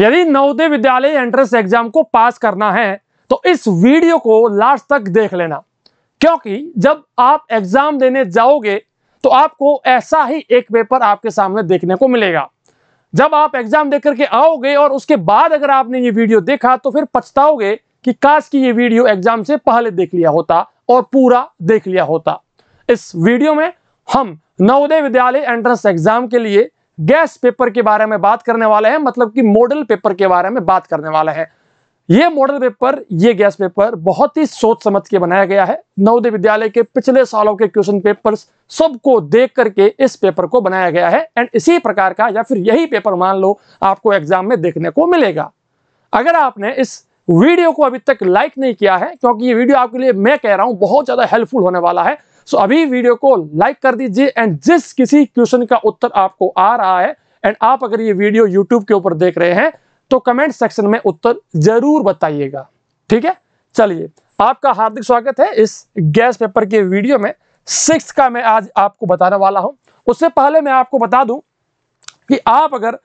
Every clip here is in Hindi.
यदि नवोदय विद्यालय एंट्रेंस एग्जाम को पास करना है तो इस वीडियो को लास्ट तक देख लेना क्योंकि जब आप एग्जाम देने जाओगे तो आपको ऐसा ही एक पेपर आपके सामने देखने को मिलेगा जब आप एग्जाम देख करके आओगे और उसके बाद अगर आपने ये वीडियो देखा तो फिर पछताओगे कि काश की ये वीडियो एग्जाम से पहले देख लिया होता और पूरा देख लिया होता इस वीडियो में हम नवोदय विद्यालय एंट्रेंस एग्जाम के लिए गैस पेपर के बारे में बात करने वाले हैं मतलब कि मॉडल पेपर के बारे में बात करने वाले हैं ये मॉडल पेपर ये गैस पेपर बहुत ही सोच समझ के बनाया गया है नवोदय विद्यालय के पिछले सालों के क्वेश्चन पेपर्स सबको देख करके इस पेपर को बनाया गया है एंड इसी प्रकार का या फिर यही पेपर मान लो आपको एग्जाम में देखने को मिलेगा अगर आपने इस वीडियो को अभी तक लाइक नहीं किया है क्योंकि ये वीडियो आपके लिए मैं कह रहा हूं बहुत ज्यादा हेल्पफुल होने वाला है सो अभी वीडियो को लाइक कर दीजिए एंड जिस किसी क्वेश्चन का उत्तर आपको आ रहा है एंड आप अगर ये वीडियो यूट्यूब के ऊपर देख रहे हैं तो कमेंट सेक्शन में उत्तर जरूर बताइएगा ठीक है चलिए आपका हार्दिक स्वागत है इस गैस पेपर के वीडियो में सिक्स का मैं आज आपको बताने वाला हूं उससे पहले मैं आपको बता दूं कि आप अगर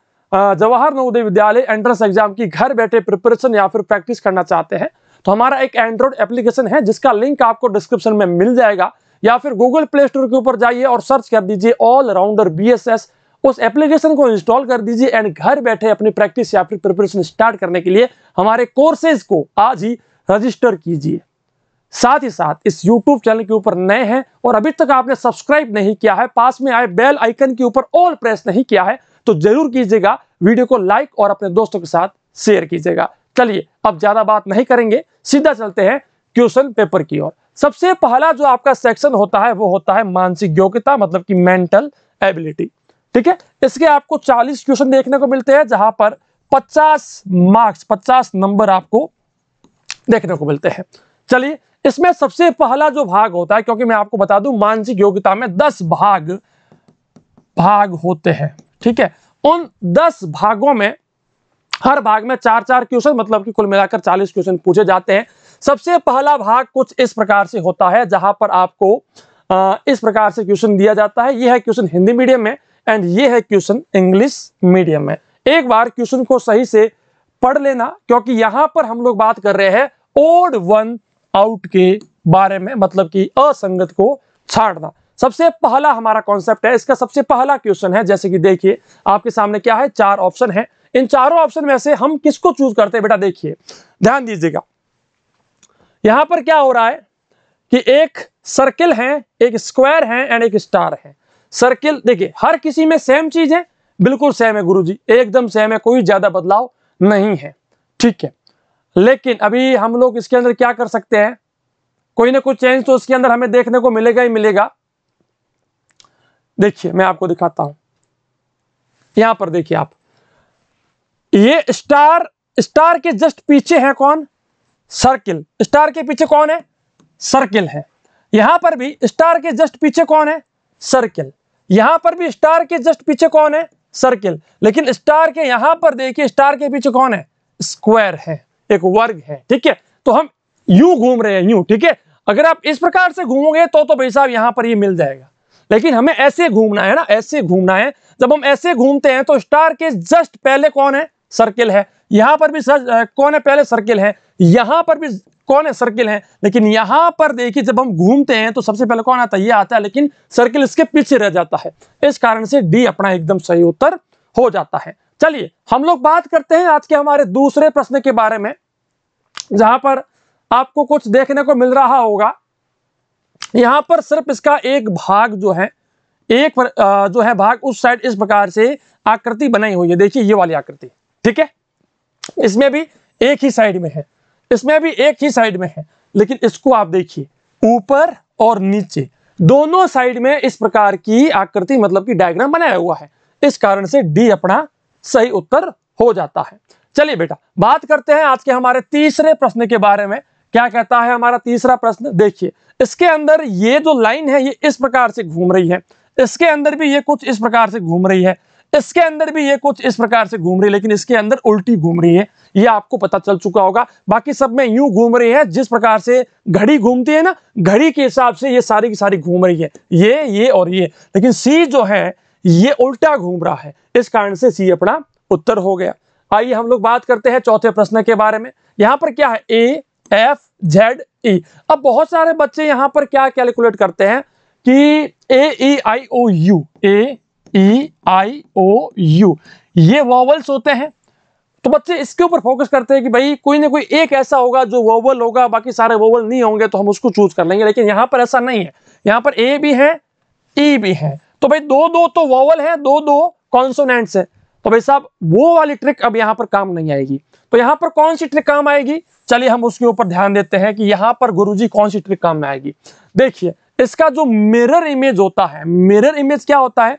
जवाहर नवोदय विद्यालय एंट्रेंस एग्जाम की घर बैठे प्रिपरेशन या फिर प्रैक्टिस करना चाहते हैं तो हमारा एक एंड्रॉइड एप्लीकेशन है जिसका लिंक आपको डिस्क्रिप्शन में मिल जाएगा या फिर गूगल प्ले स्टोर के ऊपर जाइए और सर्च कर दीजिए ऑल राउंडर बी उस एप्लीकेशन को इंस्टॉल कर दीजिए एंड घर बैठे अपनी प्रैक्टिस या फिर प्रिपरेशन स्टार्ट करने के लिए हमारे कोर्सेज को आज ही रजिस्टर कीजिए साथ ही साथ इस YouTube चैनल के ऊपर नए हैं और अभी तक आपने सब्सक्राइब नहीं किया है पास में आए बेल आइकन के ऊपर ऑल प्रेस नहीं किया है तो जरूर कीजिएगा वीडियो को लाइक और अपने दोस्तों के साथ शेयर कीजिएगा चलिए अब ज्यादा बात नहीं करेंगे सीधा चलते हैं क्वेश्चन पेपर की ओर सबसे पहला जो आपका सेक्शन होता है वो होता है मानसिक योग्यता मतलब कि मेंटल एबिलिटी ठीक है इसके आपको 40 क्वेश्चन देखने को मिलते हैं जहां पर 50 मार्क्स 50 नंबर आपको देखने को मिलते हैं चलिए इसमें सबसे पहला जो भाग होता है क्योंकि मैं आपको बता दूं मानसिक योग्यता में 10 भाग भाग होते हैं ठीक है उन 10 भागों में हर भाग में चार चार क्वेश्चन मतलब कि कुल मिलाकर 40 क्वेश्चन पूछे जाते हैं सबसे पहला भाग कुछ इस प्रकार से होता है जहां पर आपको आ, इस प्रकार से क्वेश्चन दिया जाता है ये है क्वेश्चन हिंदी मीडियम में एंड ये है क्वेश्चन इंग्लिश मीडियम में एक बार क्वेश्चन को सही से पढ़ लेना क्योंकि यहां पर हम लोग बात कर रहे हैं ओड वन आउट के बारे में मतलब कि असंगत को छाटना सबसे पहला हमारा कॉन्सेप्ट है इसका सबसे पहला क्वेश्चन है जैसे कि देखिए आपके सामने क्या है चार ऑप्शन है इन चारों ऑप्शन में से हम किसको चूज करते हैं बेटा देखिए ध्यान दीजिएगा यहां पर क्या हो रहा है कि एक सर्किल है एक स्क्वायर है एंड एक स्टार है सर्किल देखिए हर किसी में सेम चीज है बिल्कुल सेम है गुरुजी एकदम सेम है कोई ज्यादा बदलाव नहीं है ठीक है लेकिन अभी हम लोग इसके अंदर क्या कर सकते हैं कोई ना कोई चेंज तो उसके अंदर हमें देखने को मिलेगा ही मिलेगा देखिए मैं आपको दिखाता हूं यहां पर देखिए आप ये स्टार स्टार के जस्ट पीछे है कौन सर्किल स्टार के पीछे कौन है सर्किल है यहां पर भी स्टार के जस्ट पीछे कौन है सर्किल यहां पर भी स्टार के जस्ट पीछे कौन है सर्किल लेकिन स्टार के यहां पर देखिए स्टार के पीछे कौन है स्क्वायर है एक वर्ग है ठीक है तो हम यू घूम रहे हैं यू ठीक है अगर आप इस प्रकार से घूमोगे तो तो भाई साहब यहां पर ये मिल जाएगा लेकिन हमें ऐसे घूमना है ना ऐसे घूमना है जब हम ऐसे घूमते हैं तो स्टार के जस्ट पहले कौन है सर्किल है यहां पर भी सर कौन है पहले सर्किल है यहां पर भी कौन है सर्किल है लेकिन यहां पर देखिए जब हम घूमते हैं तो सबसे पहले कौन आता है ये आता है लेकिन सर्किल इसके पीछे रह जाता है इस कारण से डी अपना एकदम सही उत्तर हो जाता है चलिए हम लोग बात करते हैं आज के हमारे दूसरे प्रश्न के बारे में जहां पर आपको कुछ देखने को मिल रहा होगा यहां पर सिर्फ इसका एक भाग जो है एक जो है भाग उस साइड इस प्रकार से आकृति बनाई हुई है देखिए ये वाली आकृति ठीक है इसमें भी एक ही साइड में है इसमें भी एक ही साइड में है लेकिन इसको आप देखिए ऊपर और नीचे दोनों साइड में इस प्रकार की आकृति मतलब की डायग्राम बनाया हुआ है इस कारण से डी अपना सही उत्तर हो जाता है चलिए बेटा बात करते हैं आज के हमारे तीसरे प्रश्न के बारे में क्या कहता है हमारा तीसरा प्रश्न देखिए इसके अंदर ये जो लाइन है ये इस प्रकार से घूम रही है इसके अंदर भी ये कुछ इस प्रकार से घूम रही है इसके अंदर भी ये कुछ इस प्रकार से घूम रही है लेकिन इसके अंदर उल्टी घूम रही है ये आपको पता चल चुका होगा बाकी सब में यूं घूम रही है जिस प्रकार से घड़ी घूमती है ना घड़ी के हिसाब से ये सारी की सारी घूम रही है ये ये और ये लेकिन सी जो है ये उल्टा घूम रहा है इस कारण से सी अपना उत्तर हो गया आइए हम लोग बात करते हैं चौथे प्रश्न के बारे में यहां पर क्या है ए एफ जेड ई अब बहुत सारे बच्चे यहां पर क्या कैलकुलेट करते हैं कि A E I O U A E I O U ये वॉवल्स होते हैं तो बच्चे इसके ऊपर फोकस करते हैं कि भाई कोई ना कोई एक ऐसा होगा जो वोवल होगा बाकी सारे वोवल नहीं होंगे तो हम उसको चूज कर लेंगे लेकिन यहां पर ऐसा नहीं है यहाँ पर ए भी है ई e भी है तो भाई दो दो तो वोवल है दो दो कॉन्सोनेंट्स है तो भाई साहब वो वाली ट्रिक अब यहां पर काम नहीं आएगी तो यहाँ पर कौन सी ट्रिक काम आएगी चलिए हम उसके ऊपर ध्यान देते हैं कि यहां पर गुरु कौन सी ट्रिक काम में आएगी देखिए इसका जो मिरर इमेज होता है मिरर इमेज क्या होता है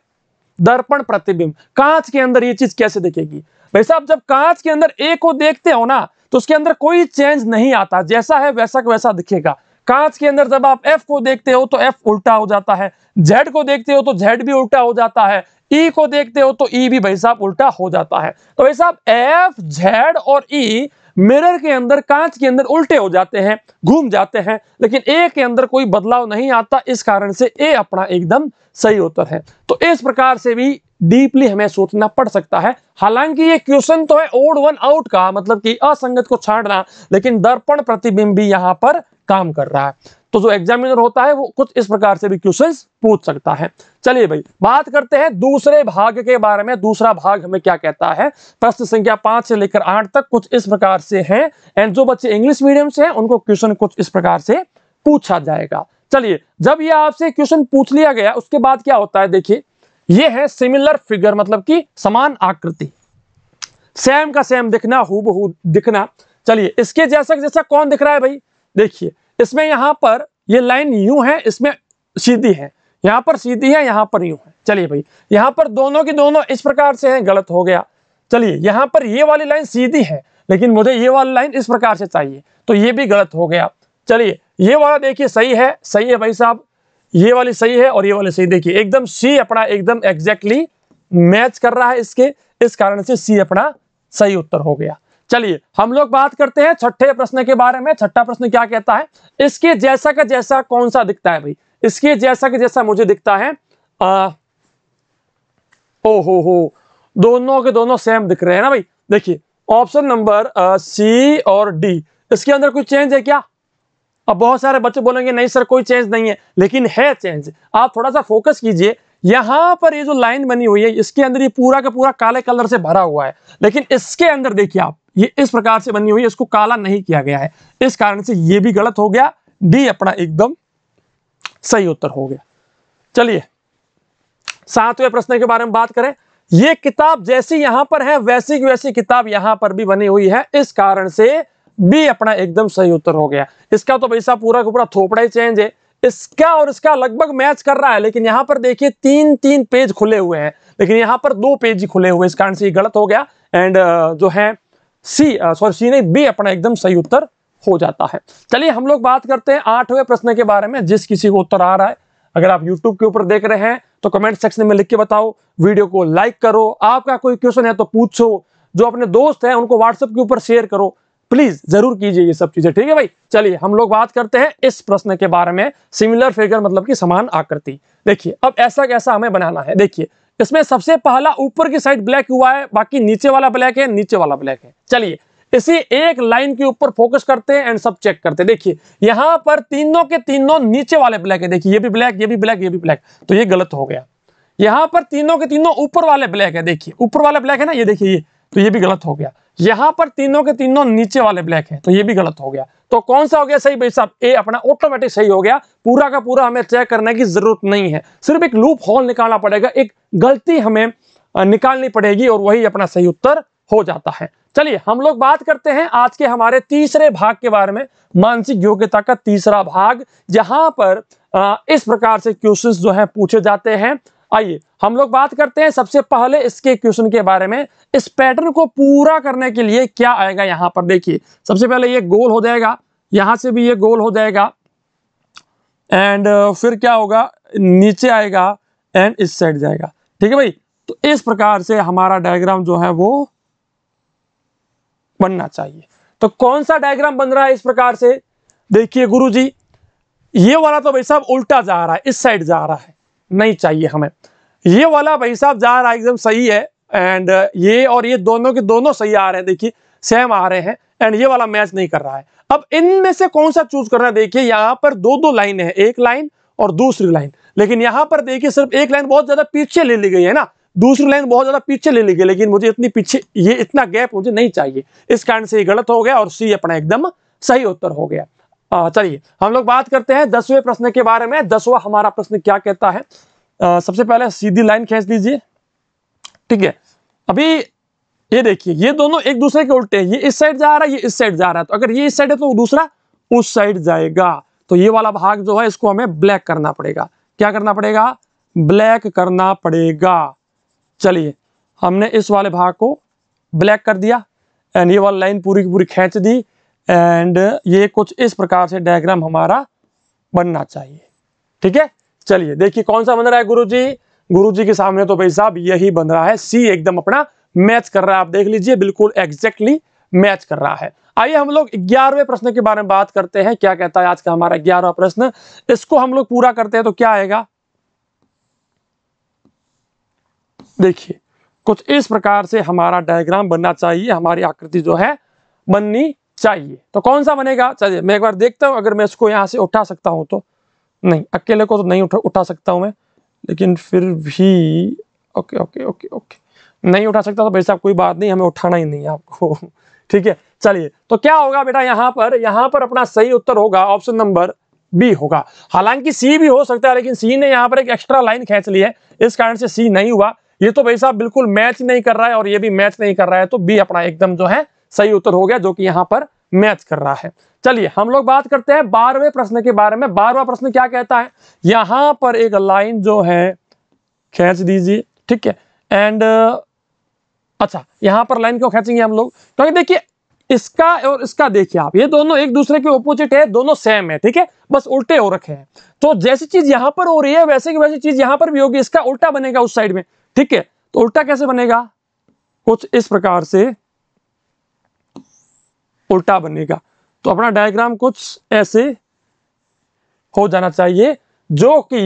दर्पण प्रतिबिंब कांच के अंदर ये चीज कैसे दिखेगी भाई साहब जब कांच के अंदर ए को देखते हो ना तो उसके अंदर कोई चेंज नहीं आता जैसा है वैसा का वैसा दिखेगा कांच के अंदर जब आप एफ को देखते हो तो एफ उल्टा हो जाता है जेड को देखते हो तो जेड भी उल्टा हो जाता है ई e को देखते हो तो ई e भी भाई साहब उल्टा हो जाता है तो भाई साहब एफ जेड और ई e, मिरर के अंदर कांच के अंदर उल्टे हो जाते हैं घूम जाते हैं लेकिन ए के अंदर कोई बदलाव नहीं आता इस कारण से ए अपना एकदम सही उत्तर है तो इस प्रकार से भी डीपली हमें सोचना पड़ सकता है हालांकि ये क्वेश्चन तो है ओड वन आउट का मतलब कि असंगत को छाड़ना लेकिन दर्पण प्रतिबिंब भी यहां पर काम कर रहा है तो जो एग्जामिनर होता है वो कुछ इस प्रकार से भी क्वेश्चन पूछ सकता है चलिए भाई बात करते हैं दूसरे भाग के बारे में दूसरा भाग हमें क्या कहता है प्रश्न संख्या पांच से लेकर आठ तक कुछ इस प्रकार से है एंड जो बच्चे इंग्लिश मीडियम से हैं उनको क्वेश्चन कुछ इस प्रकार से पूछा जाएगा चलिए जब ये आपसे क्वेश्चन पूछ लिया गया उसके बाद क्या होता है देखिए ये है सिमिलर फिगर मतलब कि समान आकृति सेम का सेम दिखना हु दिखना चलिए इसके जैसा जैसा कौन दिख रहा है भाई देखिए इसमें यहां पर ये लाइन यू है इसमें सीधी है यहां पर सीधी है यहां पर यू है चलिए भाई यहां पर दोनों की दोनों इस प्रकार से है गलत हो गया चलिए यहां पर ये वाली लाइन सीधी है लेकिन मुझे ये वाली लाइन इस प्रकार से चाहिए तो ये भी गलत हो गया चलिए ये वाला देखिए सही है सही है भाई साहब ये वाली सही है और ये वाली सही देखिए एकदम सी अपना एकदम एग्जैक्टली मैच कर रहा है इसके इस कारण से सी अपना सही उत्तर हो गया चलिए हम लोग बात करते हैं छठे प्रश्न के बारे में छठा प्रश्न क्या कहता है इसके जैसा का जैसा कौन सा दिखता है भाई इसके जैसा का जैसा मुझे दिखता है आ, ओ हो हो दोनों के दोनों सेम दिख रहे हैं ना भाई देखिए ऑप्शन नंबर सी और डी इसके अंदर कुछ चेंज है क्या अब बहुत सारे बच्चे बोलेंगे नहीं सर कोई चेंज नहीं है लेकिन है चेंज आप थोड़ा सा फोकस कीजिए यहां पर ये जो लाइन बनी हुई है इसके अंदर ये पूरा का पूरा काले कलर से भरा हुआ है लेकिन इसके अंदर देखिए आप ये इस प्रकार से बनी हुई है इसको काला नहीं किया गया है इस कारण से ये भी गलत हो गया डी अपना एकदम सही उत्तर हो गया चलिए सातवें प्रश्न के बारे में बात करें ये किताब जैसी यहां पर है वैसी की वैसी किताब यहां पर भी बनी हुई है इस कारण से बी अपना एकदम सही उत्तर हो गया इसका तो पैसा पूरा का पूरा थोपड़ा ही चेंज है इसका और इसका लगभग मैच कर रहा है लेकिन यहां पर देखिए तीन तीन पेज खुले हुए हैं लेकिन यहां पर दो पेज ही खुले हुए इस कारण से ये गलत हो गया एंड जो है सी सॉरी सी नहीं बी अपना एकदम सही उत्तर हो जाता है चलिए हम लोग बात करते हैं आठवें प्रश्न के बारे में जिस किसी को उत्तर आ रहा है अगर आप YouTube के ऊपर देख रहे हैं तो कमेंट सेक्शन में लिख के बताओ वीडियो को लाइक करो आपका कोई क्वेश्चन है तो पूछो जो अपने दोस्त हैं उनको व्हाट्सएप के ऊपर शेयर करो प्लीज जरूर कीजिए ये सब चीजें ठीक है भाई चलिए हम लोग बात करते हैं इस प्रश्न के बारे में सिमिलर फिगर मतलब कि समान आकृति देखिए अब ऐसा कैसा हमें बनाना है देखिए इसमें सबसे पहला ऊपर की साइड ब्लैक हुआ है बाकी नीचे वाला ब्लैक है नीचे वाला ब्लैक है चलिए इसी एक लाइन के ऊपर फोकस करते हैं एंड सब चेक करते हैं देखिए यहां पर तीनों के तीनों नीचे वाले ब्लैक है देखिए ये भी ब्लैक ये भी ब्लैक ये भी ब्लैक तो ये गलत हो गया यहां पर तीनों के तीनों ऊपर वाले ब्लैक है देखिए ऊपर वाला ब्लैक है ना ये देखिए ये तो ये भी गलत हो गया यहां पर तीनों के तीनों नीचे वाले ब्लैक है तो ये भी गलत हो गया तो कौन सा हो गया सही भाई साहब ए अपना ऑटोमेटिक सही हो गया पूरा का पूरा हमें चेक करने की जरूरत नहीं है सिर्फ एक लूप होल निकालना पड़ेगा एक गलती हमें निकालनी पड़ेगी और वही अपना सही उत्तर हो जाता है चलिए हम लोग बात करते हैं आज के हमारे तीसरे भाग के बारे में मानसिक योग्यता का तीसरा भाग जहां पर इस प्रकार से क्वेश्चंस जो है पूछे जाते हैं आइए हम लोग बात करते हैं सबसे पहले इसके क्वेश्चन के बारे में इस पैटर्न को पूरा करने के लिए क्या आएगा यहां पर देखिए सबसे पहले ये गोल हो जाएगा यहां से भी ये गोल हो जाएगा एंड uh, फिर क्या होगा नीचे आएगा एंड इस साइड जाएगा ठीक है भाई तो इस प्रकार से हमारा डायग्राम जो है वो बनना चाहिए तो कौन सा डायग्राम बन रहा है इस प्रकार से देखिए गुरु ये वाला तो भाई साहब उल्टा जा रहा है इस साइड जा रहा है नहीं चाहिए हमें ये वाला भाई साहब जा रहा है एकदम सही है एंड uh, ये और ये दोनों के दोनों सही आ रहे हैं देखिए सेम आ रहे हैं एंड ये वाला मैच नहीं कर रहा है अब इनमें से कौन सा चूज करना है देखिए यहाँ पर दो दो लाइन है एक लाइन और दूसरी लाइन लेकिन यहाँ पर देखिए सिर्फ एक लाइन बहुत ज्यादा पीछे ले ली गई है ना दूसरी लाइन बहुत ज्यादा पीछे ले ली गई लेकिन मुझे इतनी पीछे ये इतना गैप मुझे नहीं चाहिए इस कारण से ये गलत हो गया और सी अपना एकदम सही उत्तर हो गया चलिए हम लोग बात करते हैं दसवें प्रश्न के बारे में दसवा हमारा प्रश्न क्या कहता है आ, सबसे पहले सीधी लाइन खींच लीजिए ठीक है अभी ये देखिए ये दोनों एक दूसरे के उल्टे हैं ये इस साइड जा रहा है ये इस साइड जा रहा है तो अगर ये इस साइड है तो दूसरा उस साइड जाएगा तो ये वाला भाग जो है इसको हमें ब्लैक करना पड़ेगा क्या करना पड़ेगा ब्लैक करना पड़ेगा चलिए हमने इस वाले भाग को ब्लैक कर दिया एंड ये वाली लाइन पूरी की पूरी खींच दी एंड ये कुछ इस प्रकार से डायग्राम हमारा बनना चाहिए ठीक है चलिए देखिए कौन सा बन रहा है गुरुजी गुरुजी के सामने तो भाई साहब यही बन रहा है सी एकदम अपना मैच कर रहा है आप देख लीजिए बिल्कुल एग्जैक्टली मैच कर रहा है आइए हम लोग ग्यारहवें प्रश्न के बारे में बात करते हैं क्या कहता है आज का हमारा ग्यारहवा प्रश्न इसको हम लोग पूरा करते हैं तो क्या आएगा देखिए कुछ इस प्रकार से हमारा डायग्राम बनना चाहिए हमारी आकृति जो है बननी चाहिए तो कौन सा बनेगा चलिए मैं एक बार देखता हूँ अगर मैं इसको यहाँ से उठा सकता हूँ तो नहीं अकेले को तो नहीं उठा उठा सकता हूँ मैं लेकिन फिर भी ओके ओके ओके ओके नहीं उठा सकता तो भाई साहब कोई बात नहीं हमें उठाना ही नहीं है आपको ठीक है चलिए तो क्या होगा बेटा यहाँ पर यहाँ पर अपना सही उत्तर होगा ऑप्शन नंबर बी होगा हालांकि सी भी हो सकता है लेकिन सी ने यहाँ पर एक एक्स्ट्रा लाइन खींच ली है इस कारण से सी नहीं हुआ ये तो भाई साहब बिल्कुल मैच नहीं कर रहा है और ये भी मैच नहीं कर रहा है तो बी अपना एकदम जो है सही उत्तर हो गया जो कि यहां पर मैच कर रहा है चलिए हम लोग बात करते हैं बारहवें प्रश्न के बारे में बारहवा प्रश्न क्या कहता है यहां पर एक लाइन जो है खेच दीजिए ठीक है एंड अच्छा यहां पर लाइन क्यों खेचेंगे हम लोग क्योंकि देखिए इसका और इसका देखिए आप ये दोनों एक दूसरे के ओपोजिट है दोनों सेम है ठीक है बस उल्टे हो रखे हैं तो जैसी चीज यहां पर हो रही है वैसे की वैसी चीज यहां पर भी होगी इसका उल्टा बनेगा उस साइड में ठीक है तो उल्टा कैसे बनेगा कुछ इस प्रकार से उल्टा बनेगा तो अपना डायग्राम कुछ ऐसे हो जाना चाहिए जो कि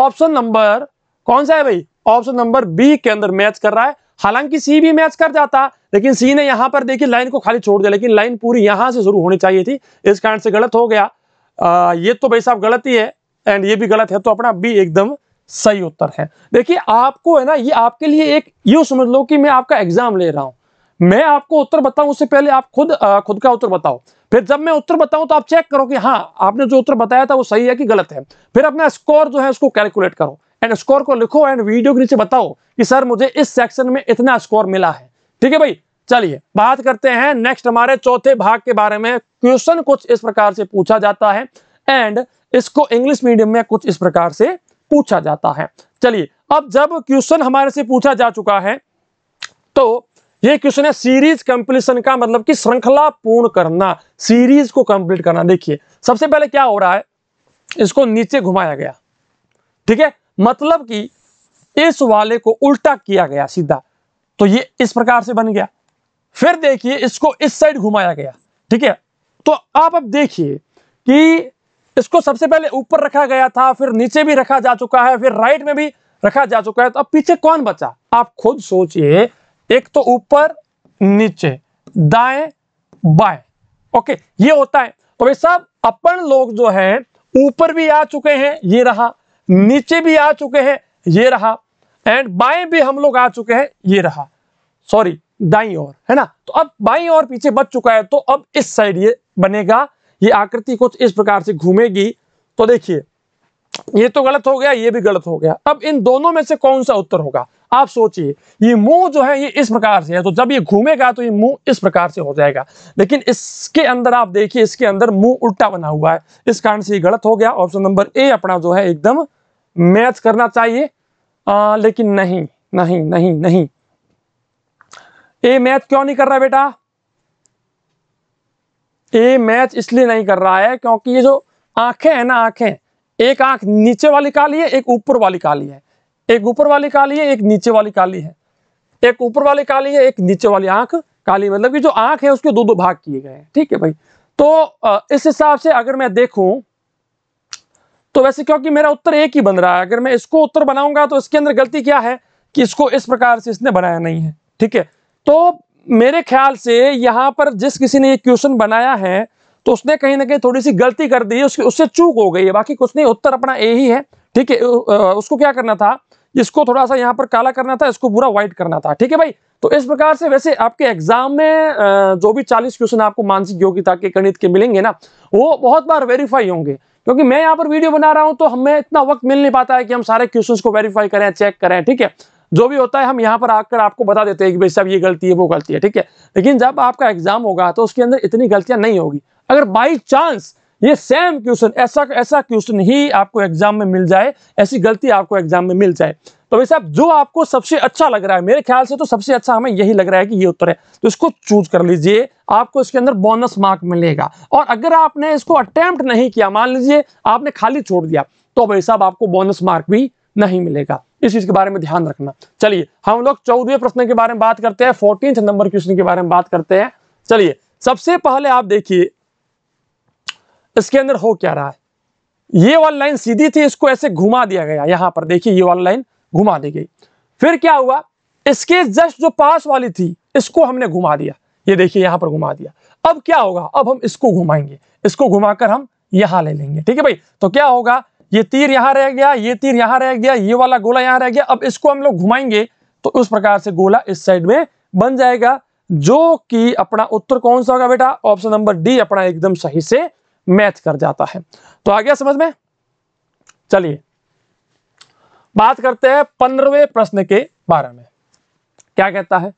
ऑप्शन नंबर कौन सा है भाई ऑप्शन नंबर बी के अंदर मैच कर रहा है हालांकि सी भी मैच कर जाता लेकिन सी ने यहां पर देखिए लाइन को खाली छोड़ दिया लेकिन लाइन पूरी यहां से शुरू होनी चाहिए थी इस कारण से गलत हो गया आ, ये तो भाई साहब गलत ही है एंड ये भी गलत है तो अपना बी एकदम सही उत्तर है देखिए आपको है ना ये आपके लिए एक यू समझ लो कि मैं आपका एग्जाम ले रहा हूं मैं आपको उत्तर बताऊं उससे पहले आप खुद आ, खुद का उत्तर बताओ फिर जब मैं उत्तर बताऊं तो आप चेक करो कि हाँ आपने जो उत्तर बताया था वो सही है कि गलत है फिर अपना स्कोर जो है उसको कैलकुलेट करो एंड स्कोर को लिखो एंड वीडियो के नीचे बताओ कि सर मुझे इस सेक्शन में इतना स्कोर मिला है ठीक है भाई चलिए बात करते हैं नेक्स्ट हमारे चौथे भाग के बारे में क्वेश्चन कुछ इस प्रकार से पूछा जाता है एंड इसको इंग्लिश मीडियम में कुछ इस प्रकार से पूछा जाता है चलिए अब जब क्वेश्चन हमारे से पूछा जा चुका है तो ये क्वेश्चन है सीरीज कंप्लीशन का मतलब कि श्रृंखला पूर्ण करना सीरीज को कंप्लीट करना देखिए सबसे पहले क्या हो रहा है इसको नीचे घुमाया गया ठीक है मतलब कि इस वाले को उल्टा किया गया सीधा तो ये इस प्रकार से बन गया फिर देखिए इसको इस साइड घुमाया गया ठीक है तो आप अब देखिए कि इसको सबसे पहले ऊपर रखा गया था फिर नीचे भी रखा जा चुका है फिर राइट में भी रखा जा चुका है तो अब पीछे कौन बचा आप खुद सोचिए एक तो ऊपर नीचे दाए बाएं ओके ये होता है तो भाई साहब अपन लोग जो है ऊपर भी आ चुके हैं ये रहा नीचे भी आ चुके हैं ये रहा एंड बाएं भी हम लोग आ चुके हैं ये रहा सॉरी दाई और है ना तो अब बाई और पीछे बच चुका है तो अब इस साइड ये बनेगा ये आकृति कुछ इस प्रकार से घूमेगी तो देखिए ये तो गलत हो गया ये भी गलत हो गया अब इन दोनों में से कौन सा उत्तर होगा आप सोचिए ये मुंह जो है ये इस प्रकार से है तो जब ये घूमेगा तो ये मुंह इस प्रकार से हो जाएगा लेकिन इसके अंदर आप देखिए इसके अंदर मुंह उल्टा बना हुआ है इस कारण से ये गलत हो गया ऑप्शन नंबर ए अपना जो है एकदम मैच करना चाहिए आ, लेकिन नहीं नहीं नहीं नहीं ए मैच क्यों नहीं कर रहा बेटा ए मैच इसलिए नहीं कर रहा है क्योंकि ये जो आंखें है ना आंखें एक आंख नीचे वाली काली है एक ऊपर वाली काली है एक ऊपर वाली काली है एक नीचे वाली काली है एक ऊपर वाली काली है एक नीचे वाली आंख काली मतलब कि जो आंख है उसके दो दो भाग किए गए हैं ठीक है भाई तो इस हिसाब से अगर मैं देखूं तो वैसे क्योंकि मेरा उत्तर एक ही बन रहा है अगर मैं इसको उत्तर बनाऊंगा तो इसके अंदर गलती क्या है कि इसको इस प्रकार से इसने बनाया नहीं है ठीक है तो मेरे ख्याल से यहां पर जिस किसी ने ये क्वेश्चन बनाया है तो उसने कहीं ना कहीं थोड़ी सी गलती कर दी है उसकी उससे चूक हो गई है बाकी कुछ नहीं उत्तर अपना ए ही है ठीक है उसको क्या करना था इसको थोड़ा सा यहाँ पर काला करना था इसको पूरा व्हाइट करना था ठीक है भाई तो इस प्रकार से वैसे आपके एग्जाम में जो भी 40 क्वेश्चन आपको मानसिक योग्यता के गणित के मिलेंगे ना वो बहुत बार वेरीफाई होंगे क्योंकि मैं यहाँ पर वीडियो बना रहा हूँ तो हमें इतना वक्त मिल नहीं पाता है कि हम सारे क्वेश्चन को वेरीफाई करें चेक करें ठीक है जो भी होता है हम यहाँ पर आकर आपको बता देते हैं कि भाई साहब ये गलती है वो गलती है ठीक है लेकिन जब आपका एग्जाम होगा तो उसके अंदर इतनी गलतियां नहीं होगी अगर बाई चांस ये सेम क्वेश्चन ऐसा ऐसा क्वेश्चन ही आपको एग्जाम में मिल जाए ऐसी गलती आपको एग्जाम में मिल जाए तो भाई साहब जो आपको सबसे अच्छा लग रहा है मेरे ख्याल से तो सबसे अच्छा हमें यही लग रहा है कि ये उत्तर है तो इसको चूज कर लीजिए आपको इसके अंदर बोनस मार्क मिलेगा और अगर आपने इसको अटेम्प्ट नहीं किया मान लीजिए आपने खाली छोड़ दिया तो भाई साहब आपको बोनस मार्क भी नहीं मिलेगा इस चीज के बारे में ध्यान रखना चलिए हम लोग चौदहवें प्रश्न के बारे में बात करते हैं फोर्टीन नंबर क्वेश्चन के बारे में बात करते हैं चलिए सबसे पहले आप देखिए इसके अंदर हो क्या रहा है ये वाली लाइन सीधी थी इसको ऐसे घुमा दिया गया यहां पर देखिए ये वाली लाइन घुमा दी गई फिर क्या हुआ इसके जस्ट जो पास वाली थी इसको हमने घुमा दिया ये देखिए यहां पर घुमा दिया अब क्या होगा अब हम इसको घुमाएंगे इसको घुमाकर हम यहां ले लेंगे ठीक है भाई तो क्या होगा ये तीर यहां रह गया ये तीर यहां रह गया ये वाला गोला यहां रह गया अब इसको हम लोग घुमाएंगे तो उस प्रकार से गोला इस साइड में बन जाएगा जो कि अपना उत्तर कौन सा होगा बेटा ऑप्शन नंबर डी अपना एकदम सही से मैच कर जाता है तो आ गया समझ में चलिए बात करते हैं पंद्रहवें प्रश्न के बारे में क्या कहता है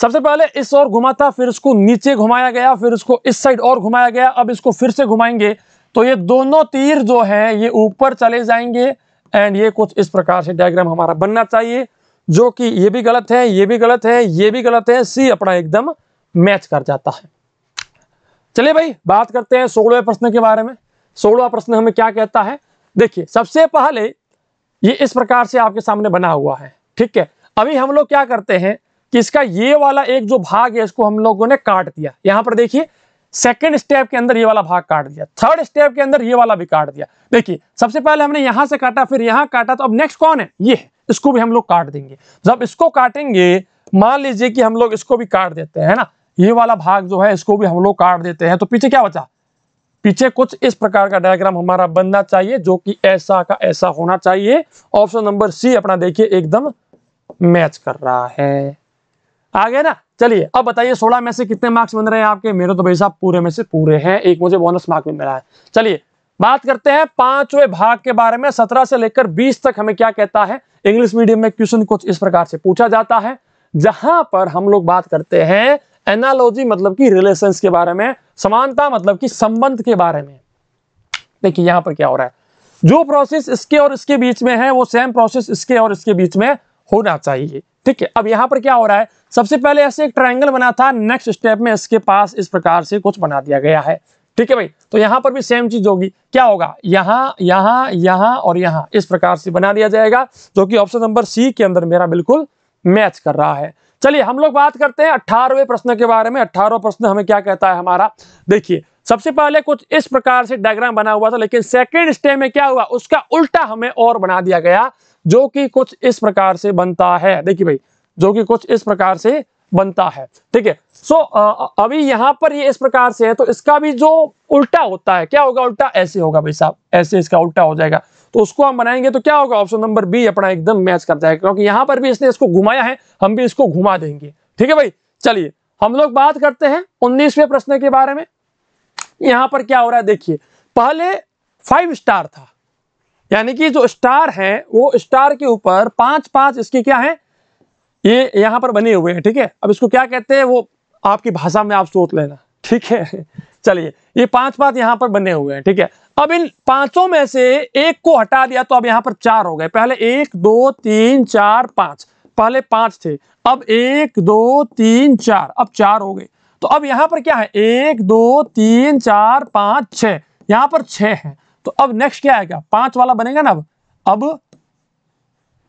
सबसे पहले इस ओर घुमा था फिर इसको नीचे घुमाया गया फिर इसको इस साइड और घुमाया गया अब इसको फिर से घुमाएंगे तो ये दोनों तीर जो है ये ऊपर चले जाएंगे एंड ये कुछ इस प्रकार से डायग्राम हमारा बनना चाहिए जो कि ये भी गलत है ये भी गलत है ये भी गलत है सी अपना एकदम मैच कर जाता है चलिए भाई बात करते हैं सोलवे प्रश्न के बारे में सोलवा प्रश्न हमें क्या कहता है देखिए सबसे पहले ये इस प्रकार से आपके सामने बना हुआ है ठीक है अभी हम लोग क्या करते हैं कि इसका ये वाला एक जो भाग है इसको हम लोगों ने काट दिया यहाँ पर देखिए सेकेंड स्टेप के अंदर ये वाला भाग काट दिया थर्ड स्टेप के अंदर ये वाला भी काट दिया देखिए सबसे पहले हमने यहां से काटा फिर यहाँ काटा तो अब नेक्स्ट कौन है ये है इसको भी हम लोग काट देंगे जब इसको काटेंगे मान लीजिए कि हम लोग इसको भी काट देते हैं ना ये वाला भाग जो है इसको भी हम लोग काट देते हैं तो पीछे क्या बचा पीछे कुछ इस प्रकार का डायग्राम हमारा बनना चाहिए जो कि ऐसा का ऐसा होना चाहिए ऑप्शन नंबर सी अपना देखिए एकदम मैच कर रहा है आ गया ना चलिए अब बताइए सोलह में से कितने मार्क्स बन रहे हैं आपके मेरे तो भाई साहब पूरे में से पूरे हैं एक मुझे बोनस मार्क भी मिला है चलिए बात करते हैं पांचवें भाग के बारे में सत्रह से लेकर बीस तक हमें क्या कहता है इंग्लिश मीडियम में क्वेश्चन कुछ इस प्रकार से पूछा जाता है जहां पर हम लोग बात करते हैं एनालॉजी मतलब कि रिलेशन के बारे में समानता मतलब कि संबंध के बारे में देखिए यहाँ पर क्या हो रहा है जो प्रोसेस इसके और इसके बीच में है वो सेम प्रोसेस इसके और इसके बीच में होना चाहिए ठीक है अब यहां पर क्या हो रहा है सबसे पहले ऐसे एक ट्रायंगल बना था नेक्स्ट स्टेप में इसके पास इस प्रकार से कुछ बना दिया गया है ठीक है भाई तो यहां पर भी सेम चीज होगी क्या होगा यहां यहां यहां और यहां इस प्रकार से बना दिया जाएगा जो कि ऑप्शन नंबर सी के अंदर मेरा बिल्कुल मैच कर रहा है चलिए हम लोग बात करते हैं अठारहवें प्रश्न के बारे में अठारह प्रश्न हमें क्या कहता है हमारा देखिए सबसे पहले कुछ इस प्रकार से डायग्राम बना हुआ था लेकिन सेकेंड स्टेप में क्या हुआ उसका उल्टा हमें और बना दिया गया जो कि कुछ इस प्रकार से बनता है देखिए भाई जो कि कुछ इस प्रकार से बनता है ठीक है सो अभी यहां पर ये इस प्रकार से है तो इसका भी जो उल्टा होता है क्या होगा उल्टा ऐसे होगा भाई साहब ऐसे इसका उल्टा हो जाएगा तो उसको हम बनाएंगे तो क्या होगा ऑप्शन नंबर बी अपना एकदम मैच करता है क्योंकि यहां पर भी इसने इसको घुमाया है हम भी इसको घुमा देंगे ठीक है भाई चलिए हम लोग बात करते हैं उन्नीसवे प्रश्न के बारे में यहां पर क्या हो रहा है देखिए पहले फाइव स्टार था यानी कि जो स्टार है वो स्टार के ऊपर पांच पांच इसके क्या है ये यहां पर बने हुए हैं ठीक है अब इसको क्या कहते हैं वो आपकी भाषा में आप सोच लेना ठीक है चलिए ये पांच पांच यहां पर बने हुए हैं ठीक है अब इन पांचों में से एक को हटा दिया तो अब यहां पर चार हो गए पहले एक दो तीन चार पांच पहले पांच थे अब एक दो तीन चार अब चार हो गए तो अब यहां पर क्या है एक दो तीन चार पांच छह यहां पर छह है तो अब नेक्स्ट क्या आएगा पांच वाला बनेगा ना अब अब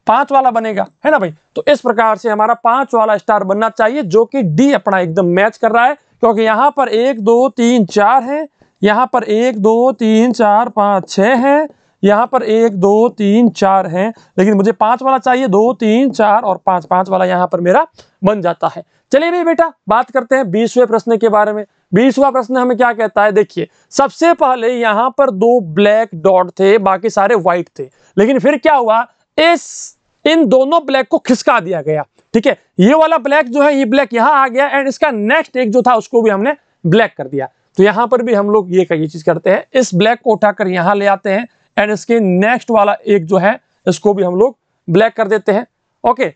पांच वाला बनेगा है ना भाई तो इस प्रकार से हमारा पांच वाला स्टार बनना चाहिए जो कि डी अपना एकदम मैच कर रहा है क्योंकि यहाँ पर एक दो तीन चार है यहाँ पर एक दो तीन चार पाँच छः हैं यहाँ पर एक दो तीन चार हैं लेकिन मुझे पांच वाला चाहिए दो तीन चार और पांच पांच वाला यहाँ पर मेरा बन जाता है चलिए भाई बेटा बात करते हैं बीसवें प्रश्न के बारे में बीसवा प्रश्न हमें क्या कहता है देखिए सबसे पहले यहाँ पर दो ब्लैक डॉट थे बाकी सारे व्हाइट थे लेकिन फिर क्या हुआ इस इन दोनों ब्लैक को खिसका दिया गया ठीक है ये वाला ब्लैक जो है ये ब्लैक यहां आ गया एंड इसका नेक्स्ट एक जो था उसको भी हमने ब्लैक कर दिया तो यहां पर भी हम लोग ये ये चीज करते हैं इस ब्लैक को उठाकर यहां ले आते हैं एंड इसके नेक्स्ट वाला एक जो है इसको भी हम लोग ब्लैक कर देते हैं ओके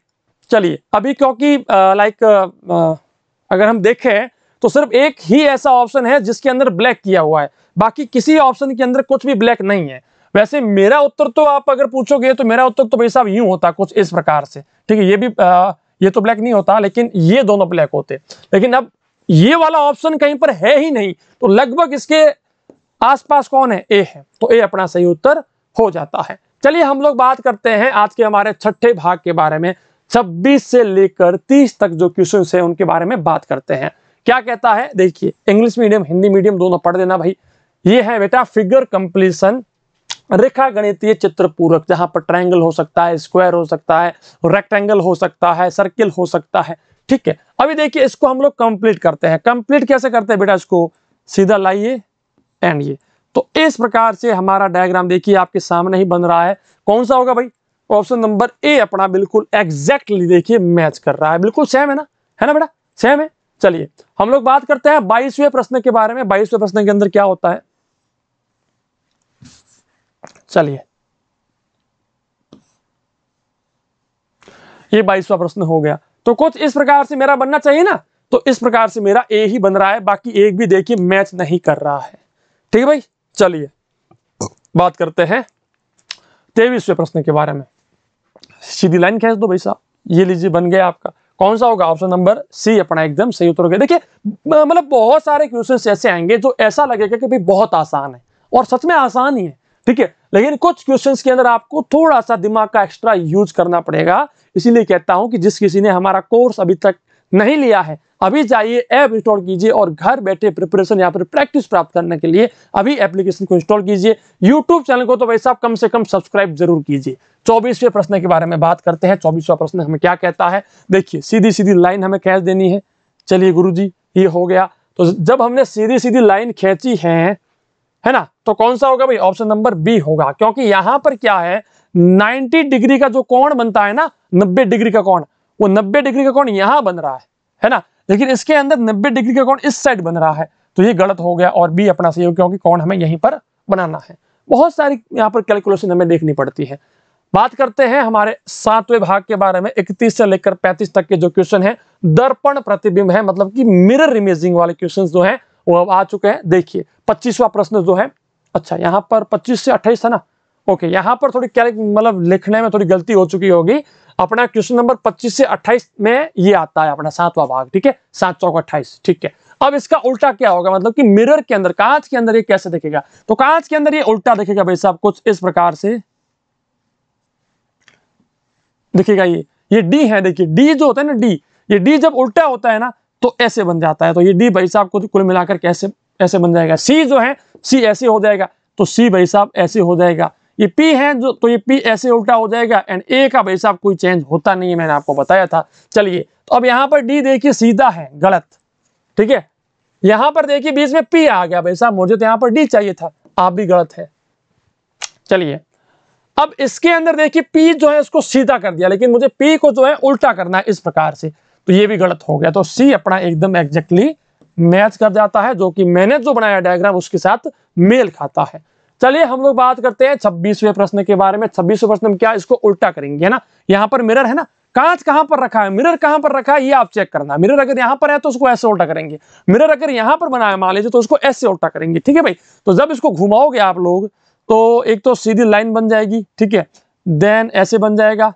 चलिए अभी क्योंकि लाइक अगर हम देखें तो सिर्फ एक ही ऐसा ऑप्शन है जिसके अंदर ब्लैक किया हुआ है बाकी किसी ऑप्शन के अंदर कुछ भी ब्लैक नहीं है वैसे मेरा उत्तर तो आप अगर पूछोगे तो मेरा उत्तर तो भाई साहब यूं होता कुछ इस प्रकार से ठीक है ये भी आ, ये तो ब्लैक नहीं होता लेकिन ये दोनों ब्लैक होते लेकिन अब ये वाला ऑप्शन कहीं पर है ही नहीं तो लगभग इसके आसपास कौन है ए है तो ए अपना सही उत्तर हो जाता है चलिए हम लोग बात करते हैं आज के हमारे छठे भाग के बारे में 26 से लेकर 30 तक जो क्वेश्चन है उनके बारे में बात करते हैं क्या कहता है देखिए इंग्लिश मीडियम हिंदी मीडियम दोनों पढ़ देना भाई ये है बेटा फिगर कंप्लीसन रेखा गणितीय चित्र पूरक जहां पर ट्रायंगल हो सकता है स्क्वायर हो सकता है रेक्टेंगल हो सकता है सर्किल हो सकता है ठीक है अभी देखिए इसको हम लोग कंप्लीट करते हैं कंप्लीट कैसे करते हैं बेटा इसको सीधा लाइए एंड ये तो इस प्रकार से हमारा डायग्राम देखिए आपके सामने ही बन रहा है कौन सा होगा भाई ऑप्शन नंबर ए अपना बिल्कुल एग्जैक्टली देखिए मैच कर रहा है बिल्कुल सेम है ना है ना बेटा सेम है चलिए हम लोग बात करते हैं बाईसवें प्रश्न के बारे में बाईसवें प्रश्न के अंदर क्या होता है चलिए ये बाईसवा प्रश्न हो गया तो कुछ इस प्रकार से मेरा बनना चाहिए ना तो इस प्रकार से मेरा ए ही बन रहा है बाकी एक भी देखिए मैच नहीं कर रहा है ठीक है भाई चलिए बात करते हैं तेईसवें प्रश्न के बारे में सीधी लाइन खेच दो भाई साहब ये लीजिए बन गया आपका कौन सा होगा ऑप्शन नंबर सी अपना एकदम सही उत्तर होगा गया देखिए मतलब बहुत सारे क्वेश्चन ऐसे आएंगे जो ऐसा लगेगा कि भाई बहुत आसान है और सच में आसान ही है ठीक है लेकिन कुछ क्वेश्चन के अंदर आपको थोड़ा सा दिमाग का एक्स्ट्रा यूज करना पड़ेगा इसीलिए कहता हूं कि जिस किसी ने हमारा कोर्स अभी तक नहीं लिया है अभी जाइए ऐप इंस्टॉल कीजिए और घर बैठे प्रिपरेशन या फिर प्रैक्टिस प्राप्त करने के लिए अभी एप्लीकेशन को इंस्टॉल कीजिए यूट्यूब चैनल को तो वैसे आप कम से कम सब्सक्राइब जरूर कीजिए चौबीसवें प्रश्न के बारे में बात करते हैं चौबीसवा प्रश्न हमें क्या कहता है देखिए सीधी सीधी लाइन हमें कैच देनी है चलिए गुरु जी ये हो गया तो जब हमने सीधी सीधी लाइन खेची है है ना तो कौन सा होगा भाई ऑप्शन नंबर बी होगा क्योंकि यहां पर क्या है 90 डिग्री का जो कोण बनता है ना 90 डिग्री का कोण वो 90 डिग्री का कोण यहां बन रहा है है ना लेकिन इसके अंदर 90 डिग्री का कोण इस साइड बन रहा है तो ये गलत हो गया और बी अपना सही हो क्योंकि कौन हमें यहीं पर बनाना है बहुत सारी यहाँ पर कैलकुलेशन हमें देखनी पड़ती है बात करते हैं हमारे सातवें भाग के बारे में इकतीस से लेकर पैंतीस तक के जो क्वेश्चन है दर्पण प्रतिबिंब है मतलब कि मिरर इमेजिंग वाले क्वेश्चन जो है वो अब आ चुके हैं देखिए पच्चीसवा प्रश्न जो है अच्छा यहाँ पर पच्चीस से अट्ठाईस है ना ओके यहाँ पर थोड़ी क्या मतलब लिखने में थोड़ी गलती हो चुकी होगी अपना क्वेश्चन नंबर पच्चीस से अट्ठाईस में ये आता है अपना सातवा भाग ठीक है सात चौक अट्ठाईस ठीक है अब इसका उल्टा क्या होगा मतलब कि मिरर के अंदर कांच के अंदर ये कैसे दिखेगा तो कांच के अंदर ये उल्टा दिखेगा भाई साहब कुछ इस प्रकार से दिखेगा ये ये डी है देखिए डी जो होता है ना डी ये डी जब उल्टा होता है ना तो ऐसे बन जाता है तो ये डी भाई साहब को कुल मिलाकर कैसे ऐसे बन जाएगा सी जो है सी ऐसे हो जाएगा तो सी भाई साहब ऐसे हो जाएगा ये पी है जो तो ये पी ऐसे उल्टा हो जाएगा एंड ए का भाई साहब कोई चेंज होता नहीं है मैंने आपको बताया था चलिए तो अब यहां पर डी देखिए सीधा है गलत ठीक है यहां पर देखिए बीच में पी आ गया भाई साहब मुझे तो यहां पर डी चाहिए था आप भी गलत है चलिए अब इसके अंदर देखिए पी जो है इसको सीधा कर दिया लेकिन मुझे पी को जो है उल्टा करना है इस प्रकार से तो ये भी गलत हो गया तो सी अपना एकदम एग्जैक्टली मैच कर जाता है जो कि मैंने जो बनाया डायग्राम उसके साथ मेल खाता है चलिए हम लोग बात करते हैं छब्बीसवें प्रश्न के बारे में छब्बीसवें प्रश्न क्या इसको उल्टा करेंगे है ना यहाँ पर मिरर है ना कांच कहां पर रखा है मिरर कहां पर रखा है ये आप चेक करना मिरर अगर यहां पर है तो उसको ऐसे उल्टा करेंगे मिरर अगर यहां पर बनाया मान लीजिए तो उसको ऐसे उल्टा करेंगे ठीक है भाई तो जब इसको घुमाओगे आप लोग तो एक तो सीधी लाइन बन जाएगी ठीक है देन ऐसे बन जाएगा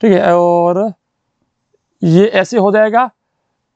ठीक है और ये ऐसे हो जाएगा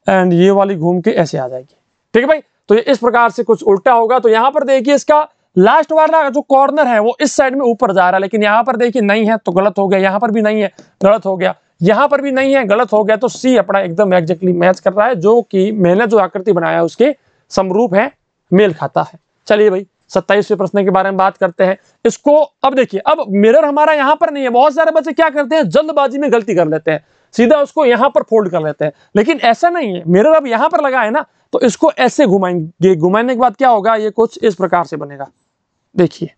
एंड ये वाली घूम के ऐसे आ जाएगी ठीक है भाई तो ये इस प्रकार से कुछ उल्टा होगा तो यहां पर देखिए इसका लास्ट वाला जो कॉर्नर है वो इस साइड में ऊपर जा रहा है लेकिन यहां पर देखिए नहीं है तो गलत हो गया यहाँ पर भी नहीं है गलत हो गया यहाँ पर भी नहीं है गलत हो गया तो सी अपना एकदम एग्जैक्टली मैच कर रहा है जो कि मैंने जो आकृति बनाया उसके समरूप है मेल खाता है चलिए भाई सत्ताईसवें प्रश्न के बारे में बात करते हैं इसको अब देखिए अब मिरर हमारा यहाँ पर नहीं है बहुत सारे बच्चे क्या करते हैं जल्दबाजी में गलती कर लेते हैं सीधा उसको यहां पर फोल्ड कर लेते हैं लेकिन ऐसा नहीं है मिरर अब यहां पर लगा है ना तो इसको ऐसे घुमाएंगे घुमाने के बाद क्या होगा ये कुछ इस प्रकार से बनेगा देखिए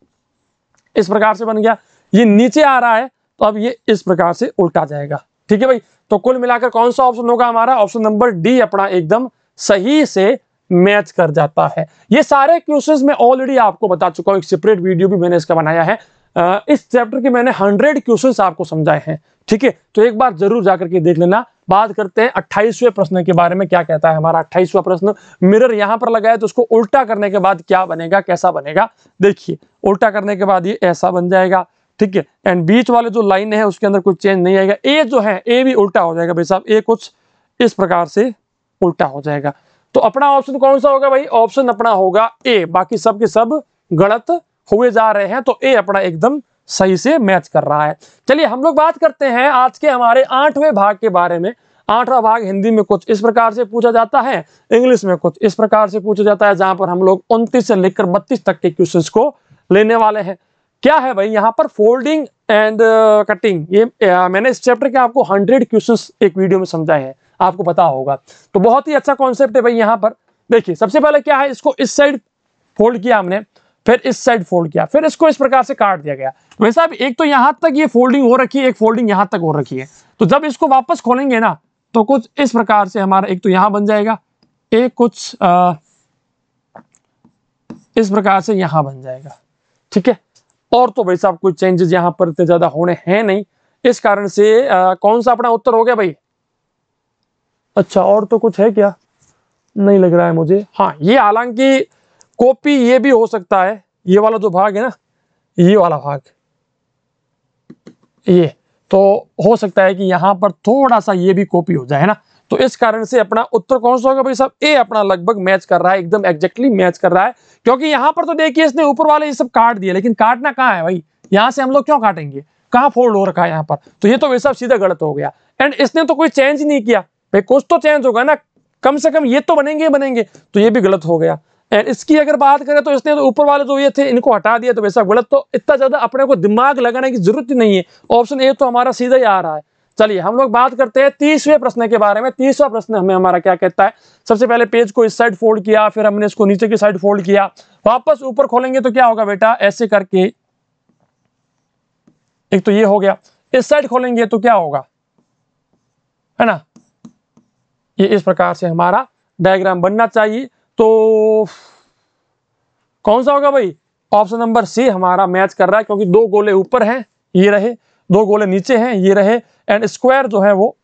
इस प्रकार से बन गया ये नीचे आ रहा है तो अब ये इस प्रकार से उल्टा जाएगा ठीक है भाई तो कुल मिलाकर कौन सा ऑप्शन होगा हमारा ऑप्शन नंबर डी अपना एकदम सही से मैच कर जाता है ये सारे क्वेश्चंस मैं ऑलरेडी आपको बता चुका हूँ एक सेपरेट वीडियो भी मैंने इसका बनाया है इस चैप्टर के मैंने हंड्रेड क्वेश्चन आपको समझाए हैं ठीक है तो एक बार जरूर जाकर के देख लेना बात करते हैं अट्ठाईसवें प्रश्न के बारे में क्या कहता है हमारा अट्ठाईसवा प्रश्न मिरर यहां पर लगाया तो उसको उल्टा करने के बाद क्या बनेगा कैसा बनेगा देखिए उल्टा करने के बाद ये ऐसा बन जाएगा ठीक है एंड बीच वाले जो लाइन है उसके अंदर कुछ चेंज नहीं आएगा ए जो है ए भी उल्टा हो जाएगा भाई साहब ए कुछ इस प्रकार से उल्टा हो जाएगा तो अपना ऑप्शन कौन सा होगा भाई ऑप्शन अपना होगा ए बाकी सब के सब गलत हुए जा रहे हैं तो ए अपना एकदम सही से मैच कर रहा है चलिए हम लोग बात करते हैं आज के हमारे आठवें भाग के बारे में आठवां भाग हिंदी में कुछ इस प्रकार से पूछा जाता है इंग्लिश में कुछ इस प्रकार से पूछा जाता है जहां पर हम लोग उनतीस से लेकर बत्तीस तक के क्वेश्चन को लेने वाले हैं क्या है भाई यहाँ पर फोल्डिंग एंड कटिंग ये आ, uh, मैंने इस चैप्टर के आपको हंड्रेड क्वेश्चन एक वीडियो में समझाए हैं आपको पता होगा तो बहुत ही अच्छा कॉन्सेप्ट है भाई यहाँ पर देखिए सबसे पहले क्या है इसको इस साइड फोल्ड किया हमने फिर इस साइड फोल्ड किया फिर इसको इस प्रकार से काट दिया गया भाई अब एक तो यहां तक ये फोल्डिंग हो रखी है एक फोल्डिंग यहां तक हो रखी है तो जब इसको वापस खोलेंगे ना तो कुछ इस प्रकार से हमारा एक तो यहां बन जाएगा एक कुछ आ, इस प्रकार से यहां बन जाएगा ठीक है और तो भाई साहब कुछ चेंजेस यहां पर इतने ज़्यादा होने हैं नहीं इस कारण से आ, कौन सा अपना उत्तर हो गया भाई अच्छा और तो कुछ है क्या नहीं लग रहा है मुझे हाँ ये हालांकि कॉपी ये भी हो सकता है ये वाला जो भाग है ना ये वाला भाग ये तो हो सकता है कि यहाँ पर थोड़ा सा ये भी कॉपी हो जाए ना तो इस कारण से अपना उत्तर कौन सा होगा भाई साहब ए अपना लगभग मैच कर रहा है एकदम एग्जैक्टली मैच कर रहा है क्योंकि यहां पर तो देखिए इसने ऊपर वाले ये सब काट दिया लेकिन काटना कहाँ है भाई यहां से हम लोग क्यों काटेंगे कहाँ फोल्ड हो रखा है यहाँ पर तो ये तो वैसा सीधा गलत हो गया एंड इसने तो कोई चेंज नहीं किया भाई कुछ तो चेंज होगा ना कम से कम ये तो बनेंगे बनेंगे तो ये भी गलत हो गया एंड इसकी अगर बात करें तो इसने तो ऊपर वाले जो ये थे इनको हटा दिया तो वैसा गलत तो इतना ज़्यादा अपने को दिमाग लगाने की जरूरत ही नहीं है ऑप्शन ए तो हमारा सीधा ही आ रहा है चलिए हम लोग बात करते हैं तीसवें प्रश्न के बारे में तीसरा प्रश्न हमें हमारा क्या कहता है सबसे पहले पेज को इस साइड फोल्ड किया फिर हमने इसको नीचे की साइड फोल्ड किया वापस ऊपर खोलेंगे तो क्या होगा बेटा ऐसे करके एक तो ये हो गया इस साइड खोलेंगे तो क्या होगा है ना ये इस प्रकार से हमारा डायग्राम बनना चाहिए तो कौन सा होगा भाई ऑप्शन नंबर सी हमारा मैच कर रहा है क्योंकि दो गोले ऊपर हैं ये रहे दो गोले नीचे हैं ये रहे एंड स्क्वायर जो है वो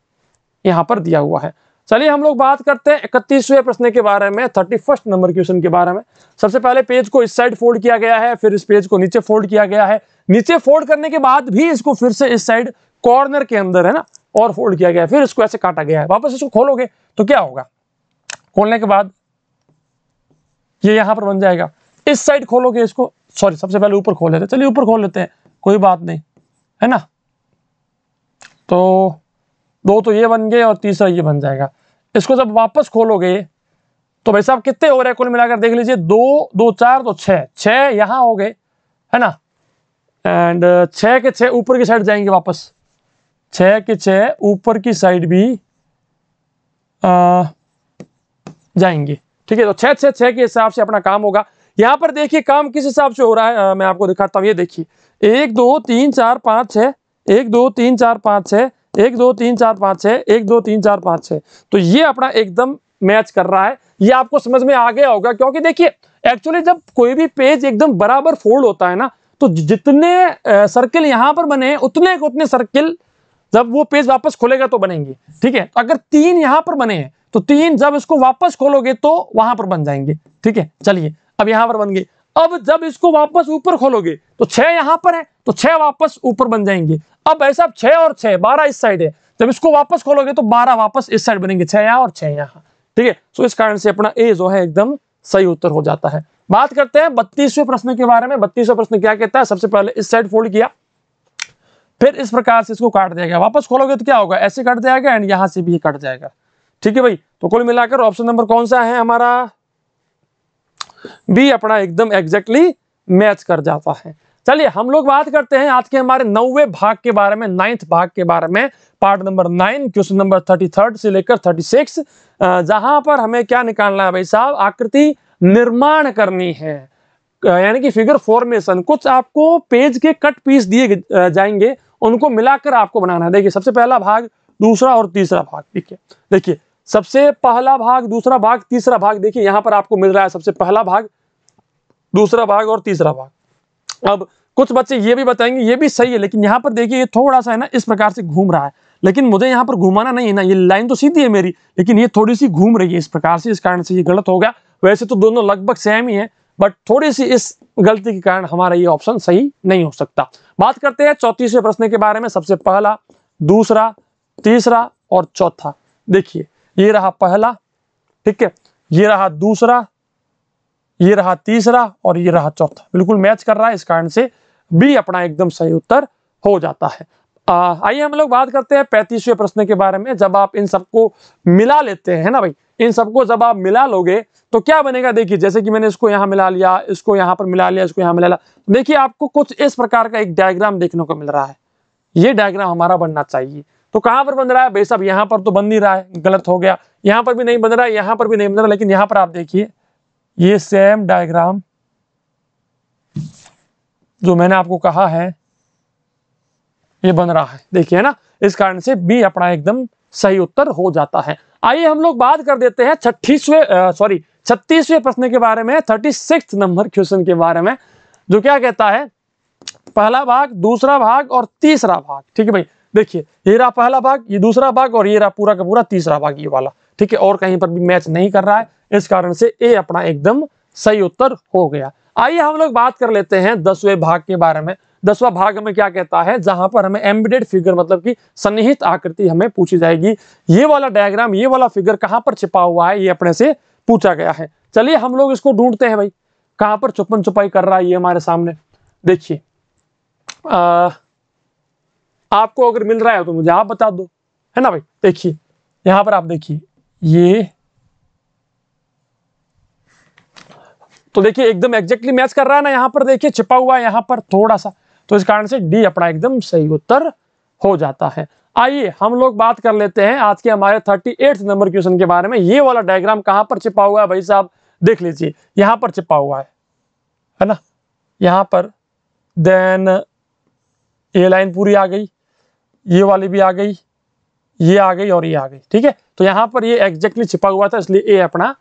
यहां पर दिया हुआ है चलिए हम लोग बात करते हैं इकतीसवें प्रश्न के बारे में थर्टी फर्स्ट नंबर क्वेश्चन के बारे में सबसे पहले पेज को इस साइड फोल्ड किया गया है फिर इस पेज को नीचे फोल्ड किया गया है नीचे फोल्ड करने के बाद भी इसको फिर से इस साइड कॉर्नर के अंदर है ना और फोल्ड किया गया है फिर इसको ऐसे काटा गया है वापस इसको खोलोगे तो क्या होगा खोलने के बाद ये यहाँ पर बन जाएगा इस साइड खोलोगे इसको सॉरी सबसे पहले ऊपर खोल लेते चलिए ऊपर खोल लेते हैं कोई बात नहीं है ना तो दो तो ये बन गए और तीसरा ये बन जाएगा इसको जब वापस खोलोगे तो भाई साहब कितने हो रहे हैं कुल मिलाकर देख लीजिए दो दो चार तो छः छः यहाँ हो गए है ना एंड uh, छः के छः ऊपर की साइड जाएंगे वापस छः के छः ऊपर की साइड भी आ, uh, जाएंगे ठीक है तो छह छह छह के हिसाब से अपना काम होगा यहाँ पर देखिए काम किस हिसाब से हो रहा है आ, मैं आपको दिखाता हूँ ये देखिए एक दो तीन चार पाँच छ एक दो तीन चार पाँच छ एक दो तीन चार पाँच छ एक दो तीन चार पाँच छ तो ये अपना एकदम मैच कर रहा है ये आपको समझ में आ गया होगा क्योंकि देखिए एक्चुअली जब कोई भी पेज एकदम बराबर फोल्ड होता है ना तो जितने सर्किल यहाँ पर बने उतने उतने सर्किल जब वो पेज वापस खुलेगा तो बनेंगे ठीक है तो अगर तीन यहाँ पर बने हैं तो तीन जब इसको वापस खोलोगे तो वहां पर बन जाएंगे ठीक है चलिए अब यहां पर बन गए अब जब इसको वापस ऊपर खोलोगे तो छह यहां पर है तो छह वापस ऊपर बन जाएंगे अब ऐसा छह और छह बारह इस साइड है जब इसको वापस खोलोगे तो बारह वापस इस साइड बनेंगे छह यहां और छह यहां ठीक है सो तो इस कारण से अपना ए जो है एकदम सही उत्तर हो जाता है बात करते हैं बत्तीसवें प्रश्न के बारे में बत्तीसवें प्रश्न क्या कहता है सबसे पहले इस साइड फोल्ड किया फिर इस प्रकार से इसको काट दिया गया वापस खोलोगे तो क्या होगा ऐसे कट जाएगा एंड यहां से भी कट जाएगा ठीक है भाई तो कुल मिलाकर ऑप्शन नंबर कौन सा है हमारा बी अपना एकदम एग्जैक्टली मैच कर जाता है चलिए हम लोग बात करते हैं आज के हमारे नौवे भाग के बारे में नाइन्थ भाग के बारे में part number nine question number thirty third से लेकर थर्टी सिक्स जहां पर हमें क्या निकालना है भाई साहब आकृति निर्माण करनी है यानी कि फिगर फॉर्मेशन कुछ आपको पेज के कट पीस दिए जाएंगे उनको मिलाकर आपको बनाना है देखिए सबसे पहला भाग दूसरा और तीसरा भाग ठीक है देखिए सबसे पहला भाग दूसरा भाग तीसरा भाग देखिए यहां पर आपको मिल रहा है सबसे पहला भाग दूसरा भाग और तीसरा भाग अब कुछ बच्चे ये भी बताएंगे ये भी सही है लेकिन यहाँ पर देखिए ये थोड़ा सा है ना इस प्रकार से घूम रहा है लेकिन मुझे यहाँ पर घुमाना नहीं है ना ये लाइन तो सीधी है मेरी लेकिन ये थोड़ी सी घूम रही है इस प्रकार से इस कारण से ये गलत हो गया वैसे तो दोनों लगभग सेम ही है बट थोड़ी सी इस गलती के कारण हमारा ये ऑप्शन सही नहीं हो सकता बात करते हैं चौतीसवें प्रश्न के बारे में सबसे पहला दूसरा तीसरा और चौथा देखिए ये रहा पहला ठीक है ये रहा दूसरा ये रहा तीसरा और ये रहा चौथा बिल्कुल मैच कर रहा है इस कारण से बी अपना एकदम सही उत्तर हो जाता है आइए हम लोग बात करते हैं पैंतीसवें प्रश्न के बारे में जब आप इन सबको मिला लेते हैं ना भाई इन सबको जब आप मिला लोगे तो क्या बनेगा देखिए जैसे कि मैंने इसको यहां मिला लिया इसको यहां पर मिला लिया इसको यहाँ मिला लिया देखिए आपको कुछ इस प्रकार का एक डायग्राम देखने को मिल रहा है ये डायग्राम हमारा बनना चाहिए तो कहां पर बन रहा है भाई साहब यहां पर तो बन नहीं रहा है गलत हो गया यहां पर भी नहीं बन रहा है यहां पर भी नहीं बन रहा लेकिन यहां पर आप देखिए ये सेम डायग्राम जो मैंने आपको कहा है ये बन रहा है देखिए ना इस कारण से बी अपना एकदम सही उत्तर हो जाता है आइए हम लोग बात कर देते हैं छत्तीसवे सॉरी छत्तीसवें प्रश्न के बारे में थर्टी सिक्स नंबर क्वेश्चन के बारे में जो क्या कहता है पहला भाग दूसरा भाग और तीसरा भाग ठीक है भाई देखिए ये रहा पहला भाग ये दूसरा भाग और ये रहा पूरा का पूरा तीसरा भाग ये वाला ठीक है और कहीं पर भी मैच नहीं कर रहा है इस कारण से ए अपना एकदम सही उत्तर हो गया आइए हम लोग बात कर लेते हैं दसवें भाग के बारे में दसवां भाग हमें क्या कहता है जहां पर हमें एम्बेडेड फिगर मतलब कि सन्निहित आकृति हमें पूछी जाएगी ये वाला डायग्राम ये वाला फिगर कहाँ पर छिपा हुआ है ये अपने से पूछा गया है चलिए हम लोग इसको ढूंढते हैं भाई कहां पर छुपन छुपाई कर रहा है ये हमारे सामने देखिए आपको अगर मिल रहा है तो मुझे आप बता दो है ना भाई देखिए यहां पर आप देखिए ये तो देखिए एकदम एग्जैक्टली मैच कर रहा है ना यहां पर देखिए छिपा हुआ है यहां पर थोड़ा सा तो इस कारण से डी अपना एकदम सही उत्तर हो जाता है आइए हम लोग बात कर लेते हैं आज के हमारे थर्टी एट नंबर क्वेश्चन के बारे में ये वाला डायग्राम कहां पर छिपा हुआ है भाई साहब देख लीजिए यहां पर छिपा हुआ है है ना यहां पर देन ए लाइन पूरी आ गई ये वाली भी आ गई ये आ गई और ये आ गई ठीक है तो यहाँ पर ये एग्जैक्टली छिपा हुआ था इसलिए ए अपना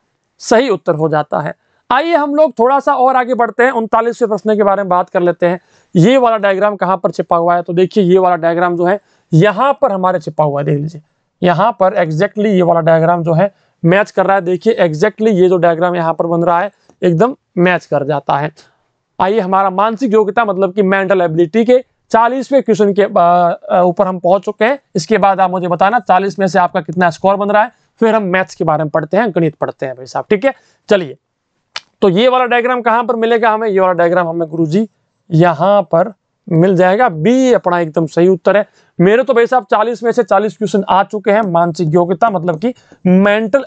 सही उत्तर हो जाता है आइए हम लोग थोड़ा सा और आगे बढ़ते हैं उनतालीसवें प्रश्न के बारे में बात कर लेते हैं ये वाला डायग्राम कहाँ पर छिपा हुआ है तो देखिए ये वाला डायग्राम जो है यहाँ पर हमारे छिपा हुआ है देख लीजिए यहाँ पर एग्जैक्टली ये वाला डायग्राम जो है मैच कर रहा है देखिए एग्जैक्टली ये जो डायग्राम यहाँ पर बन रहा है एकदम मैच कर जाता है आइए हमारा मानसिक योग्यता मतलब कि मेंटल एबिलिटी के चालीसवें क्वेश्चन के ऊपर हम पहुंच चुके हैं इसके बाद आप मुझे बताना चालीस में से आपका कितना स्कोर बन रहा है फिर हम मैथ्स के बारे में पढ़ते हैं गणित पढ़ते हैं भाई साहब ठीक है चलिए तो ये वाला डायग्राम कहां पर मिलेगा हमें ये वाला डायग्राम हमें गुरु जी यहां पर मिल जाएगा बी अपना एकदम सही उत्तर है मेरे तो भाई साहब 40 में से 40 क्वेश्चन आ चुके हैं मानसिक योग्यता मतलब कि मेंटल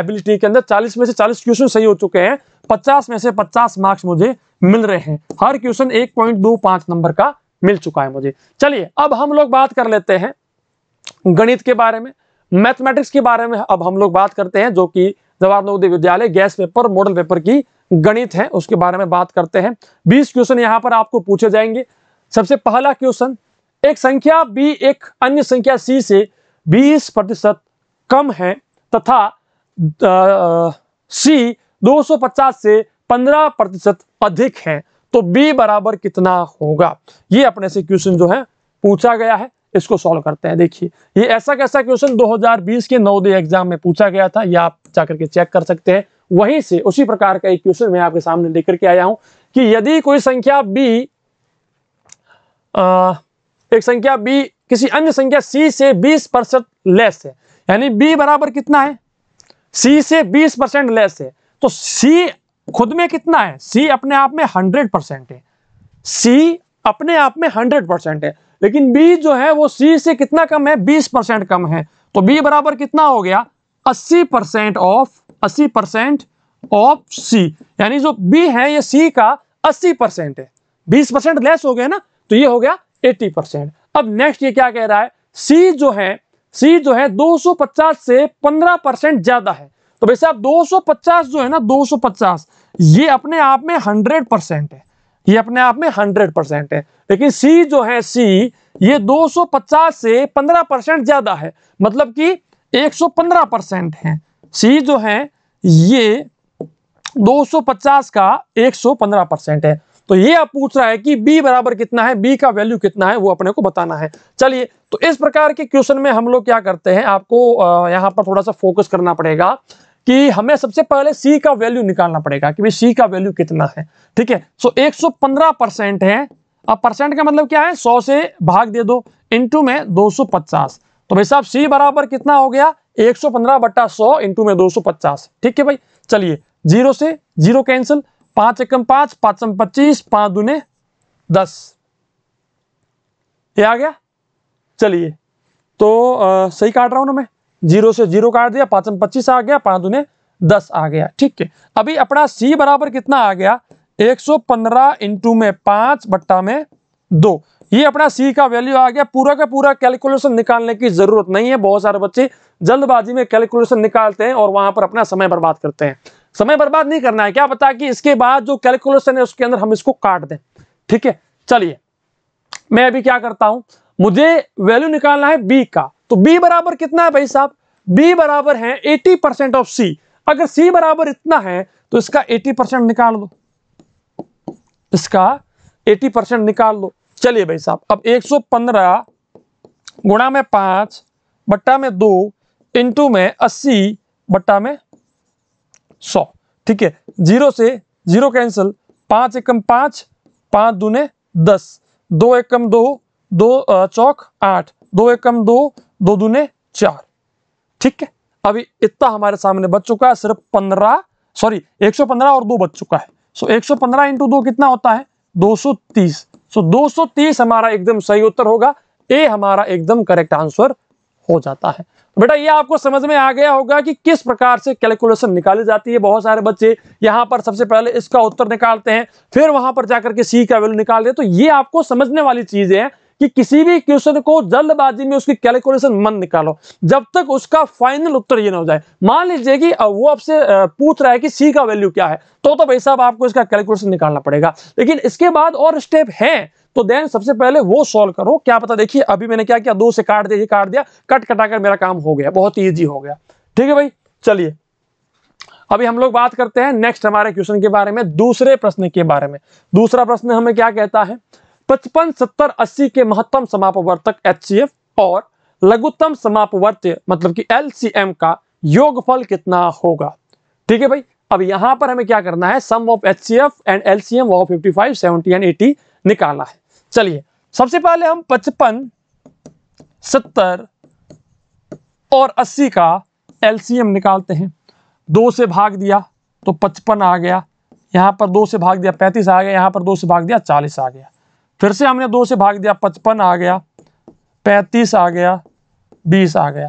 एबिलिटी के अंदर 40 में से 40 क्वेश्चन सही हो चुके हैं 50 में से 50 मार्क्स मुझे मिल रहे हैं हर क्वेश्चन एक पॉइंट दो पांच नंबर का मिल चुका है मुझे चलिए अब हम लोग बात कर लेते हैं गणित के बारे में मैथमेटिक्स के बारे में अब हम लोग बात करते हैं जो कि जवाहरलाल नवोदय विद्यालय गैस पेपर मॉडल पेपर की गणित है उसके बारे में बात करते हैं बीस क्वेश्चन यहाँ पर आपको पूछे जाएंगे सबसे पहला क्वेश्चन एक संख्या बी एक अन्य संख्या सी से बीस प्रतिशत कम है तथा सी पचास से पंद्रह प्रतिशत अधिक है तो b बराबर कितना होगा ये अपने से क्वेश्चन जो है पूछा गया है इसको सॉल्व करते हैं देखिए ये ऐसा कैसा क्वेश्चन 2020 के नौ एग्जाम में पूछा गया था ये आप जाकर के चेक कर सकते हैं वहीं से उसी प्रकार का एक क्वेश्चन मैं आपके सामने लेकर के आया हूं कि यदि कोई संख्या बी एक संख्या बी किसी अन्य संख्या सी से 20 परसेंट लेस है यानी बी बराबर कितना है सी से 20 परसेंट लेस है तो सी खुद में कितना है सी अपने आप में हंड्रेड परसेंट है सी अपने आप में हंड्रेड परसेंट है लेकिन बी जो है वो सी से कितना कम है बीस परसेंट कम है तो बी बराबर कितना हो गया अस्सी परसेंट ऑफ अस्सी परसेंट ऑफ सी यानी जो बी है ये सी का अस्सी परसेंट है बीस परसेंट लेस हो गया ना तो ये हो गया एट्टी परसेंट अब नेक्स्ट ये क्या कह रहा है सी जो है सी जो है पचास से पंद्रह परसेंट ज्यादा है तो वैसे आप 250 जो है ना 250 ये अपने आप में 100 परसेंट है ये अपने आप में 100 परसेंट है लेकिन सी जो है सी ये 250 से 15 परसेंट ज्यादा है मतलब कि 115 परसेंट है सी जो है ये 250 का 115 परसेंट है तो ये आप पूछ रहा है कि b बराबर कितना है b का वैल्यू कितना है वो अपने को बताना है चलिए तो इस प्रकार के क्वेश्चन में हम लोग क्या करते हैं आपको यहाँ पर थोड़ा सा फोकस करना पड़ेगा कि हमें सबसे पहले सी का वैल्यू निकालना पड़ेगा कि भाई सी का वैल्यू कितना है ठीक है सो 115 परसेंट है अब परसेंट का मतलब क्या है 100 से भाग दे दो इंटू में 250 तो भाई साहब सी बराबर कितना हो गया 115 सौ पंद्रह बट्टा सौ इंटू में 250 ठीक है भाई चलिए जीरो से जीरो कैंसिल पांच एकम पांच पांच पच्चीस पांच दूने दस ये आ गया चलिए तो आ, सही काट रहा हूं ना मैं जीरो से जीरो काट दिया पांच पच्चीस आ गया पांच दुने दस आ गया ठीक है अभी अपना सी बराबर कितना आ गया एक सौ पंद्रह इंटू में पांच बट्टा में दो ये अपना सी का वैल्यू आ गया पूरा का पूरा कैलकुलेशन निकालने की जरूरत नहीं है बहुत सारे बच्चे जल्दबाजी में कैलकुलेशन निकालते हैं और वहां पर अपना समय बर्बाद करते हैं समय बर्बाद नहीं करना है क्या पता कि इसके बाद जो कैलकुलेशन है उसके अंदर हम इसको काट दें ठीक है चलिए मैं अभी क्या करता हूं मुझे वैल्यू निकालना है बी का तो बी बराबर कितना है भाई साहब बी बराबर है एटी परसेंट ऑफ सी अगर सी बराबर इतना है तो इसका एटी परसेंट निकाल दो इसका एटी परसेंट निकाल दो चलिए भाई साहब अब एक सौ पंद्रह गुणा में पांच बट्टा में दो इंटू में अस्सी बट्टा में सौ ठीक है जीरो से जीरो कैंसिल पांच एकम पांच पांच दूने दस दो एकम दो दो चौक आठ दो एकम दो दो दूने चार ठीक है अभी इतना हमारे सामने बच चुका है सिर्फ पंद्रह सॉरी एक सौ पंद्रह और दो बच चुका है सो एक सौ पंद्रह इंटू दो कितना होता है दो सौ तीस सो दो सौ तीस हमारा एकदम सही उत्तर होगा ए हमारा एकदम करेक्ट आंसर हो जाता है बेटा ये आपको समझ में आ गया होगा कि किस प्रकार से कैलकुलेशन निकाली जाती है बहुत सारे बच्चे यहाँ पर सबसे पहले इसका उत्तर निकालते हैं फिर वहां पर जाकर के सी का वैल्यू निकाल दे तो ये आपको समझने वाली चीजें हैं कि किसी भी क्वेश्चन को जल्दबाजी में उसकी कैलकुलेशन मन निकालो जब तक उसका फाइनल उत्तर ये ना हो जाए मान लीजिए कि वो आपसे पूछ रहा है कि सी का वैल्यू क्या है तो तो भाई साहब आपको इसका कैलकुलेशन निकालना पड़ेगा लेकिन इसके बाद और स्टेप है तो देन सबसे पहले वो सॉल्व करो क्या पता देखिए अभी मैंने क्या किया दो से काट दिया ये काट दिया कट कटाकर मेरा काम हो गया बहुत ईजी हो गया ठीक है भाई चलिए अभी हम लोग बात करते हैं नेक्स्ट हमारे क्वेश्चन के बारे में दूसरे प्रश्न के बारे में दूसरा प्रश्न हमें क्या कहता है पचपन सत्तर अस्सी के महत्तम समापवर्तक एच और लघुत्तम समापवर्त्य मतलब कि एल का योगफल कितना होगा ठीक है भाई अब यहां पर हमें क्या करना है sum of H and L C M वो fifty five seventy and eighty निकालना है चलिए सबसे पहले हम पचपन सत्तर और अस्सी का एलसीएम निकालते हैं दो से भाग दिया तो पचपन आ गया यहां पर दो से भाग दिया पैंतीस आ गया यहां पर दो से भाग दिया चालीस आ गया फिर से हमने दो से भाग दिया पचपन आ गया पैंतीस आ गया बीस आ गया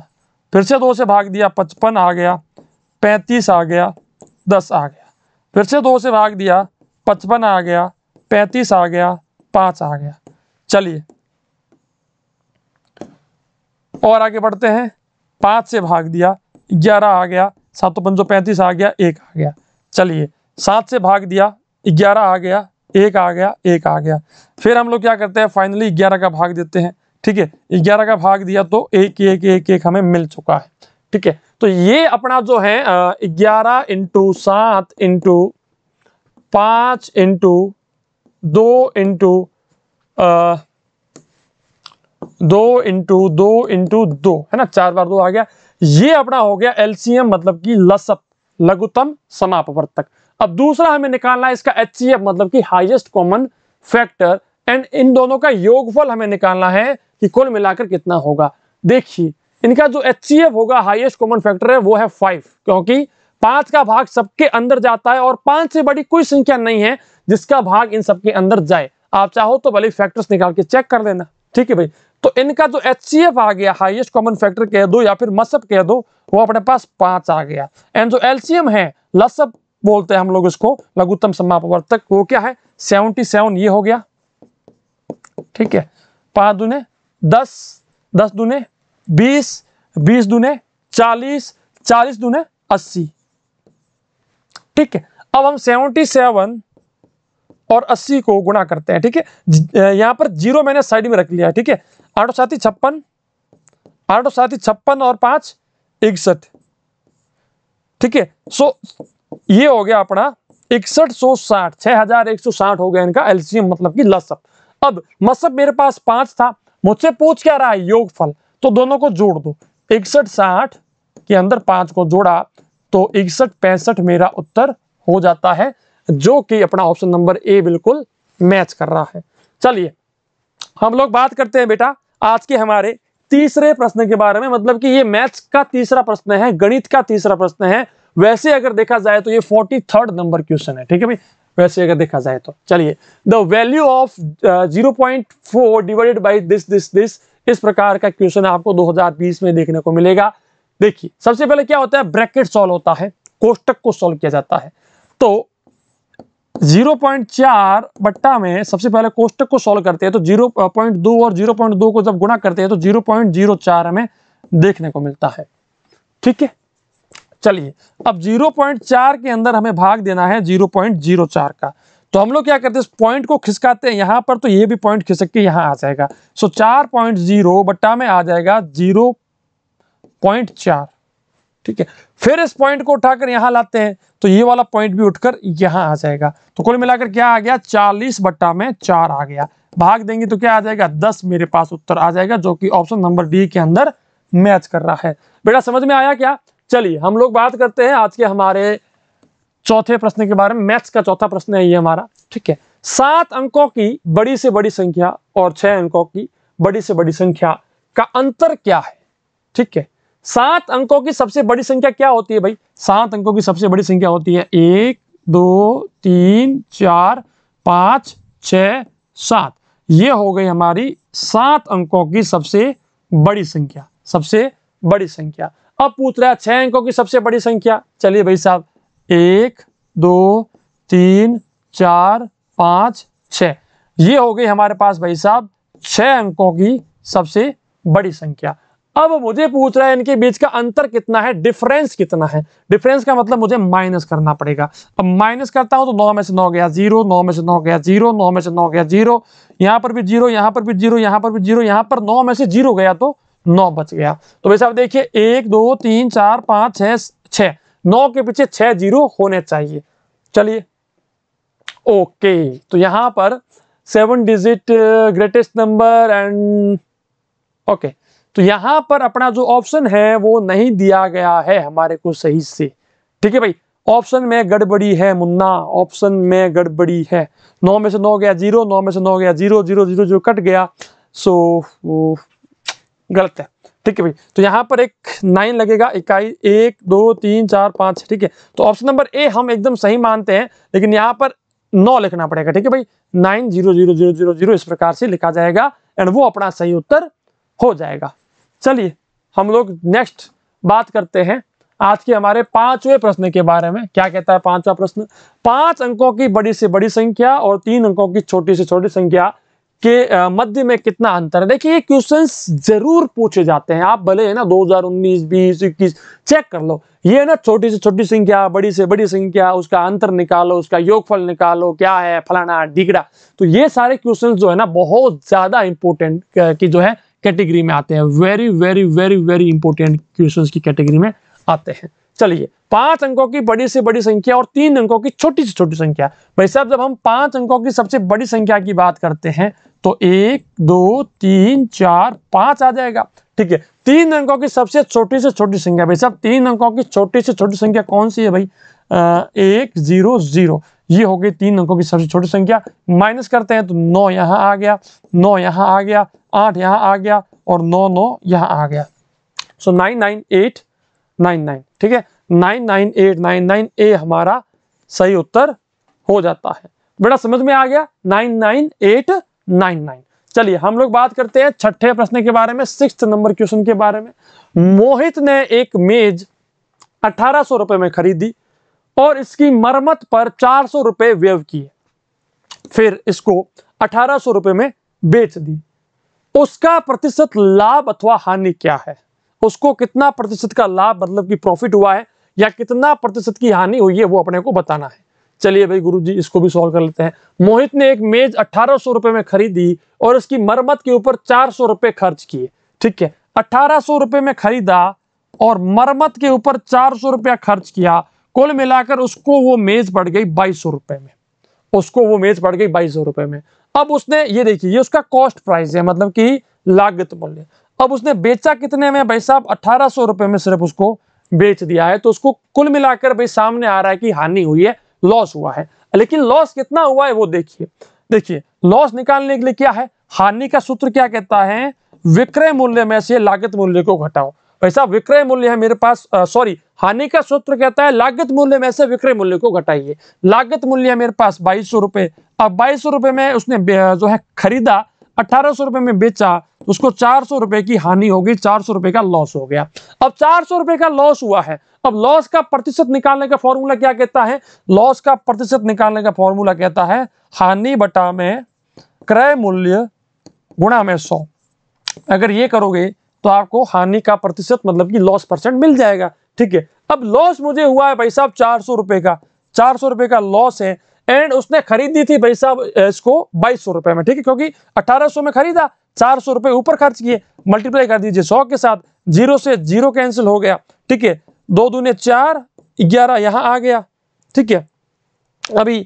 फिर से दो से भाग दिया पचपन आ गया पैंतीस आ गया दस आ गया फिर से दो से भाग दिया पचपन आ गया पैंतीस आ गया पाँच आ गया चलिए और आगे बढ़ते हैं पाँच से भाग दिया ग्यारह आ गया सातों तो पंचो पैंतीस आ गया एक आ गया चलिए सात से भाग दिया ग्यारह आ गया एक आ गया एक आ गया फिर हम लोग क्या करते हैं फाइनली ग्यारह का भाग देते हैं ठीक है ग्यारह का भाग दिया तो एक एक एक एक हमें मिल चुका है ठीक है तो ये अपना जो है ग्यारह इंटू सात इंटू पांच इंटू दो इंटू दो इंटू दो इंटू दो है ना चार बार दो आ गया ये अपना हो गया एलसीएम मतलब कि लसअप लघुतम समापवर्तक अब दूसरा हमें निकालना है इसका एच मतलब कि हाईएस्ट कॉमन फैक्टर एंड इन दोनों का योगफल हमें निकालना है कि कुल मिलाकर कितना होगा देखिए इनका जो एच होगा हाईएस्ट कॉमन फैक्टर है वो है फाइव क्योंकि पांच का भाग सबके अंदर जाता है और पांच से बड़ी कोई संख्या नहीं है जिसका भाग इन सबके अंदर जाए आप चाहो तो भले फैक्टर्स निकाल के चेक कर लेना ठीक है भाई तो इनका जो एच आ गया हाइएस्ट कॉमन फैक्टर कह दो या फिर मसअप कह दो वो अपने पास पांच आ गया एंड जो एलसीएम है लसअप बोलते हैं हम लोग इसको लघुत्तम समापवर्तक वो क्या है सेवनटी सेवन ये हो गया ठीक है पांच दुने दस दस दुने बीस बीस दुने चालीस चालीस दुने अस्सी ठीक है अब हम सेवनटी सेवन और अस्सी को गुणा करते हैं ठीक है यहां पर जीरो मैंने साइड में रख लिया ठीक है आठों साथी छप्पन आठों साथी छप्पन और पांच इकसठ ठीक है सो ये हो गया अपना इकसठ सौ साठ छह हजार एक सौ साठ हो गया इनका एलसीएम मतलब कि लसअप अब मसअप मेरे पास पांच था मुझसे पूछ क्या रहा है योगफल तो दोनों को जोड़ दो इकसठ साठ के अंदर पांच को जोड़ा तो इकसठ पैंसठ मेरा उत्तर हो जाता है जो कि अपना ऑप्शन नंबर ए बिल्कुल मैच कर रहा है चलिए हम लोग बात करते हैं बेटा आज के हमारे तीसरे प्रश्न के बारे में मतलब कि ये मैथ्स का तीसरा प्रश्न है गणित का तीसरा प्रश्न है वैसे अगर देखा जाए तो ये फोर्टी थर्ड नंबर क्वेश्चन है ठीक है भाई वैसे अगर देखा जाए तो चलिए the value of zero point four divided by this this this इस प्रकार का क्वेश्चन आपको 2020 में देखने को मिलेगा देखिए सबसे पहले क्या होता है ब्रैकेट सॉल्व होता है कोष्टक को सॉल्व किया जाता है तो 0.4 बट्टा में सबसे पहले कोष्टक को सॉल्व करते हैं तो 0.2 और 0.2 को जब गुणा करते हैं तो 0.04 हमें देखने को मिलता है ठीक है चलिए अब 0.4 के अंदर हमें भाग देना है 0.04 का तो हम लोग क्या करते हैं पॉइंट को खिसकाते हैं यहां पर तो ये भी पॉइंट खिसक के यहां आ जाएगा सो चार पॉइंट जीरो बट्टा में आ जाएगा जीरो पॉइंट चार ठीक है फिर इस पॉइंट को उठाकर यहां लाते हैं तो ये वाला पॉइंट भी उठकर यहां आ जाएगा तो कुल मिलाकर क्या आ गया चालीस बट्टा में चार आ गया भाग देंगे तो क्या आ जाएगा दस मेरे पास उत्तर आ जाएगा जो कि ऑप्शन नंबर डी के अंदर मैच कर रहा है बेटा समझ में आया क्या चलिए हम लोग बात करते हैं आज के हमारे चौथे प्रश्न के बारे में मैथ्स का चौथा प्रश्न है ये हमारा ठीक है सात अंकों की बड़ी से बड़ी संख्या और छह अंकों की बड़ी से बड़ी संख्या का अंतर क्या है ठीक है सात अंकों की सबसे बड़ी संख्या क्या होती है भाई सात अंकों की सबसे बड़ी संख्या होती है एक दो तीन चार पांच छ सात ये हो गई हमारी सात अंकों की सबसे बड़ी संख्या सबसे बड़ी संख्या अब पूछ रहा है छह अंकों की सबसे बड़ी संख्या चलिए भाई साहब एक दो तीन चार पांच छ ये हो गई हमारे पास भाई साहब छह अंकों की सबसे बड़ी संख्या अब मुझे पूछ रहा है इनके बीच का अंतर कितना है डिफरेंस कितना है डिफरेंस का मतलब मुझे माइनस करना पड़ेगा अब माइनस करता हूं तो नौ में से नौ गया जीरो नौ में से नौ गया जीरो नौ में से नौ गया जीरो यहां पर भी जीरो यहां पर भी जीरो यहां पर भी जीरो यहां पर नौ में से जीरो गया तो नौ बच गया तो भाई साहब देखिए एक दो तीन चार पाँच छः छः नौ के पीछे छह जीरो होने चाहिए चलिए ओके तो यहां पर seven digit greatest number and okay तो यहां पर अपना जो ऑप्शन है वो नहीं दिया गया है हमारे को सही से ठीक है भाई ऑप्शन में गड़बड़ी है मुन्ना ऑप्शन में गड़बड़ी है नौ में से नौ गया जीरो नौ में से नौ गया zero zero zero zero cut गया सो so, गलत है ठीक है भाई तो यहाँ पर एक नाइन लगेगा इकाई एक दो तीन चार पाँच ठीक है तो ऑप्शन नंबर ए हम एकदम सही मानते हैं लेकिन यहाँ पर नौ लिखना पड़ेगा ठीक है भाई nine zero zero zero zero zero इस प्रकार से लिखा जाएगा एंड वो अपना सही उत्तर हो जाएगा चलिए हम लोग नेक्स्ट बात करते हैं आज के हमारे पांचवें प्रश्न के बारे में क्या कहता है पांचवा प्रश्न पांच अंकों की बड़ी से बड़ी संख्या और तीन अंकों की छोटी से छोटी संख्या के मध्य में कितना अंतर है देखिए ये क्वेश्चंस जरूर पूछे जाते हैं आप भले है ना 2019 20 इक्कीस चेक कर लो ये ना छोटी से छोटी संख्या बड़ी से बड़ी संख्या उसका अंतर निकालो उसका योगफल निकालो क्या है फलाना डिगड़ा तो ये सारे क्वेश्चन जो है ना बहुत ज्यादा इंपॉर्टेंट की जो है कैटेगरी में आते हैं very very very very important question की कैटेगरी में आते हैं चलिए पांच अंकों की बड़ी से बड़ी संख्या और तीन अंकों की छोटी से छोटी संख्या भाई साहब जब हम पांच अंकों की सबसे बड़ी संख्या की बात करते हैं तो एक दो तीन चार पांच आ जाएगा ठीक है तीन अंकों की सबसे छोटी से छोटी संख्या भाई साहब तीन अंकों की छोटी से छोटी संख्या कौन सी है भाई आ, एक जीरो जीरो ये हो गई तीन अंकों की सबसे छोटी संख्या माइनस करते हैं तो नौ यहां आ गया नौ यहां आ गया आठ यहां आ गया और नौ नौ यहां आ गया so nine nine eight nine nine ठीक है nine nine eight nine nine ए हमारा सही उत्तर हो जाता है बेटा समझ में आ गया nine nine eight nine nine चलिए हम लोग बात करते हैं छठे प्रश्न के बारे में सिक्स नंबर क्वेश्चन के बारे में मोहित ने एक मेज अठारह सौ रुपए में खरीदी और इसकी मरम्मत पर चार सौ रुपए व्यव किए फिर इसको अठारह सौ रुपए में बेच दी उसका प्रतिशत लाभ अथवा हानि क्या है उसको कितना प्रतिशत का लाभ मतलब कि प्रॉफिट हुआ है या कितना प्रतिशत की हानि हुई है वो अपने को बताना है चलिए भाई गुरुजी इसको भी सॉल्व कर लेते हैं मोहित ने एक मेज अठारह सौ रुपए में खरीदी और इसकी मरम्मत के ऊपर चार सौ रुपए खर्च किए ठीक है अठारह सौ रुपए में खरीदा और मरम्मत के ऊपर चार सौ रुपया खर्च किया कुल मिलाकर उसको वो मेज पड़ गई बाईस सौ रुपए में उसको वो मेज पड़ गई बाईस सौ रुपए में अब उसने ये देखिए ये उसका कॉस्ट प्राइस है मतलब की लागत मूल्य अब उसने बेचा कितने में भाई साहब अठारह सौ रुपए में सिर्फ उसको बेच दिया है तो उसको कुल मिलाकर भाई सामने आ रहा है कि हानि हुई है लॉस हुआ है लेकिन लॉस कितना हुआ है वो देखिए देखिए लॉस निकालने के लिए क्या है हानि का सूत्र क्या कहता है विक्रय मूल्य में से लागत मूल्य को घटाओ ऐसा विक्रय मूल्य है मेरे पास सॉरी हानि का सूत्र कहता है लागत मूल्य में से विक्रय मूल्य को घटाइए लागत मूल्य है मेरे पास बाईस रुपए अब बाईस रुपए में उसने जो है खरीदा अठारह सौ रुपए में बेचा तो उसको चार सौ रुपए की हानि हो गई चार सौ रुपए का लॉस हो गया अब चार सौ रुपए का लॉस हुआ है अब लॉस का प्रतिशत निकालने का फॉर्मूला क्या कहता है लॉस का प्रतिशत निकालने का फॉर्मूला कहता है हानि बटा में क्रय मूल्य गुणा में सौ अगर ये करोगे तो आपको हानि का प्रतिशत मतलब कि लॉस परसेंट मिल जाएगा ठीक है अब लॉस मुझे हुआ है भाई साहब चार सौ रुपए का चार सौ रुपए का लॉस है एंड उसने खरीदी थी भाई साहब इसको बाईस सौ रुपए में ठीक है क्योंकि अठारह सौ में खरीदा चार सौ रुपए ऊपर खर्च किए मल्टीप्लाई कर दीजिए सौ के साथ जीरो से जीरो कैंसिल हो गया ठीक है दो दूने चार ग्यारह यहां आ गया ठीक है अभी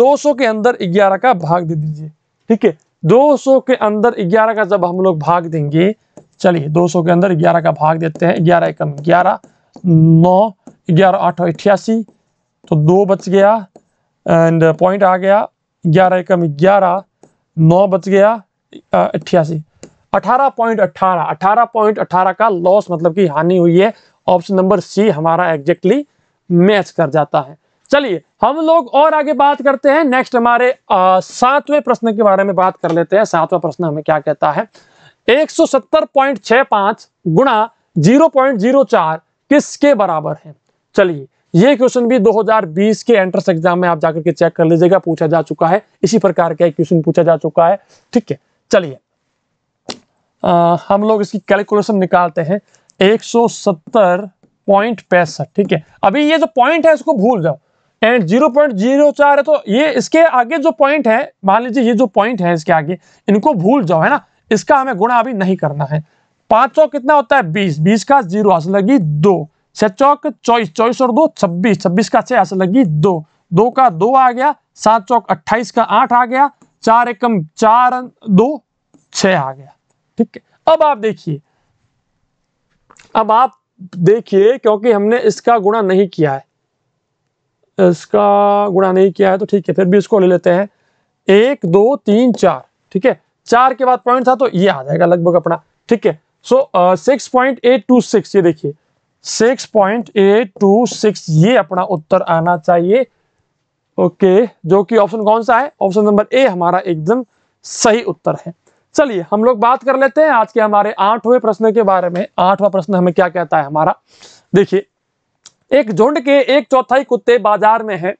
200 के अंदर ग्यारह का भाग दे दीजिए ठीक है 200 के अंदर ग्यारह का जब हम लोग भाग देंगे चलिए सौ के अंदर ग्यारह का भाग देते हैं ग्यारह एकम ग्यारह नौ ग्यारह आठ अठासी तो दो बच गया एंड पॉइंट uh, आ गया ग्यारह एकम ग्यारह नौ बच गया uh, अट्ठासी अठारह पॉइंट अट्ठारह अठारह पॉइंट अठारह का लॉस मतलब कि हानि हुई है ऑप्शन नंबर सी हमारा एग्जैक्टली मैच कर जाता है चलिए हम लोग और आगे बात करते हैं नेक्स्ट हमारे uh, सातवें प्रश्न के बारे में बात कर लेते हैं सातवां प्रश्न हमें क्या कहता है 170.65 गुणा 0.04 किसके बराबर है चलिए ये क्वेश्चन भी 2020 के एंट्रेंस एग्जाम में आप जाकर के चेक कर लीजिएगा पूछा जा चुका है इसी प्रकार का क्वेश्चन पूछा जा चुका है ठीक है चलिए हम लोग इसकी कैलकुलेशन निकालते हैं एक पॉइंट पैंसठ ठीक है अभी ये जो पॉइंट है इसको भूल जाओ एंड जीरो पॉइंट जीरो चार है तो ये इसके आगे जो पॉइंट है मान लीजिए ये जो पॉइंट है इसके आगे इनको भूल जाओ है ना इसका हमें गुणा अभी नहीं करना है पांच सौ कितना होता है बीस बीस का जीरो लगी दो छह चौक चौबीस चौबीस और दो छब्बीस छब्बीस का छह ऐसे लगी दो दो का दो आ गया सात चौक अट्ठाईस का आठ आ गया चार एकम चार दो छह आ गया ठीक है अब आप देखिए अब आप देखिए क्योंकि हमने इसका गुणा नहीं किया है इसका गुणा नहीं किया है तो ठीक है फिर भी इसको ले लेते हैं एक दो तीन चार ठीक है चार के बाद पॉइंट था तो ये आ जाएगा लगभग अपना ठीक है so six point eight two six ये देखिए 6.826 ये अपना उत्तर आना चाहिए ओके जो कि ऑप्शन कौन सा है ऑप्शन नंबर ए हमारा एकदम सही उत्तर है चलिए हम लोग बात कर लेते हैं आज के हमारे आठवें प्रश्न के बारे में आठवां प्रश्न हमें क्या कहता है हमारा देखिए एक झुंड के एक चौथाई कुत्ते बाजार में है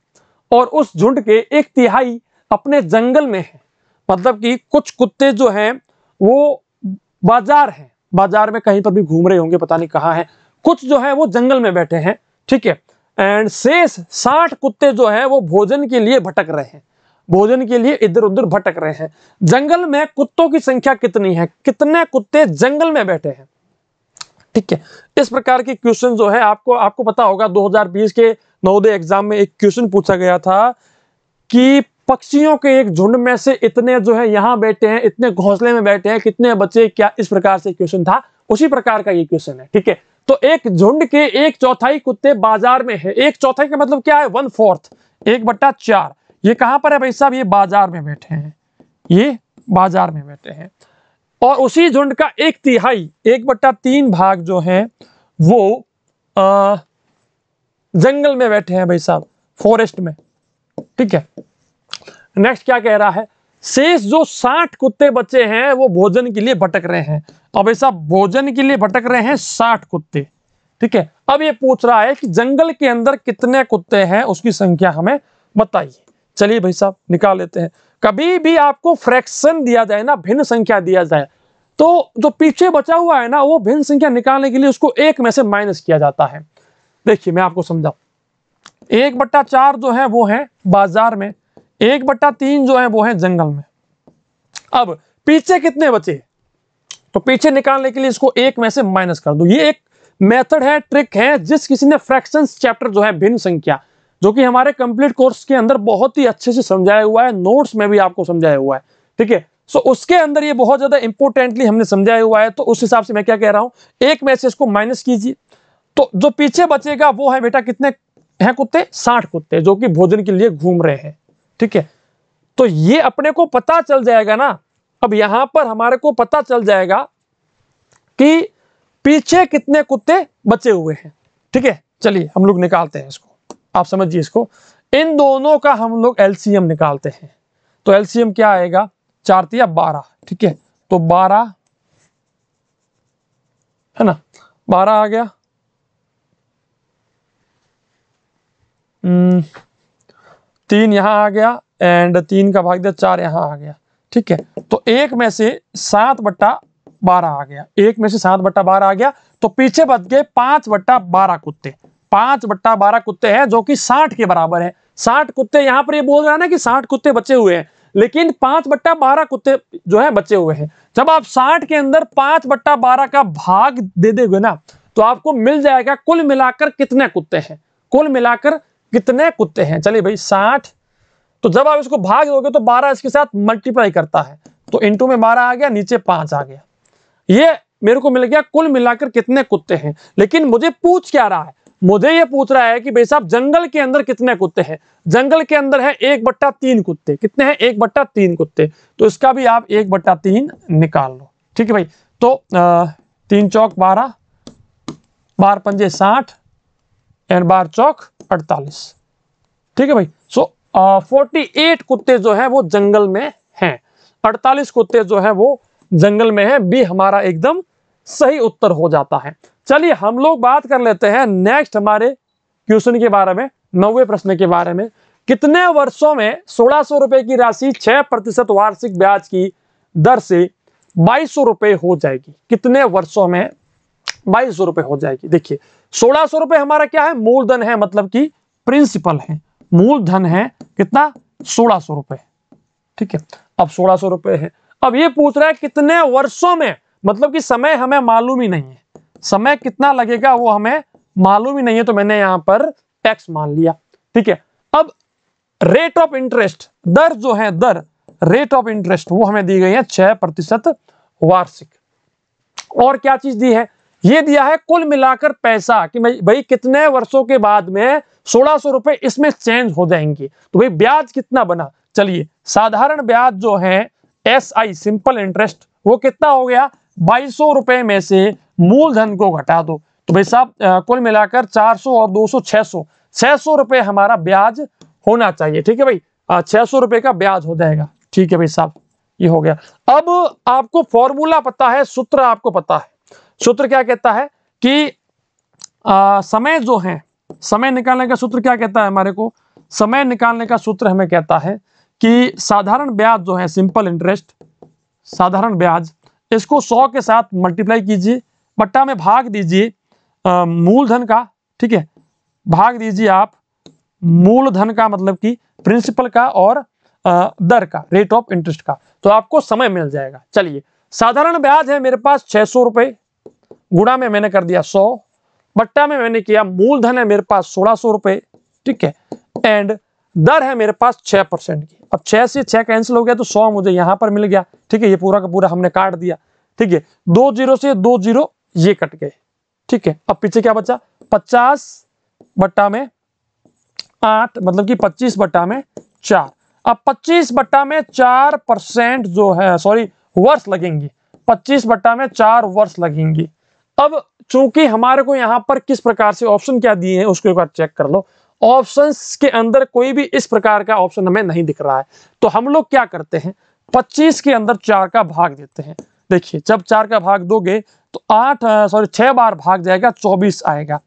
और उस झुंड के एक तिहाई अपने जंगल में है मतलब कि कुछ कुत्ते जो हैं वो बाजार हैं बाजार में कहीं पर भी घूम रहे होंगे पता नहीं कहाँ है कुछ जो है वो जंगल में बैठे हैं ठीक है एंड शेष साठ कुत्ते जो है वो भोजन के लिए भटक रहे हैं भोजन के लिए इधर उधर भटक रहे हैं जंगल में कुत्तों की संख्या कितनी है कितने कुत्ते जंगल में बैठे हैं ठीक है इस प्रकार के क्वेश्चन जो है आपको आपको पता होगा 2020 के नवोदय एग्जाम में एक क्वेश्चन पूछा गया था कि पक्षियों के एक झुंड में से इतने जो है यहां बैठे हैं इतने घोंसले में बैठे हैं कितने बच्चे क्या इस प्रकार से क्वेश्चन था उसी प्रकार का ये क्वेश्चन है ठीक है तो एक झुंड के एक चौथाई कुत्ते बाजार में है एक चौथाई का मतलब क्या है वन फोर्थ एक बट्टा चार ये कहां पर है भाई साहब ये बाजार में बैठे हैं ये बाजार में बैठे हैं और उसी झुंड का एक तिहाई एक बट्टा तीन भाग जो है वो आ, जंगल में बैठे हैं भाई साहब फॉरेस्ट में ठीक है नेक्स्ट क्या कह रहा है शेष जो साठ कुत्ते बच्चे हैं वो भोजन के लिए भटक रहे हैं तो भाई भोजन के लिए भटक रहे हैं साठ कुत्ते ठीक है अब ये पूछ रहा है कि जंगल के अंदर कितने कुत्ते हैं उसकी संख्या हमें बताइए चलिए भाई साहब निकाल लेते हैं कभी भी आपको फ्रैक्शन दिया जाए ना भिन्न संख्या दिया जाए तो जो पीछे बचा हुआ है ना वो भिन्न संख्या निकालने के लिए उसको एक में से माइनस किया जाता है देखिए मैं आपको समझाऊ एक बट्टा चार जो है वो है बाजार में एक बट्टा तीन जो है वो है जंगल में अब पीछे कितने बचे तो पीछे निकालने के लिए इसको एक में से माइनस कर दो ये एक मेथड है ट्रिक है जिस किसी ने फ्रैक्शन चैप्टर जो है भिन्न संख्या जो कि हमारे कंप्लीट कोर्स के अंदर बहुत ही अच्छे से समझाया हुआ है नोट्स में भी आपको समझाया हुआ है ठीक है सो उसके अंदर ये बहुत ज्यादा इंपोर्टेंटली हमने समझाया हुआ है तो उस हिसाब से मैं क्या कह रहा हूं एक में से इसको माइनस कीजिए तो जो पीछे बचेगा वो है बेटा कितने हैं कुत्ते साठ कुत्ते जो कि भोजन के लिए घूम रहे हैं ठीक है तो ये अपने को पता चल जाएगा ना अब यहां पर हमारे को पता चल जाएगा कि पीछे कितने कुत्ते बचे हुए हैं ठीक है चलिए हम लोग निकालते हैं इसको आप समझिए इसको इन दोनों का हम लोग एलसीएम निकालते हैं तो एलसीएम क्या आएगा चार तिया बारह ठीक है तो बारह है ना बारह आ गया हम्म, तीन यहां आ गया एंड तीन का भाग दिया चार यहां आ गया ठीक है तो एक में से सात बट्टा बारह आ गया एक में से सात बट्टा बारह आ गया तो पीछे बच गए पांच बट्टा बारह कुत्ते पांच बट्टा बारह कुत्ते हैं जो कि साठ के बराबर है साठ कुत्ते यहां पर ये बोल रहा है ना कि साठ कुत्ते बचे हुए हैं लेकिन पांच बट्टा बारह कुत्ते जो है बचे हुए हैं जब आप साठ के अंदर पांच बट्टा बारह का भाग दे दोगे ना तो आपको मिल जाएगा कुल मिलाकर कितने कुत्ते हैं कुल मिलाकर कितने कुत्ते हैं चलिए भाई साठ तो जब आप इसको भाग दोगे तो बारह इसके साथ मल्टीप्लाई करता है तो इंटू में बारह आ गया नीचे पांच आ गया ये मेरे को मिल गया कुल मिलाकर कितने कुत्ते हैं लेकिन मुझे पूछ क्या रहा है मुझे ये पूछ रहा है कि भाई साहब जंगल के अंदर कितने कुत्ते हैं जंगल के अंदर है एक बट्टा तीन कुत्ते कितने हैं एक बट्टा तीन कुत्ते तो इसका भी आप एक बट्टा तीन निकाल लो ठीक है भाई तो आ, तीन चौक बारह बार पंजे साठ एंड बार चौक अड़तालीस ठीक है भाई फोर्टी एट कुत्ते जो है वो जंगल में हैं अड़तालीस कुत्ते जो है वो जंगल में है बी हमारा एकदम सही उत्तर हो जाता है चलिए हम लोग बात कर लेते हैं नेक्स्ट हमारे क्वेश्चन के बारे में नौवे प्रश्न के बारे में कितने वर्षों में सोलह सौ रुपए की राशि छह प्रतिशत वार्षिक ब्याज की दर से बाईस सौ रुपए हो जाएगी कितने वर्षों में बाईस सौ रुपए हो जाएगी देखिए सोलह सौ रुपए हमारा क्या है मूलधन है मतलब कि प्रिंसिपल है मूल धन है कितना सोलह सौ रुपए ठीक है अब सोलह सौ रुपए है अब ये पूछ रहा है कितने वर्षों में मतलब कि समय हमें मालूम ही नहीं है समय कितना लगेगा वो हमें मालूम ही नहीं है तो मैंने यहां पर टैक्स मान लिया ठीक है अब रेट ऑफ इंटरेस्ट दर जो है दर रेट ऑफ इंटरेस्ट वो हमें दी गई है छह प्रतिशत वार्षिक और क्या चीज दी है ये दिया है कुल मिलाकर पैसा कि भाई कितने वर्षों के बाद में सोलह सौ रुपए इसमें चेंज हो जाएंगे तो भाई ब्याज कितना बना चलिए साधारण ब्याज जो है एस आई सिंपल इंटरेस्ट वो कितना हो गया बाईस रुपए में से मूलधन को घटा दो तो भाई साहब कुल मिलाकर 400 और 200 600 सौ रुपए हमारा ब्याज होना चाहिए ठीक है भाई छह सौ रुपए का ब्याज हो जाएगा ठीक है भाई साहब ये हो गया अब आपको फॉर्मूला पता है सूत्र आपको पता है सूत्र क्या कहता है कि आ, समय जो है समय निकालने का सूत्र क्या कहता है हमारे को समय निकालने का सूत्र हमें कहता है कि साधारण ब्याज जो है सिंपल इंटरेस्ट साधारण ब्याज इसको सौ के साथ मल्टीप्लाई कीजिए बट्टा में भाग दीजिए मूलधन का ठीक है भाग दीजिए आप मूलधन का मतलब कि प्रिंसिपल का और आ, दर का रेट ऑफ इंटरेस्ट का तो आपको समय मिल जाएगा चलिए साधारण ब्याज है मेरे पास छह सौ रुपए गुणा में मैंने कर दिया सौ बट्टा में मैंने किया मूलधन है मेरे पास सोलह सौ रुपए ठीक है एंड दर है मेरे पास छह परसेंट की अब छह से छह कैंसिल हो गया तो सौ मुझे यहां पर मिल गया ठीक है ये पूरा का पूरा हमने काट दिया ठीक है दो जीरो से दो जीरो ये कट गए ठीक है अब पीछे क्या बचा पचास बट्टा में आठ मतलब कि पच्चीस बट्टा में चार अब पच्चीस बट्टा में चार परसेंट जो है सॉरी वर्ष लगेंगी पच्चीस बट्टा में चार वर्ष लगेंगी अब चूंकि हमारे को यहां पर किस प्रकार से ऑप्शन क्या दिए हैं उसको एक बार चेक कर लो ऑप्शन के अंदर कोई भी इस प्रकार का ऑप्शन हमें नहीं दिख रहा है तो हम लोग क्या करते हैं पच्चीस के अंदर चार का भाग देते हैं देखिए जब चार का भाग दोगे तो आठ सॉरी छह बार भाग जाएगा चौबीस आएगा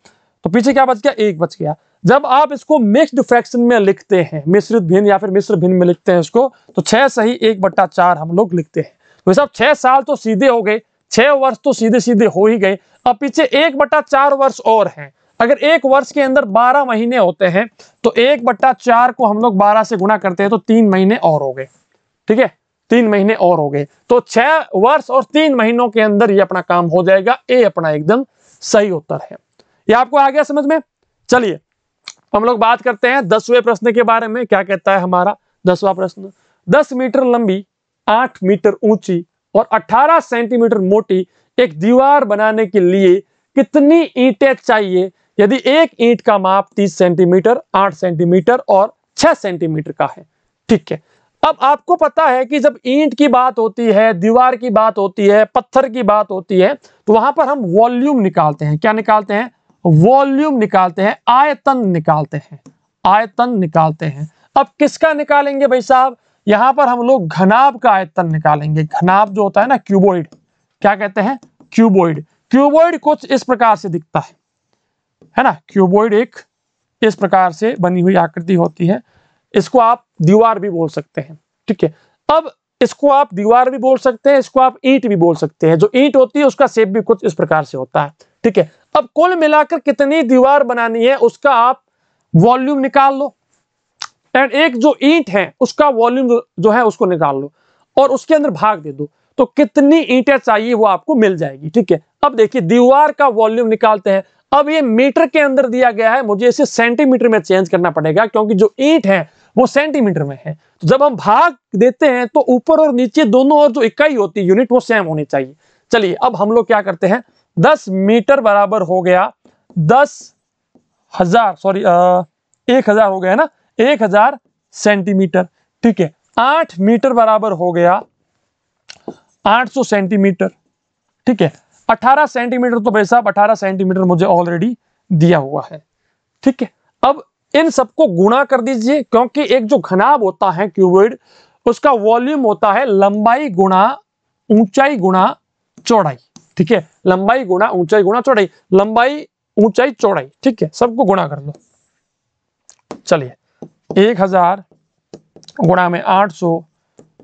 तो पीछे क्या बच गया एक बच गया जब आप इसको मिक्सड फ्रैक्शन में लिखते हैं मिश्रित भिन्न या फिर मिश्र भिन्न में लिखते हैं इसको तो छह सही एक बट्टा चार हम लोग लिखते हैं तो छह साल तो सीधे हो गए छह वर्ष तो सीधे सीधे हो ही गए अब पीछे एक बट्टा चार वर्ष और हैं अगर एक वर्ष के अंदर बारह महीने होते हैं तो एक बट्टा चार को हम लोग बारह से गुना करते हैं तो तीन महीने और हो गए ठीक है तीन महीने और हो गए तो छह वर्ष और तीन महीनों के अंदर ये अपना काम हो जाएगा ए अपना एकदम सही उत्तर है ये आपको आ गया समझ में चलिए हम लोग बात करते हैं दसवें प्रश्न के बारे में क्या कहता है हमारा दसवा प्रश्न दस मीटर लंबी आठ मीटर ऊंची और 18 सेंटीमीटर मोटी एक दीवार बनाने के लिए कितनी ईंटें चाहिए यदि एक ईंट का माप 30 सेंटीमीटर 8 सेंटीमीटर और 6 सेंटीमीटर का है ठीक है अब आपको पता है कि जब ईंट की बात होती है दीवार की बात होती है पत्थर की बात होती है तो वहां पर हम वॉल्यूम निकालते हैं क्या निकालते हैं वॉल्यूम निकालते हैं आयतन निकालते हैं आयतन निकालते हैं अब किसका निकालेंगे भाई साहब यहां पर हम लोग घनाब का आयतन निकालेंगे घनाब जो होता है ना क्यूबोइड क्या कहते हैं क्यूबोइड क्यूबोइड कुछ इस प्रकार से दिखता है है ना क्यूबोइड एक इस प्रकार से बनी हुई आकृति होती है इसको आप दीवार भी बोल सकते हैं ठीक है अब इसको आप दीवार भी बोल सकते हैं इसको आप ईट भी बोल सकते हैं जो ईट होती है उसका सेप भी कुछ इस प्रकार से होता है ठीक है अब कुल मिलाकर कितनी दीवार बनानी है उसका आप वॉल्यूम निकाल लो एंड एक जो ईंट है उसका वॉल्यूम जो है उसको निकाल लो और उसके अंदर भाग दे दो तो कितनी ईंटें चाहिए वो आपको मिल जाएगी ठीक है अब देखिए दीवार का वॉल्यूम निकालते हैं अब ये मीटर के अंदर दिया गया है मुझे इसे सेंटीमीटर में चेंज करना पड़ेगा क्योंकि जो ईंट है वो सेंटीमीटर में है तो जब हम भाग देते हैं तो ऊपर और नीचे दोनों और जो इकाई होती है यूनिट वो सेम होनी चाहिए चलिए अब हम लोग क्या करते हैं दस मीटर बराबर हो गया दस हजार सॉरी एक हजार हो गया ना एक हजार सेंटीमीटर ठीक है आठ मीटर बराबर हो गया आठ सौ सेंटीमीटर ठीक है अठारह सेंटीमीटर तो भाई साहब अठारह सेंटीमीटर मुझे ऑलरेडी दिया हुआ है ठीक है अब इन सबको गुणा कर दीजिए क्योंकि एक जो घनाब होता है क्यूबॉइड उसका वॉल्यूम होता है लंबाई गुणा ऊंचाई गुणा चौड़ाई ठीक है लंबाई गुणा ऊंचाई गुणा चौड़ाई लंबाई ऊंचाई चौड़ाई ठीक है सबको गुणा कर लो चलिए एक हजार गुणा में आठ सौ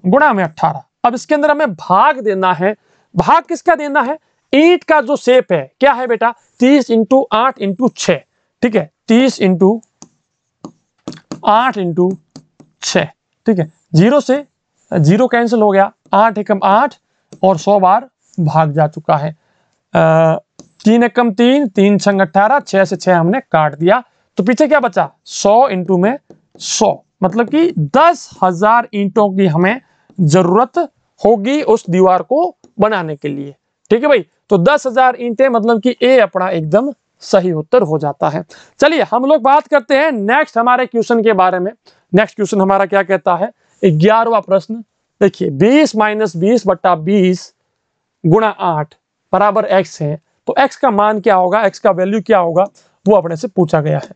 गुणा में अट्ठारह अब इसके अंदर हमें भाग देना है भाग किसका देना है ईट का जो शेप है क्या है बेटा तीस इंटू आठ इंटू छ ठीक है तीस इंटू आठ इंटू छ ठीक है जीरो से जीरो कैंसिल हो गया आठ एकम आठ और सौ बार भाग जा चुका है तीन एकम तीन तीन छंग अट्ठारह छह से छह हमने काट दिया तो पीछे क्या बचा सौ इंटू में सौ मतलब कि दस हजार ईंटों की हमें जरूरत होगी उस दीवार को बनाने के लिए ठीक है भाई तो दस हजार ईंटे मतलब कि ए अपना एकदम सही उत्तर हो जाता है चलिए हम लोग बात करते हैं नेक्स्ट हमारे क्वेश्चन के बारे में नेक्स्ट क्वेश्चन हमारा क्या कहता है ग्यारहवा प्रश्न देखिए 20 माइनस बीस बट्टा बीस गुणा आठ बराबर एक्स है तो एक्स का मान क्या होगा एक्स का वैल्यू क्या होगा वो अपने से पूछा गया है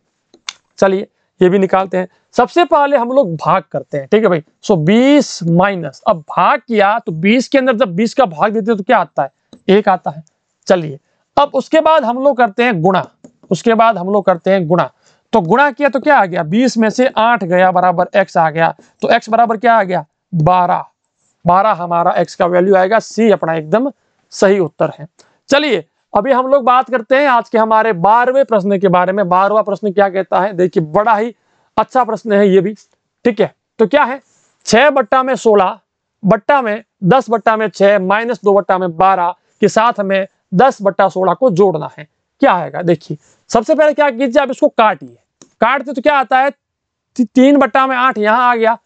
चलिए ये भी निकालते हैं सबसे पहले हम लोग भाग करते हैं ठीक है भाई सो बीस माइनस अब भाग किया तो बीस के अंदर जब बीस का भाग देते हैं तो क्या आता है एक आता है चलिए अब उसके बाद हम लोग करते हैं गुणा उसके बाद हम लोग करते हैं गुणा तो गुणा किया तो क्या आ गया बीस में से आठ गया बराबर एक्स आ गया तो एक्स बराबर क्या आ गया बारह बारह हमारा एक्स का वैल्यू आएगा सी अपना एकदम सही उत्तर है चलिए अभी हम लोग बात करते हैं आज के हमारे बारहवें प्रश्न के बारे में बारहवा प्रश्न क्या कहता है देखिए बड़ा ही अच्छा प्रश्न है ये भी ठीक है तो क्या है छह बट्टा में सोलह बट्टा में दस बट्टा में छह माइनस दो बट्टा में बारह के साथ हमें दस बट्टा सोलह को जोड़ना है क्या आएगा देखिए सबसे पहले क्या कीजिए आप इसको काटिए काटते तो क्या आता है तीन बट्टा में आठ यहाँ आ गया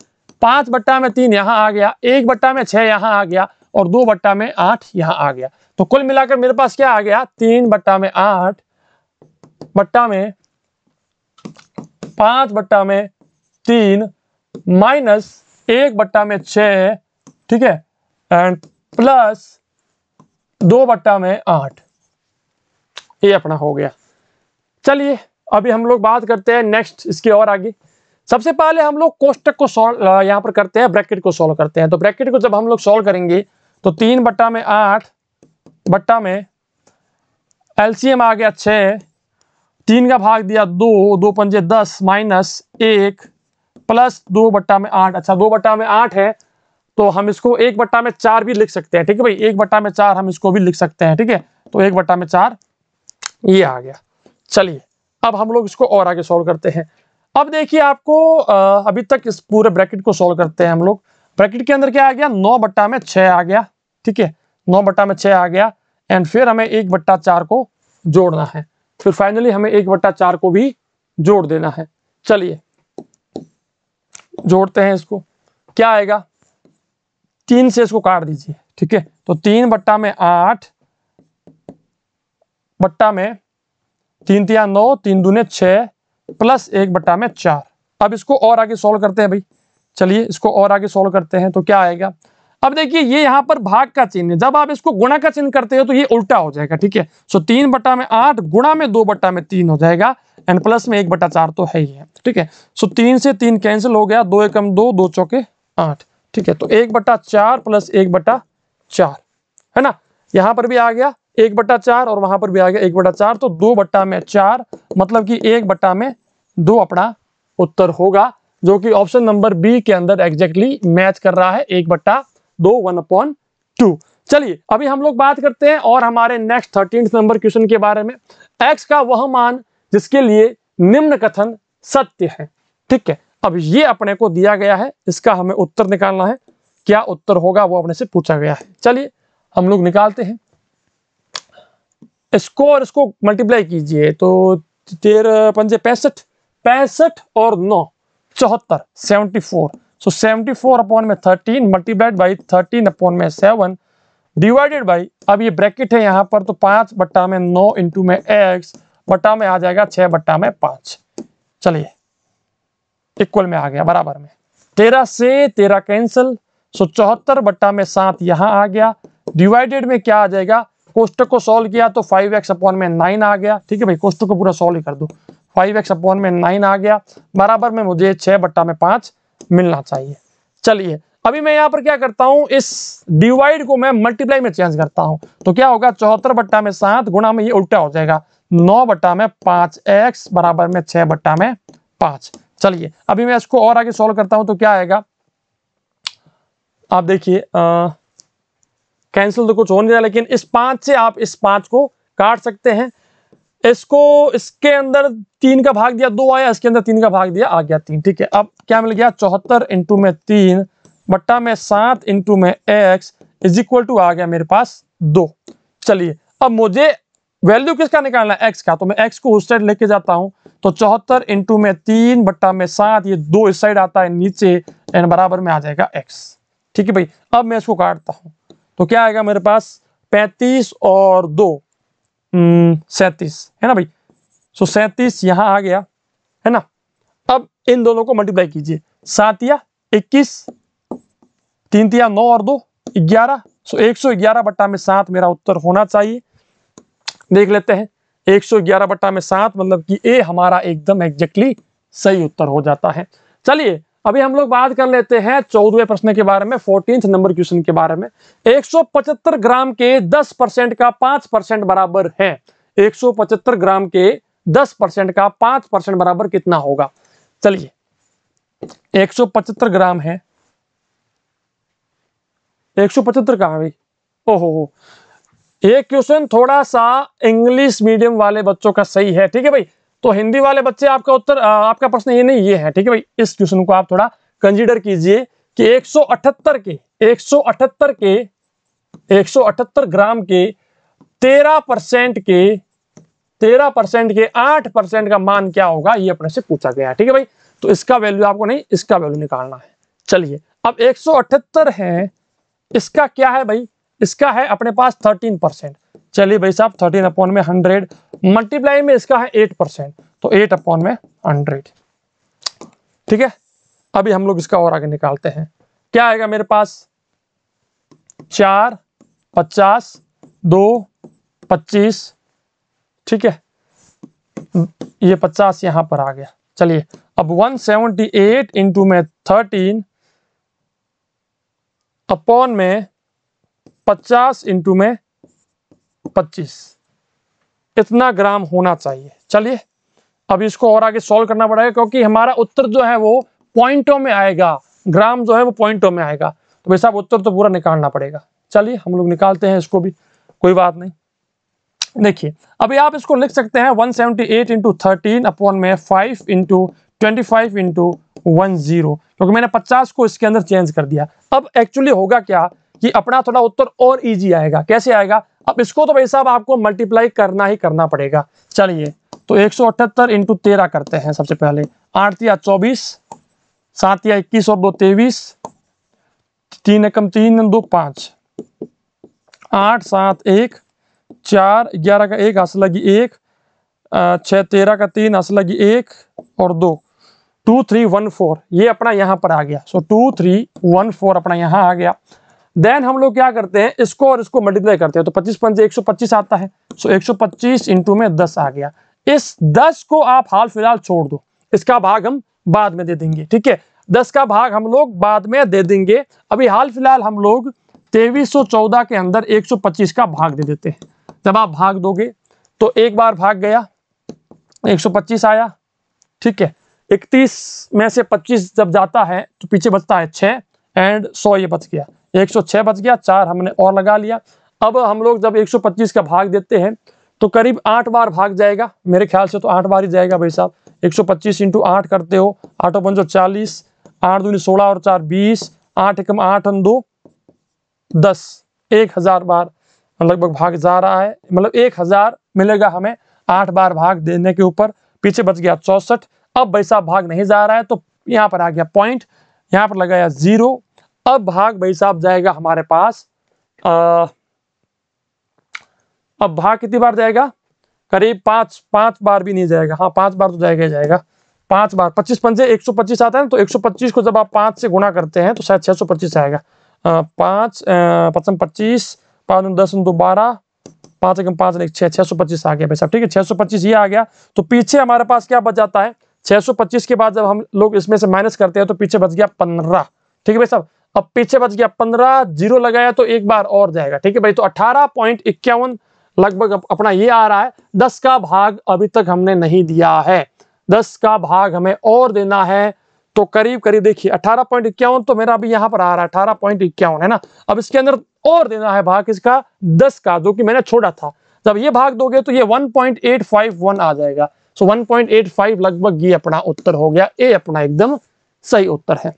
पांच बट्टा में तीन यहाँ आ गया एक बट्टा में छह यहाँ आ गया और दो बट्टा में आठ यहां आ गया तो कुल मिलाकर मेरे पास क्या आ गया तीन बट्टा में आठ बट्टा में पांच बट्टा में तीन माइनस एक बट्टा में छ ठीक है एंड प्लस दो बट्टा में आठ ये अपना हो गया चलिए अभी हम लोग बात करते हैं नेक्स्ट इसके और आगे सबसे पहले हम लोग कोष्टक को सॉल्व यहां पर करते हैं ब्रैकेट को सॉल्व करते हैं तो ब्रैकेट को जब हम लोग सॉल्व करेंगे तो तीन बट्टा में आठ बट्टा में एलसीएम आ गया छः तीन का भाग दिया दो दो पंजे दस माइनस एक प्लस दो बट्टा में आठ अच्छा दो बट्टा में आठ है तो हम इसको एक बट्टा में चार भी लिख सकते हैं ठीक है भाई एक बट्टा में चार हम इसको भी लिख सकते हैं ठीक है तो एक बट्टा में चार ये आ गया चलिए अब हम लोग इसको और आगे सॉल्व करते हैं अब देखिए आपको अभी तक इस पूरे ब्रैकेट को सॉल्व करते हैं हम लोग ब्रैकेट के अंदर क्या आ गया नौ बट्टा में छह आ गया ठीक है नौ बट्टा में छह आ गया एंड फिर हमें एक बट्टा चार को जोड़ना है फिर फाइनली हमें एक बट्टा चार को भी जोड़ देना है चलिए जोड़ते हैं इसको क्या आएगा तीन से इसको काट दीजिए ठीक है तो तीन बट्टा में आठ बट्टा में तीन तिया नौ तीन दूने छ प्लस एक बट्टा में चार अब इसको और आगे सॉल्व करते हैं भाई चलिए इसको और आगे सोल्व करते हैं तो क्या आएगा अब देखिए ये यहाँ पर भाग का चिन्ह है जब आप इसको गुणा का चिन्ह करते हो तो ये उल्टा हो जाएगा ठीक है सो तीन बटा में आठ गुणा में दो बटा में तीन हो जाएगा एंड प्लस में एक बटा चार तो है ही है ठीक है सो तीन से तीन कैंसिल हो गया दो एकम दो दो चौके आठ ठीक है तो एक बटा चार प्लस एक बटा चार है ना यहाँ पर भी आ गया एक बटा चार और वहां पर भी आ गया एक बटा चार तो दो बट्टा में चार मतलब कि एक बट्टा में दो अपना उत्तर होगा जो कि ऑप्शन नंबर बी के अंदर एग्जैक्टली मैच कर रहा है एक बट्टा दो वन अपॉन टू चलिए अभी हम लोग बात करते हैं और हमारे नेक्स्ट थर्टीन नंबर क्वेश्चन के बारे में एक्स का वह मान जिसके लिए निम्न कथन सत्य है ठीक है अब ये अपने को दिया गया है इसका हमें उत्तर निकालना है क्या उत्तर होगा वो अपने से पूछा गया है चलिए हम लोग निकालते हैं इसको और इसको मल्टीप्लाई कीजिए तो तेरह पंजे पैंसठ पैंसठ और नौ चौहत्तर seventy four so seventy four upon में thirteen multiplied by thirteen upon में सेवन डिवाइडेड बाई अब ये ब्रैकेट है यहाँ पर तो पांच बट्टा में नौ इंटू में एक्स बट्टा में आ जाएगा छह बट्टा में पांच चलिए इक्वल में आ गया बराबर में तेरह से तेरह कैंसिल सो चौहत्तर बट्टा में सात यहाँ आ गया डिवाइडेड में क्या आ जाएगा कोष्टक को सोल्व किया तो फाइव एक्स अपॉन में नाइन आ गया ठीक है भाई कोष्टक को पूरा सोल्व कर दो फाइव एक्स अपॉन में नाइन आ गया बराबर में मुझे छह बट्टा में पांच मिलना चाहिए चलिए अभी मैं यहाँ पर क्या करता हूँ इस डिवाइड को मैं मल्टीप्लाई में चेंज करता हूँ तो क्या होगा चौहत्तर बट्टा में सात गुणा में ये उल्टा हो जाएगा नौ बट्टा में पांच एक्स बराबर में छह बट्टा में पांच चलिए अभी मैं इसको और आगे सॉल्व करता हूं तो क्या आएगा आप देखिए कैंसिल तो कुछ हो नहीं रहा लेकिन इस पांच से आप इस पांच को काट सकते हैं इसको इसके अंदर तीन का भाग दिया दो आया इसके अंदर तीन का भाग दिया आ गया तीन ठीक है अब क्या मिल गया चौहत्तर इंटू में तीन बट्टा में सात इंटू में एक्स इज इक्वल टू आ गया मेरे पास दो चलिए अब मुझे वैल्यू किसका निकालना है एक्स का तो मैं एक्स को उस साइड लेके जाता हूं तो चौहत्तर इंटू में तीन बट्टा में सात ये दो इस साइड आता है नीचे एंड बराबर में आ जाएगा एक्स ठीक है भाई अब मैं इसको काटता हूं तो क्या आएगा मेरे पास पैंतीस और दो हम्म, सैतीस है ना भाई सो सैतीस यहाँ आ गया है ना अब इन दोनों को मल्टीप्लाई कीजिए सात या इक्कीस तीन तिया नौ और दो ग्यारह सो एक सौ ग्यारह बट्टा में सात मेरा उत्तर होना चाहिए देख लेते हैं एक सौ ग्यारह बट्टा में सात मतलब कि ए हमारा एकदम एग्जैक्टली सही उत्तर हो जाता है चलिए अभी हम लोग बात कर लेते हैं चौदवे प्रश्न के बारे में फोर्टीन नंबर क्वेश्चन के बारे में एक ग्राम के दस परसेंट का पांच परसेंट बराबर है एक ग्राम के दस परसेंट का पांच परसेंट बराबर कितना होगा चलिए 175 ग्राम है 175 कहा भाई ओहो ये क्वेश्चन थोड़ा सा इंग्लिश मीडियम वाले बच्चों का सही है ठीक है भाई तो हिंदी वाले बच्चे आपका उत्तर आपका प्रश्न ये नहीं ये है ठीक है भाई इस क्वेश्चन को आप थोड़ा कंसिडर कीजिए कि 178 के 178 के 178 ग्राम के 13 परसेंट के 13 परसेंट के 8 परसेंट का मान क्या होगा ये अपने से पूछा गया है ठीक है भाई तो इसका वैल्यू आपको नहीं इसका वैल्यू निकालना है चलिए अब 178 है इसका क्या है भाई इसका है अपने पास थर्टीन परसेंट चलिए भाई साहब थर्टीन अपॉन में हंड्रेड मल्टीप्लाई में इसका है एट परसेंट तो एट अपॉन में हंड्रेड ठीक है अभी हम लोग इसका और आगे निकालते हैं क्या आएगा मेरे पास चार पचास दो पच्चीस ठीक है ये पचास यहां पर आ गया चलिए अब 178 सेवेंटी एट इंटू में थर्टीन अपॉन में पचास इंटू में पच्चीस इतना ग्राम होना चाहिए चलिए अब इसको और आगे सॉल्व करना पड़ेगा क्योंकि हमारा उत्तर जो है वो पॉइंटों में आएगा ग्राम जो है वो पॉइंटों में आएगा तो भाई साहब उत्तर तो पूरा निकालना पड़ेगा चलिए हम लोग निकालते हैं इसको भी कोई बात नहीं देखिए अभी आप इसको लिख सकते हैं 178 seventy eight into thirteen upon में five into twenty five into one zero क्योंकि मैंने 50 को इसके अंदर चेंज कर दिया अब एक्चुअली होगा क्या कि अपना थोड़ा उत्तर और इजी आएगा कैसे आएगा अब इसको तो भाई साहब आपको मल्टीप्लाई करना ही करना पड़ेगा चलिए तो एक सौ अठहत्तर इंटू तेरह करते हैं सबसे पहले आठ या चौबीस सात या इक्कीस और दो तेईस तीन एकम तीन दो पाँच आठ सात एक चार ग्यारह का एक हंस लगी एक छः तेरह का तीन हंस लगी एक और दो टू थ्री वन फोर ये अपना यहाँ पर आ गया so two three one four अपना यहाँ आ गया देन हम लोग क्या करते हैं इसको और इसको मल्टीप्लाई करते हैं तो पच्चीस पंजे एक सौ पच्चीस आता है सो एक सौ पच्चीस इंटू में दस आ गया इस दस को आप हाल फिलहाल छोड़ दो इसका भाग हम बाद में दे देंगे ठीक है दस का भाग हम लोग बाद में दे देंगे अभी हाल फिलहाल हम लोग तेईस के अंदर 125 का भाग दे देते हैं जब आप भाग दोगे तो एक बार भाग गया पच्चीस आया ठीक है इकतीस में से पच्चीस जब जाता है तो पीछे बचता है 6 एंड सौ ये बच गया 106 बच गया चार हमने और लगा लिया अब हम लोग जब 125 का भाग देते हैं तो करीब आठ बार भाग जाएगा मेरे ख्याल से तो आठ बार ही जाएगा भाई साहब 125 सौ पच्चीस इंटू आठ करते हो आठों पंचो चालीस आठ दूनी सोलह और चार बीस आठ एकम आठ दो दस एक हजार बार लगभग भाग जा रहा है मतलब एक हजार मिलेगा हमें आठ बार भाग देने के ऊपर पीछे बच गया चौसठ अब भाई साहब भाग नहीं जा रहा है तो यहाँ पर आ गया पॉइंट यहाँ पर लगाया जीरो अब भाग भाई साहब जाएगा हमारे पास आ, अब भाग कितनी बार जाएगा करीब पांच पांच बार भी नहीं जाएगा हाँ पांच बार तो जाएगा ही जाएगा पांच बार पच्चीस पंजे एक सौ पच्चीस आता है ना तो एक सौ पच्चीस को जब आप पांच से गुणा करते हैं तो शायद छह सौ पच्चीस आएगा पांच पचम पच्चीस पांच दस दो बारह पांच एक पांच एक छह सौ पच्चीस आ गया भाई साहब ठीक है छह सौ पच्चीस ये आ गया तो पीछे हमारे पास क्या बच जाता है छह सौ पच्चीस के बाद जब हम लोग इसमें से माइनस करते हैं तो पीछे बच गया पंद्रह ठीक है भाई साहब अब पीछे बच गया पंद्रह जीरो लगाया तो एक बार और जाएगा ठीक है भाई तो अठारह पॉइंट इक्यावन लगभग अपना ये आ रहा है दस का भाग अभी तक हमने नहीं दिया है दस का भाग हमें और देना है तो करीब करीब देखिए अठारह पॉइंट इक्यावन तो मेरा अभी यहां पर आ रहा है अठारह पॉइंट इक्यावन है ना अब इसके अंदर और देना है भाग इसका दस का जो कि मैंने छोड़ा था जब ये भाग दोगे तो ये वन आ जाएगा सो वन 1.85 लगभग ये अपना उत्तर हो गया ए अपना एकदम सही उत्तर है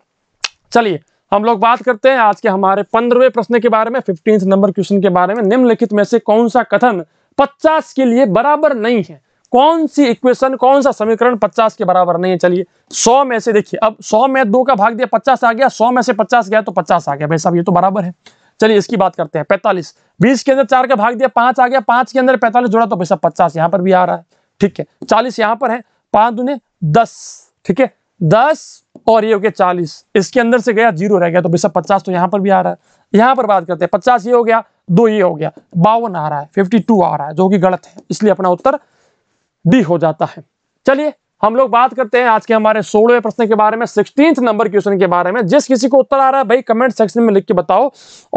चलिए हम लोग बात करते हैं आज के हमारे पंद्रहवें प्रश्न के बारे में फिफ्टींथ नंबर क्वेश्चन के बारे में निम्नलिखित में से कौन सा कथन 50 के लिए बराबर नहीं है कौन सी इक्वेशन कौन सा समीकरण 50 के बराबर नहीं है चलिए 100 में से देखिए अब 100 में दो का भाग दिया 50 आ गया 100 में से 50 गया तो 50 आ गया भाई साहब ये तो बराबर है चलिए इसकी बात करते हैं पैंतालीस बीस के अंदर चार का भाग दिया पांच आ गया पांच के अंदर पैंतालीस जोड़ा तो भाई साहब पचास यहाँ पर भी आ रहा है ठीक है चालीस यहाँ पर है पांच दुने दस ठीक है दस और ये हो गया चालीस इसके अंदर से गया जीरो रह गया तो बेसा पचास तो यहाँ पर भी आ रहा है यहाँ पर बात करते हैं पचास ये हो गया दो ये हो गया बावन आ रहा है फिफ्टी टू आ रहा है जो कि गलत है इसलिए अपना उत्तर डी हो जाता है चलिए हम लोग बात करते हैं आज के हमारे सोलहवें प्रश्न के बारे में सिक्सटीन नंबर क्वेश्चन के बारे में जिस किसी को उत्तर आ रहा है भाई कमेंट सेक्शन में लिख के बताओ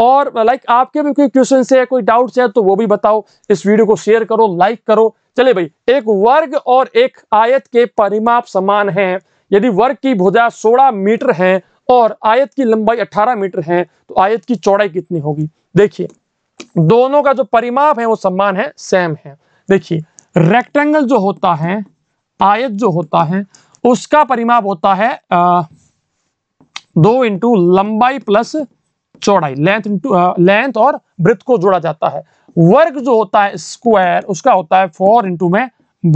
और लाइक आपके भी कोई क्वेश्चन है कोई डाउट है तो वो भी बताओ इस वीडियो को शेयर करो लाइक करो चलिए भाई एक वर्ग और एक आयत के परिमाप समान है यदि वर्ग की भुजा 16 मीटर है और आयत की लंबाई 18 मीटर है तो आयत की चौड़ाई कितनी होगी देखिए दोनों का जो परिमाप है वो सम्मान है सेम है देखिए रेक्टेंगल जो होता है आयत जो होता है उसका परिमाप होता है आ, दो इंटू लंबाई प्लस चौड़ाई लेंथ इंटू लेंथ और वृत्त को जोड़ा जाता है वर्ग जो होता है स्क्वायर उसका होता है फोर इंटू में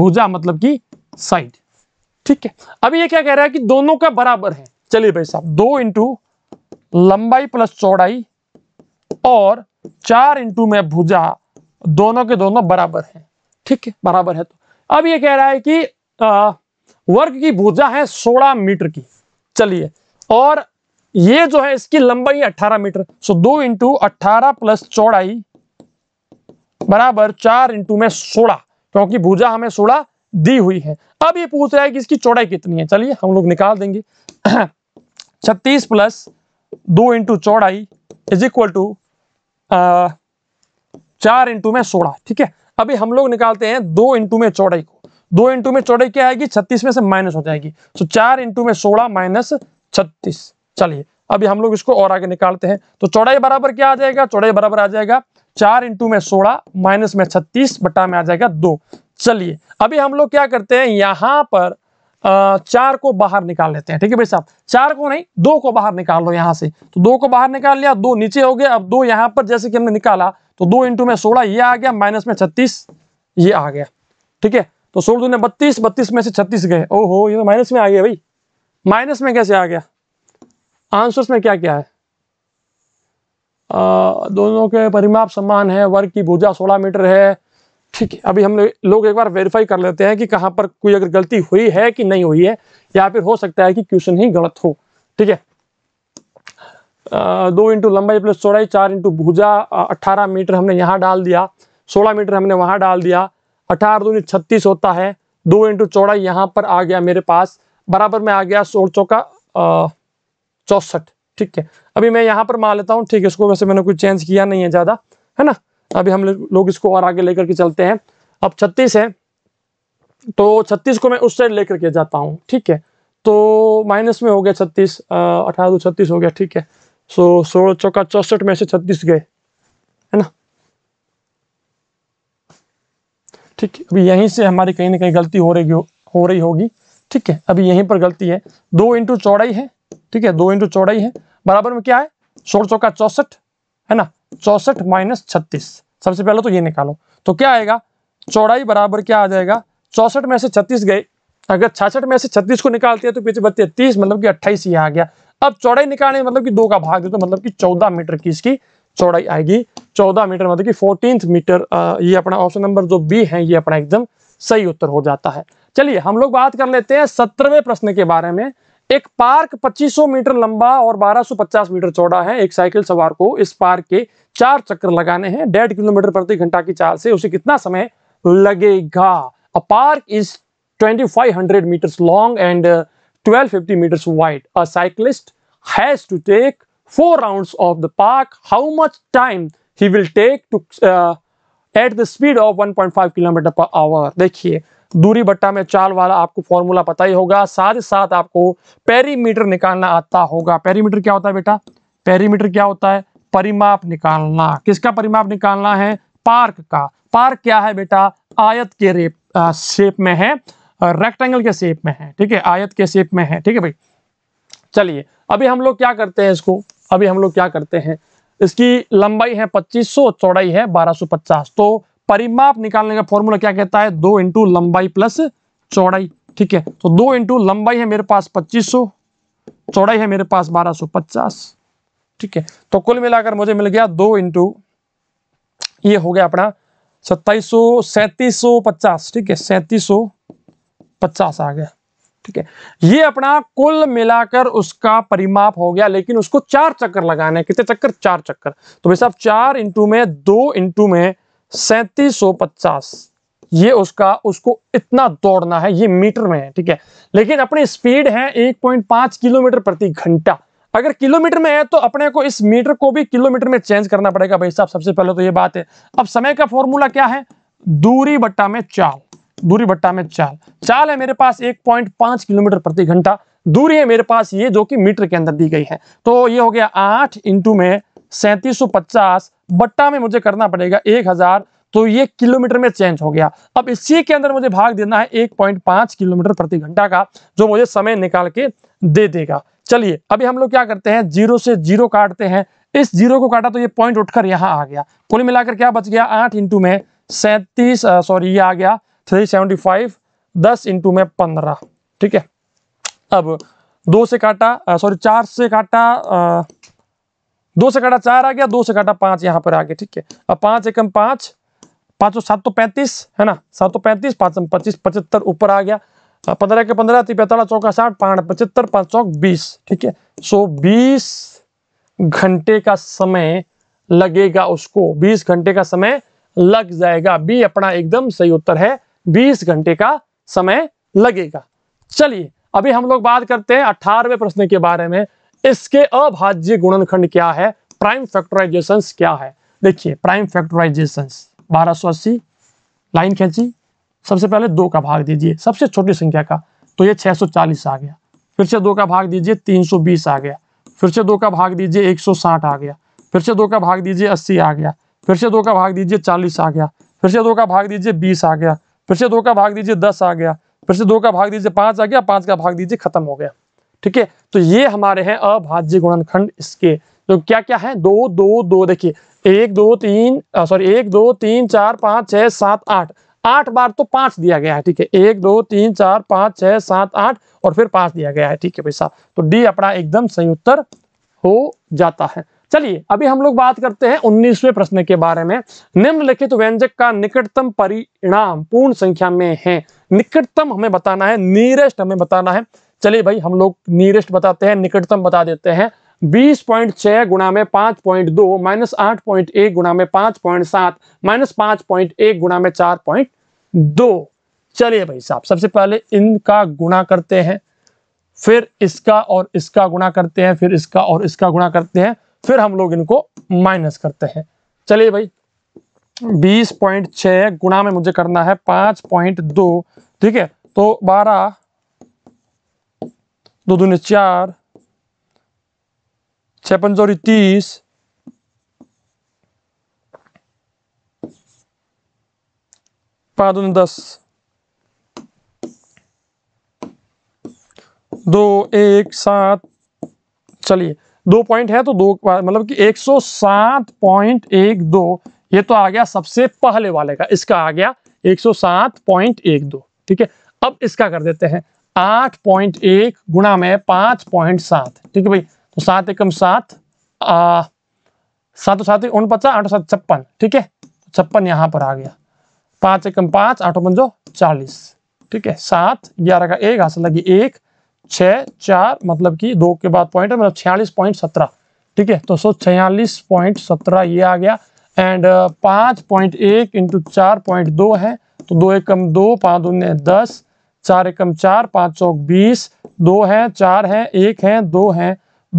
भुजा मतलब की साइड ठीक है अब ये क्या कह रहा है कि दोनों का बराबर है चलिए भाई साहब दो इंटू लंबाई प्लस चौड़ाई और चार इंटू में भुजा दोनों के दोनों बराबर है ठीक है बराबर है तो अब ये कह रहा है कि आ, वर्ग की भुजा है 16 मीटर की चलिए और ये जो है इसकी लंबाई 18 मीटर सो दो इंटू अट्ठारह प्लस चौड़ाई बराबर चार इंटू में सोलह क्योंकि भुजा हमें सोलह दी हुई है अब ये पूछ रहा है कि इसकी चौड़ाई कितनी है चलिए हम लोग निकाल देंगे छत्तीस प्लस दो इंटू चौड़ाई इज इक्वल टू चार इंटू में सोलह ठीक है अभी हम लोग निकालते हैं दो इंटू में चौड़ाई को दो इंटू में चौड़ाई क्या आएगी छत्तीस में से माइनस हो जाएगी तो चार इंटू में सोलह माइनस छत्तीस चलिए अभी हम लोग इसको और आगे निकालते हैं तो चौड़ाई बराबर क्या आ जाएगा चौड़ाई बराबर आ जाएगा चार इंटू में सोलह माइनस में छत्तीस बटा में आ जाएगा दो चलिए अभी हम लोग क्या करते हैं यहां पर चार को बाहर निकाल लेते हैं ठीक है भाई साहब चार को नहीं दो को बाहर निकाल लो यहां से तो दो को बाहर निकाल लिया दो नीचे हो गया अब दो यहां पर जैसे कि हमने निकाला तो दो इंटू में सोलह ये आ गया माइनस में छत्तीस ये आ गया ठीक है तो सोलह दो ने बत्तीस बत्तीस में से छत्तीस गए ओहो ये तो माइनस में आ गया भाई माइनस में कैसे आ गया आंसर में क्या क्या है आ, दोनों के परिमाप समान है वर्ग की भुजा सोलह मीटर है ठीक है अभी हम लोग एक बार वेरीफाई कर लेते हैं कि कहाँ पर कोई अगर गलती हुई है कि नहीं हुई है या फिर हो सकता है कि क्वेश्चन ही गलत हो ठीक है दो इंटू लंबाई प्लस चौड़ाई चार इंटू भुजा अट्ठारह मीटर हमने यहाँ डाल दिया सोलह मीटर हमने वहां डाल दिया अठारह दूनी छत्तीस होता है दो इंटू चौड़ाई यहाँ पर आ गया मेरे पास बराबर में आ गया सोलह चौका चौसठ ठीक है अभी मैं यहाँ पर मान लेता हूँ ठीक है इसको वैसे मैंने कोई चेंज किया नहीं है ज़्यादा है ना अभी हम लोग इसको और आगे लेकर के चलते हैं अब छत्तीस है तो छत्तीस को मैं उस साइड लेकर के जाता हूँ ठीक है तो माइनस में हो गया छत्तीस अठारह दो छत्तीस हो गया ठीक है सो सोलह चौका चौसठ में से छत्तीस गए है ना ठीक है अभी यहीं से हमारी कहीं ना कहीं गलती हो रही हो, हो रही होगी ठीक है अभी यहीं पर गलती है दो इंटू चौड़ाई है ठीक है दो इंटू चौड़ाई है बराबर में क्या है सोलह चौका चौसठ है ना चौसठ माइनस छत्तीस सबसे पहले तो ये निकालो तो क्या आएगा चौड़ाई बराबर क्या आ जाएगा चौसठ में से छत्तीस गए अगर छियासठ में से छत्तीस को निकालते हैं तो पीछे बत्तीस तीस मतलब कि अट्ठाईस ये आ गया अब चौड़ाई निकालने मतलब कि दो का भाग दे तो मतलब कि चौदह मीटर की इसकी चौड़ाई आएगी चौदह मीटर मतलब कि फोर्टीन मीटर ये अपना ऑप्शन नंबर जो बी है ये अपना एकदम सही उत्तर हो जाता है चलिए हम लोग बात कर लेते हैं सत्रहवें प्रश्न के बारे में एक पार्क 2500 मीटर लंबा और 1250 मीटर चौड़ा है एक साइकिल सवार को इस पार्क के चार चक्कर लगाने हैं डेढ़ किलोमीटर प्रति घंटा की चाल से उसे कितना समय लगेगा a park is 2500 metre long and 1250 metres wide a cyclist has to take four rounds of the park how much time he will take to at the speed of one kilometre per hour देखिए दूरी बट्टा में चाल वाला आपको फॉर्मूला पता ही होगा साथ ही साथ आपको पेरीमीटर निकालना आता होगा पेरीमीटर क्या होता है बेटा पेरीमीटर क्या होता है परिमाप निकालना किसका परिमाप निकालना है पार्क का पार्क क्या है बेटा आयत के रेप आ, शेप में है रेक्टेंगल के शेप में है ठीक है आयत के शेप में है ठीक है भाई चलिए अभी हम लोग क्या करते हैं इसको अभी हम लोग क्या करते हैं इसकी लंबाई है 2500 चौड़ाई है 1250 तो परिमाप निकालने का फॉर्मूला क्या कहता है दो इंटू लंबाई प्लस चौड़ाई ठीक है तो दो इंटू लंबाई है मेरे पास पच्चीस सौ चौड़ाई है मेरे पास बारह सौ पचास ठीक है तो कुल मिलाकर मुझे मिल गया दो इंटू ये हो गया अपना सत्ताईस सौ सौ पचास ठीक है सैंतीस सौ पचास आ गया ठीक है ये अपना कुल मिलाकर उसका परिमाप हो गया लेकिन उसको चार चक्कर लगाने कितने चक्कर चार चक्कर तो भाई साहब चार इंटू में दो इंटू में सैंतीस पचास ये उसका उसको इतना दौड़ना है ये मीटर में है ठीक है लेकिन अपनी स्पीड है 1.5 किलोमीटर प्रति घंटा अगर किलोमीटर में है तो अपने को इस मीटर को भी किलोमीटर में चेंज करना पड़ेगा भाई साहब सबसे पहले तो ये बात है अब समय का फॉर्मूला क्या है दूरी बट्टा में चाल दूरी बट्टा में चाल चाल है मेरे पास 1.5 किलोमीटर प्रति घंटा दूरी है मेरे पास ये जो कि मीटर के अंदर दी गई है तो ये हो गया आठ इंटू में सैंतीस बट्टा में मुझे करना पड़ेगा एक हजार तो ये किलोमीटर में चेंज हो गया अब इसी के अंदर मुझे भाग देना है एक पॉइंट पांच किलोमीटर प्रति घंटा का जो मुझे समय निकाल के दे देगा चलिए अभी हम लोग क्या करते हैं जीरो से जीरो काटते हैं इस जीरो को काटा तो ये पॉइंट उठकर यहां आ गया कुल मिलाकर क्या बच गया आठ इंटू में सैतीस सॉरी ये आ गया थ्री सेवेंटी फाइव दस इंटू में पंद्रह ठीक है अब दो से काटा सॉरी चार से काटा आ, दो से काटा चार आ गया दो से काटा पांच यहाँ पर आ गया ठीक है अब पांच एकम पांच पांचों सात तो पैंतीस है ना सात तो पैंतीस पांच पच्चीस पचहत्तर ऊपर आ गया पंद्रह के पंद्रह पैंतालीस चौका साठ पांच पचहत्तर पांच चौक बीस ठीक है सो बीस घंटे का समय लगेगा उसको बीस घंटे का समय लग जाएगा बी अपना एकदम सही उत्तर है बीस घंटे का समय लगेगा चलिए अभी हम लोग बात करते हैं अठारहवें प्रश्न के बारे में इसके अभाज्य गुणनखंड क्या है प्राइम फैक्टराइजेशन क्या है देखिए प्राइम फैक्टराइजेशन बारह सौ अस्सी लाइन खेची सबसे पहले दो का भाग दीजिए सबसे छोटी संख्या का तो ये 640 आ गया फिर से दो का भाग दीजिए 320 आ गया फिर से दो का भाग दीजिए 160 आ गया फिर से दो का भाग दीजिए 80 आ गया फिर से दो का भाग दीजिए 40 आ गया फिर से दो का भाग दीजिए 20 आ गया फिर से दो का भाग दीजिए 10 आ गया फिर से दो का भाग दीजिए 5 आ गया पांच का भाग दीजिए खत्म हो गया ठीक है तो ये हमारे हैं अभाज्य गुणनखंड इसके तो क्या क्या है दो दो दो देखिए एक दो तीन सॉरी एक दो तीन चार पांच छह सात आठ आठ बार तो पांच दिया गया है ठीक है एक दो तीन चार पांच छह सात आठ और फिर पांच दिया गया है ठीक है भाई साहब तो डी अपना एकदम सही उत्तर हो जाता है चलिए अभी हम लोग बात करते हैं उन्नीसवे प्रश्न के बारे में निम्नलिखित तो व्यंजक का निकटतम परिणाम पूर्ण संख्या में है निकटतम हमें बताना है नियरेस्ट हमें बताना है चलिए भाई हम लोग नियरेस्ट बताते हैं निकटतम बता देते हैं बीस पॉइंट छह गुणा में पांच पॉइंट दो माइनस आठ पॉइंट एक गुणा में पांच पॉइंट सात माइनस पांच पॉइंट एक गुणा में चार पॉइंट दो चलिए भाई साहब सबसे पहले इनका गुणा करते हैं फिर इसका और इसका गुणा करते हैं फिर इसका और इसका गुणा करते हैं फिर हम लोग इनको माइनस करते हैं चलिए भाई बीस पॉइंट छः गुणा में मुझे करना है पांच पॉइंट दो ठीक है तो बारह दो दूने चार छः पंचौरी तीस पाँच दूने दस दो एक सात चलिए दो पॉइंट है तो दो मतलब कि एक सौ सात पॉइंट एक दो ये तो आ गया सबसे पहले वाले का इसका आ गया एक सौ सात पॉइंट एक दो ठीक है अब इसका कर देते हैं आठ पॉइंट एक गुणा में पांच पॉइंट सात ठीक है भाई तो सात एकम सात सातों सात उनपचास आठ सात छप्पन ठीक है छप्पन यहां पर आ गया पांच एकम पांच आठ पंजो चालीस ठीक है सात ग्यारह का एक हासिल लगी एक छ चार मतलब कि दो के बाद पॉइंट है मतलब छियालीस पॉइंट सत्रह ठीक है तो सो छियालीस पॉइंट सत्रह ये आ गया एंड पांच पॉइंट एक इंटू चार पॉइंट दो है तो दो एकम दो पांच दो दस चार एकम चार पाँच चौक बीस दो है चार है एक है दो है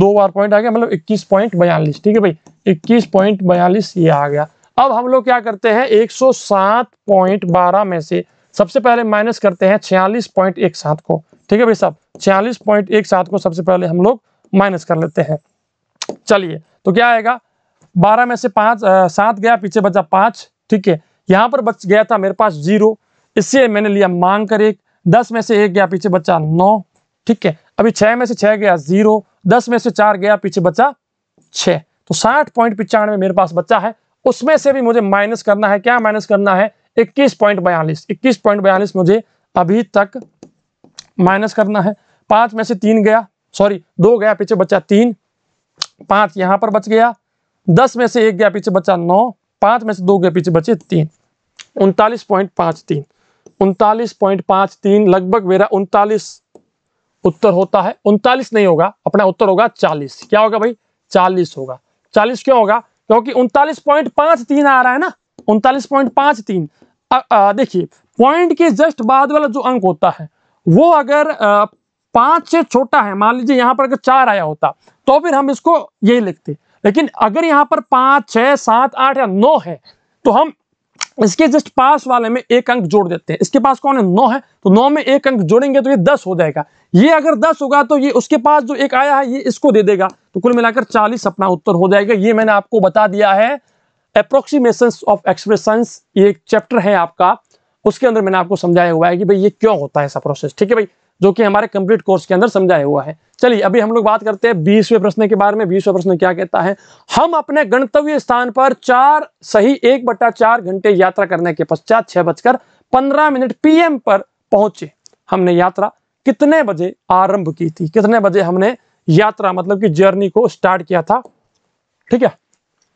दो बार पॉइंट आ गया मतलब इक्कीस पॉइंट बयालीस ठीक है भाई इक्कीस पॉइंट बयालीस ये आ गया अब हम लोग क्या करते हैं एक सौ सात पॉइंट बारह में से सबसे पहले माइनस करते हैं छियालीस पॉइंट एक सात को ठीक है भाई साहब छियालीस पॉइंट एक सात को सबसे पहले हम लोग माइनस कर लेते हैं चलिए तो क्या आएगा बारह में से पांच सात गया पीछे बचा पांच ठीक है यहाँ पर बच गया था मेरे पास जीरो इससे मैंने लिया मांग कर एक दस में से एक गया पीछे बच्चा नौ ठीक है अभी छह में से छह गया जीरो दस में से चार गया पीछे बच्चा छ तो साठ पॉइंट पिचानवे मेरे पास बच्चा है उसमें से भी मुझे माइनस करना है क्या माइनस करना है इक्कीस पॉइंट बयालीस इक्कीस पॉइंट बयालीस मुझे अभी तक माइनस करना है पांच में से तीन गया सॉरी दो गया पीछे बच्चा तीन पांच यहां पर बच गया दस में से एक गया पीछे बच्चा नौ पांच में से दो गया पीछे बच्चे तीन उनतालीस पॉइंट पांच तीन उनतालीस पॉइंट पांच तीन लगभग मेरा उनतालीस उत्तर होता है उनतालीस नहीं होगा अपना उत्तर होगा चालीस क्या होगा भाई चालीस होगा चालीस क्यों होगा क्योंकि उनतालीस पॉइंट पांच तीन आ रहा है ना उनतालीस पॉइंट पांच तीन देखिए पॉइंट के जस्ट बाद वाला जो अंक होता है वो अगर पांच से छोटा है मान लीजिए यहां पर अगर चार आया होता तो फिर हम इसको यही लिखते लेकिन अगर यहां पर पांच छह सात आठ या नौ है तो हम इसके जस्ट पास वाले में एक अंक जोड़ देते हैं इसके पास कौन है नौ है तो नौ में एक अंक जोड़ेंगे तो ये दस हो जाएगा ये अगर दस होगा तो ये उसके पास जो एक आया है ये इसको दे देगा तो कुल मिलाकर चालीस अपना उत्तर हो जाएगा ये मैंने आपको बता दिया है अप्रोक्सीमेशन ऑफ एक्सप्रेशन ये एक चैप्टर है आपका उसके अंदर मैंने आपको समझाया हुआ है कि भाई ये क्यों होता है ऐसा प्रोसेस ठीक है भाई जो कि हमारे कंप्लीट कोर्स के अंदर समझाया हुआ है चलिए अभी हम लोग बात करते हैं बीसवें प्रश्न के बारे में बीसवें प्रश्न क्या कहता है हम अपने गंतव्य स्थान पर चार सही एक बट्टा चार घंटे यात्रा करने के पश्चात छह बजकर पंद्रह मिनट पीएम पर पहुंचे हमने यात्रा कितने बजे आरंभ की थी कितने बजे हमने यात्रा मतलब कि जर्नी को स्टार्ट किया था ठीक है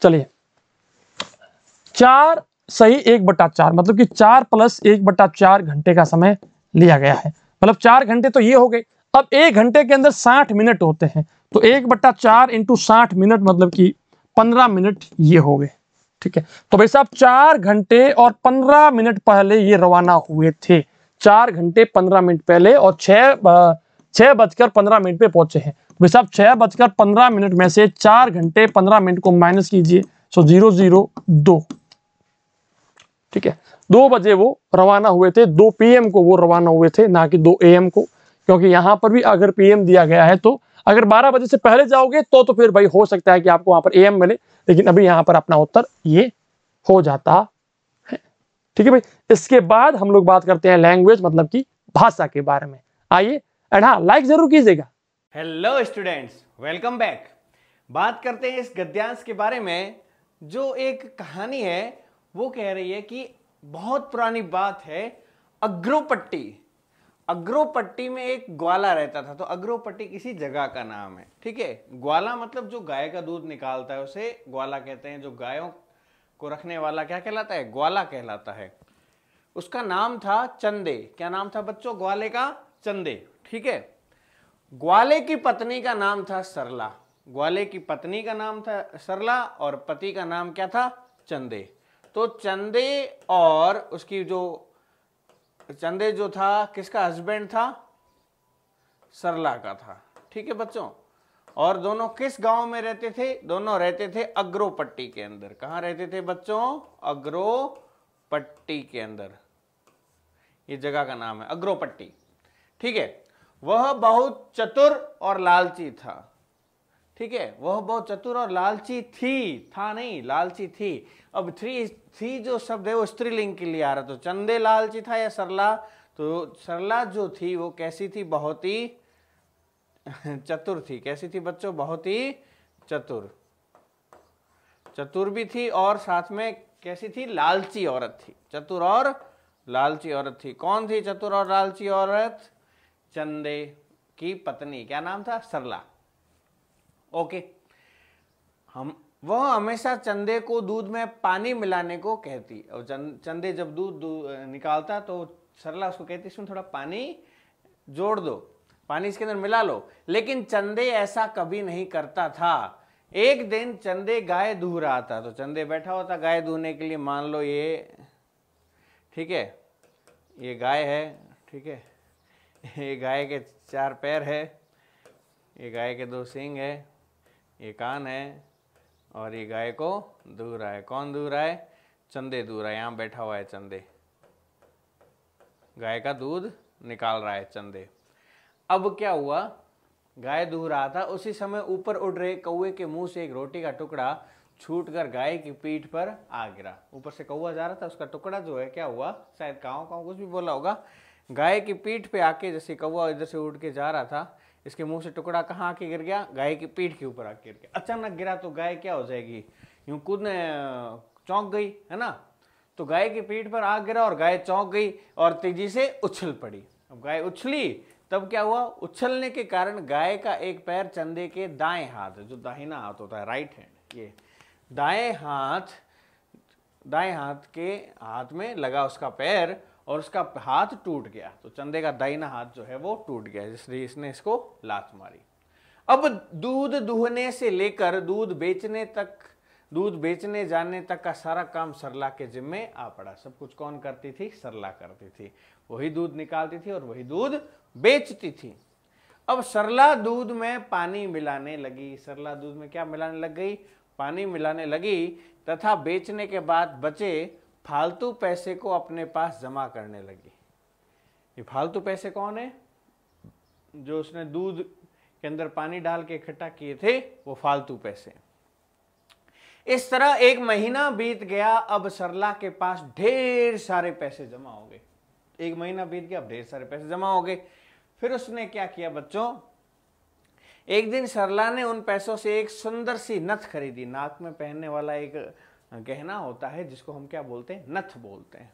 चलिए चार सही एक बट्टा चार मतलब कि चार प्लस एक बट्टा चार घंटे का समय लिया गया है मतलब चार घंटे तो ये हो गए अब एक घंटे के अंदर साठ मिनट होते हैं तो एक बट्टा चार इंटू साठ मिनट मतलब कि पंद्रह मिनट ये हो गए ठीक है तो भाई साहब चार घंटे और पंद्रह मिनट पहले ये रवाना हुए थे चार घंटे पंद्रह मिनट पहले और छह छह बजकर पंद्रह मिनट पे पहुंचे हैं तो भाई साहब छह बजकर पंद्रह मिनट में से चार घंटे पंद्रह मिनट को माइनस कीजिए सो जीरो जीरो दो ठीक है दो बजे वो रवाना हुए थे दो पीएम को वो रवाना हुए थे ना कि दो एम को क्योंकि यहाँ पर भी अगर पीएम दिया गया है तो अगर 12 बजे से पहले जाओगे तो तो फिर भाई हो सकता है कि आपको वहां पर एम मिले लेकिन अभी यहां पर अपना उत्तर ये हो जाता है ठीक है भाई इसके बाद हम लोग बात करते हैं लैंग्वेज मतलब की भाषा के बारे में आइए एंड हाँ लाइक जरूर कीजिएगा हेलो स्टूडेंट्स वेलकम बैक बात करते हैं इस गद्यांश के बारे में जो एक कहानी है वो कह रही है कि बहुत पुरानी बात है अग्रोपट्टी अग्रोपट्टी में एक ग्वाला रहता था तो अग्रोपट्टी किसी जगह का नाम है ठीक है ग्वाला मतलब जो गाय का दूध निकालता है उसे ग्वाला कहते हैं जो गायों को रखने वाला क्या कहलाता है ग्वाला कहलाता है उसका नाम था चंदे क्या नाम था बच्चों ग्वाले का चंदे ठीक है ग्वाले की पत्नी का नाम था सरला ग्वाले की पत्नी का नाम था सरला और पति का नाम क्या था चंदे तो चंदे और उसकी जो चंदे जो था किसका हस्बैंड था सरला का था ठीक है बच्चों और दोनों किस गांव में रहते थे दोनों रहते थे अग्रोपट्टी के अंदर कहाँ रहते थे बच्चों अग्रोपट्टी के अंदर ये जगह का नाम है अग्रोपट्टी ठीक है वह बहुत चतुर और लालची था ठीक है वह बहुत चतुर और लालची थी था नहीं लालची थी अब थ्री थी जो शब्द है वो स्त्रीलिंग के लिए आ रहा तो चंदे लालची था या सरला तो सरला जो थी वो कैसी थी बहुत ही चतुर थी कैसी थी बच्चों बहुत ही चतुर चतुर भी थी और साथ में कैसी थी लालची औरत थी चतुर और लालची औरत थी कौन थी चतुर और लालची औरत चंदे की पत्नी क्या नाम था सरला ओके हम वह हमेशा चंदे को दूध में पानी मिलाने को कहती और चंदे जब दूध निकालता तो सरला उसको कहती इसमें थोड़ा पानी जोड़ दो पानी इसके अंदर मिला लो लेकिन चंदे ऐसा कभी नहीं करता था एक दिन चंदे गाय दूह रहा था तो चंदे बैठा होता गाय दूहने के लिए मान लो ये ठीक है ये गाय है ठीक है ये गाय के चार पैर है ये गाय के दो सिंग है ये कान है और ये गाय को दूर आए कौन दूर आए चंदे दूर आए यहाँ बैठा हुआ है चंदे गाय का दूध निकाल रहा है चंदे अब क्या हुआ गाय दूर रहा था उसी समय ऊपर उड़ रहे कौए के मुंह से एक रोटी का टुकड़ा छूट कर गाय की पीठ पर आ गिरा ऊपर से कौआ जा रहा था उसका टुकड़ा जो है क्या हुआ शायद काव काव कुछ भी बोला होगा गाय की पीठ पे आके जैसे कौआ इधर से उड़ के जा रहा था इसके मुंह से टुकड़ा कहाँ आके गिर गया गाय की पीठ के ऊपर आके गिर गया अचानक गिरा तो गाय क्या हो जाएगी यूँ ने चौंक गई है ना तो गाय की पीठ पर आग गिरा और गाय चौंक गई और तेजी से उछल पड़ी अब गाय उछली तब क्या हुआ उछलने के कारण गाय का एक पैर चंदे के दाएं हाथ जो दाहिना हाथ होता है राइट हैंड ये दाएं हाथ दाएं हाथ के हाथ में लगा उसका पैर और उसका हाथ टूट गया तो चंदे का दाहिना हाथ जो है वो टूट गया जिसलिए इसने इसको लात मारी अब दूध दूहने से लेकर दूध बेचने तक दूध बेचने जाने तक का सारा काम सरला के जिम्मे आ पड़ा सब कुछ कौन करती थी सरला करती थी वही दूध निकालती थी और वही दूध बेचती थी अब सरला दूध में पानी मिलाने लगी सरला दूध में क्या मिलाने लग गई पानी मिलाने लगी तथा बेचने के बाद बचे फालतू पैसे को अपने पास जमा करने लगी ये फालतू पैसे कौन है जो उसने दूध के अंदर पानी डाल के इकट्ठा किए थे वो फालतू पैसे इस तरह एक महीना बीत गया अब सरला के पास ढेर सारे पैसे जमा हो गए एक महीना बीत गया अब ढेर सारे पैसे जमा हो गए फिर उसने क्या किया बच्चों एक दिन सरला ने उन पैसों से एक सुंदर सी नथ खरीदी नाक में पहनने वाला एक गहना होता है जिसको हम क्या बोलते हैं नथ बोलते हैं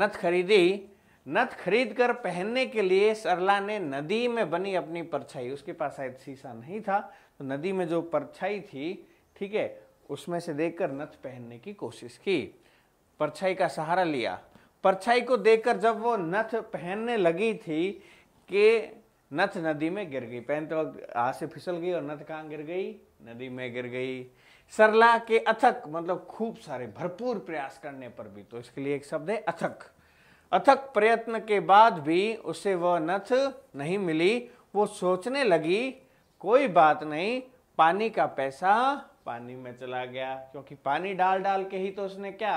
नथ खरीदी नथ खरीद कर पहनने के लिए सरला ने नदी में बनी अपनी परछाई उसके पास शायद शीशा नहीं था तो नदी में जो परछाई थी ठीक है उसमें से देखकर नथ पहनने की कोशिश की परछाई का सहारा लिया परछाई को देखकर जब वो नथ पहनने लगी थी कि नथ नदी में गिर गई पहनते वक्त हाथ से फिसल गई और नथ कहाँ गिर गई नदी में गिर गई सरला के अथक मतलब खूब सारे भरपूर प्रयास करने पर भी तो इसके लिए एक शब्द है अथक अथक प्रयत्न के बाद भी उसे वह नथ नहीं मिली वो सोचने लगी कोई बात नहीं पानी का पैसा पानी में चला गया क्योंकि पानी डाल डाल के ही तो उसने क्या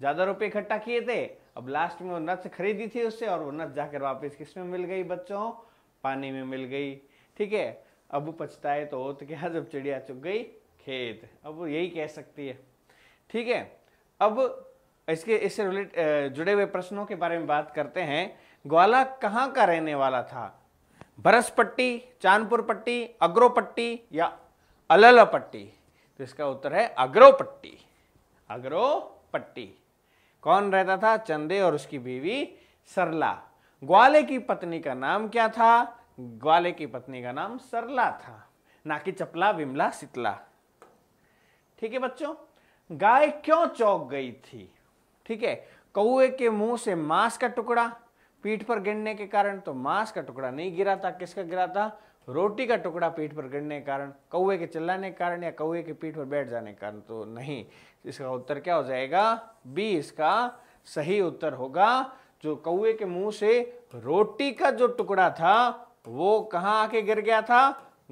ज़्यादा रुपये इकट्ठा किए थे अब लास्ट में वो नथ खरीदी थी उससे और वो नथ जाकर वापस किस में मिल गई बच्चों पानी में मिल गई ठीक है अब पछताए तो, तो क्या जब चिड़िया चुग गई खेत अब वो यही कह सकती है ठीक है अब इसके इससे रिलेट जुड़े हुए प्रश्नों के बारे में बात करते हैं ग्वाला कहाँ का रहने वाला था बरस पट्टी चांदपुर पट्टी अग्रो पट्टी या अलला पट्टी तो इसका उत्तर है अग्रो पट्टी अग्रो पट्टी कौन रहता था चंदे और उसकी बीवी सरला ग्वाले की पत्नी का नाम क्या था ग्वाले की पत्नी का नाम सरला था ना कि चपला विमला शीतला ठीक है बच्चों गाय क्यों चौक गई थी ठीक है कौए के मुंह से मांस का टुकड़ा पीठ पर गिरने के कारण तो मांस का टुकड़ा नहीं गिरा था किसका गिरा था रोटी का टुकड़ा पीठ पर गिरने के कारण कौए के चिल्लाने के कारण या कौए के पीठ पर बैठ जाने के कारण तो नहीं इसका उत्तर क्या हो जाएगा बी इसका सही उत्तर होगा जो कौए के मुंह से रोटी का जो टुकड़ा था वो कहाँ आके गिर गया था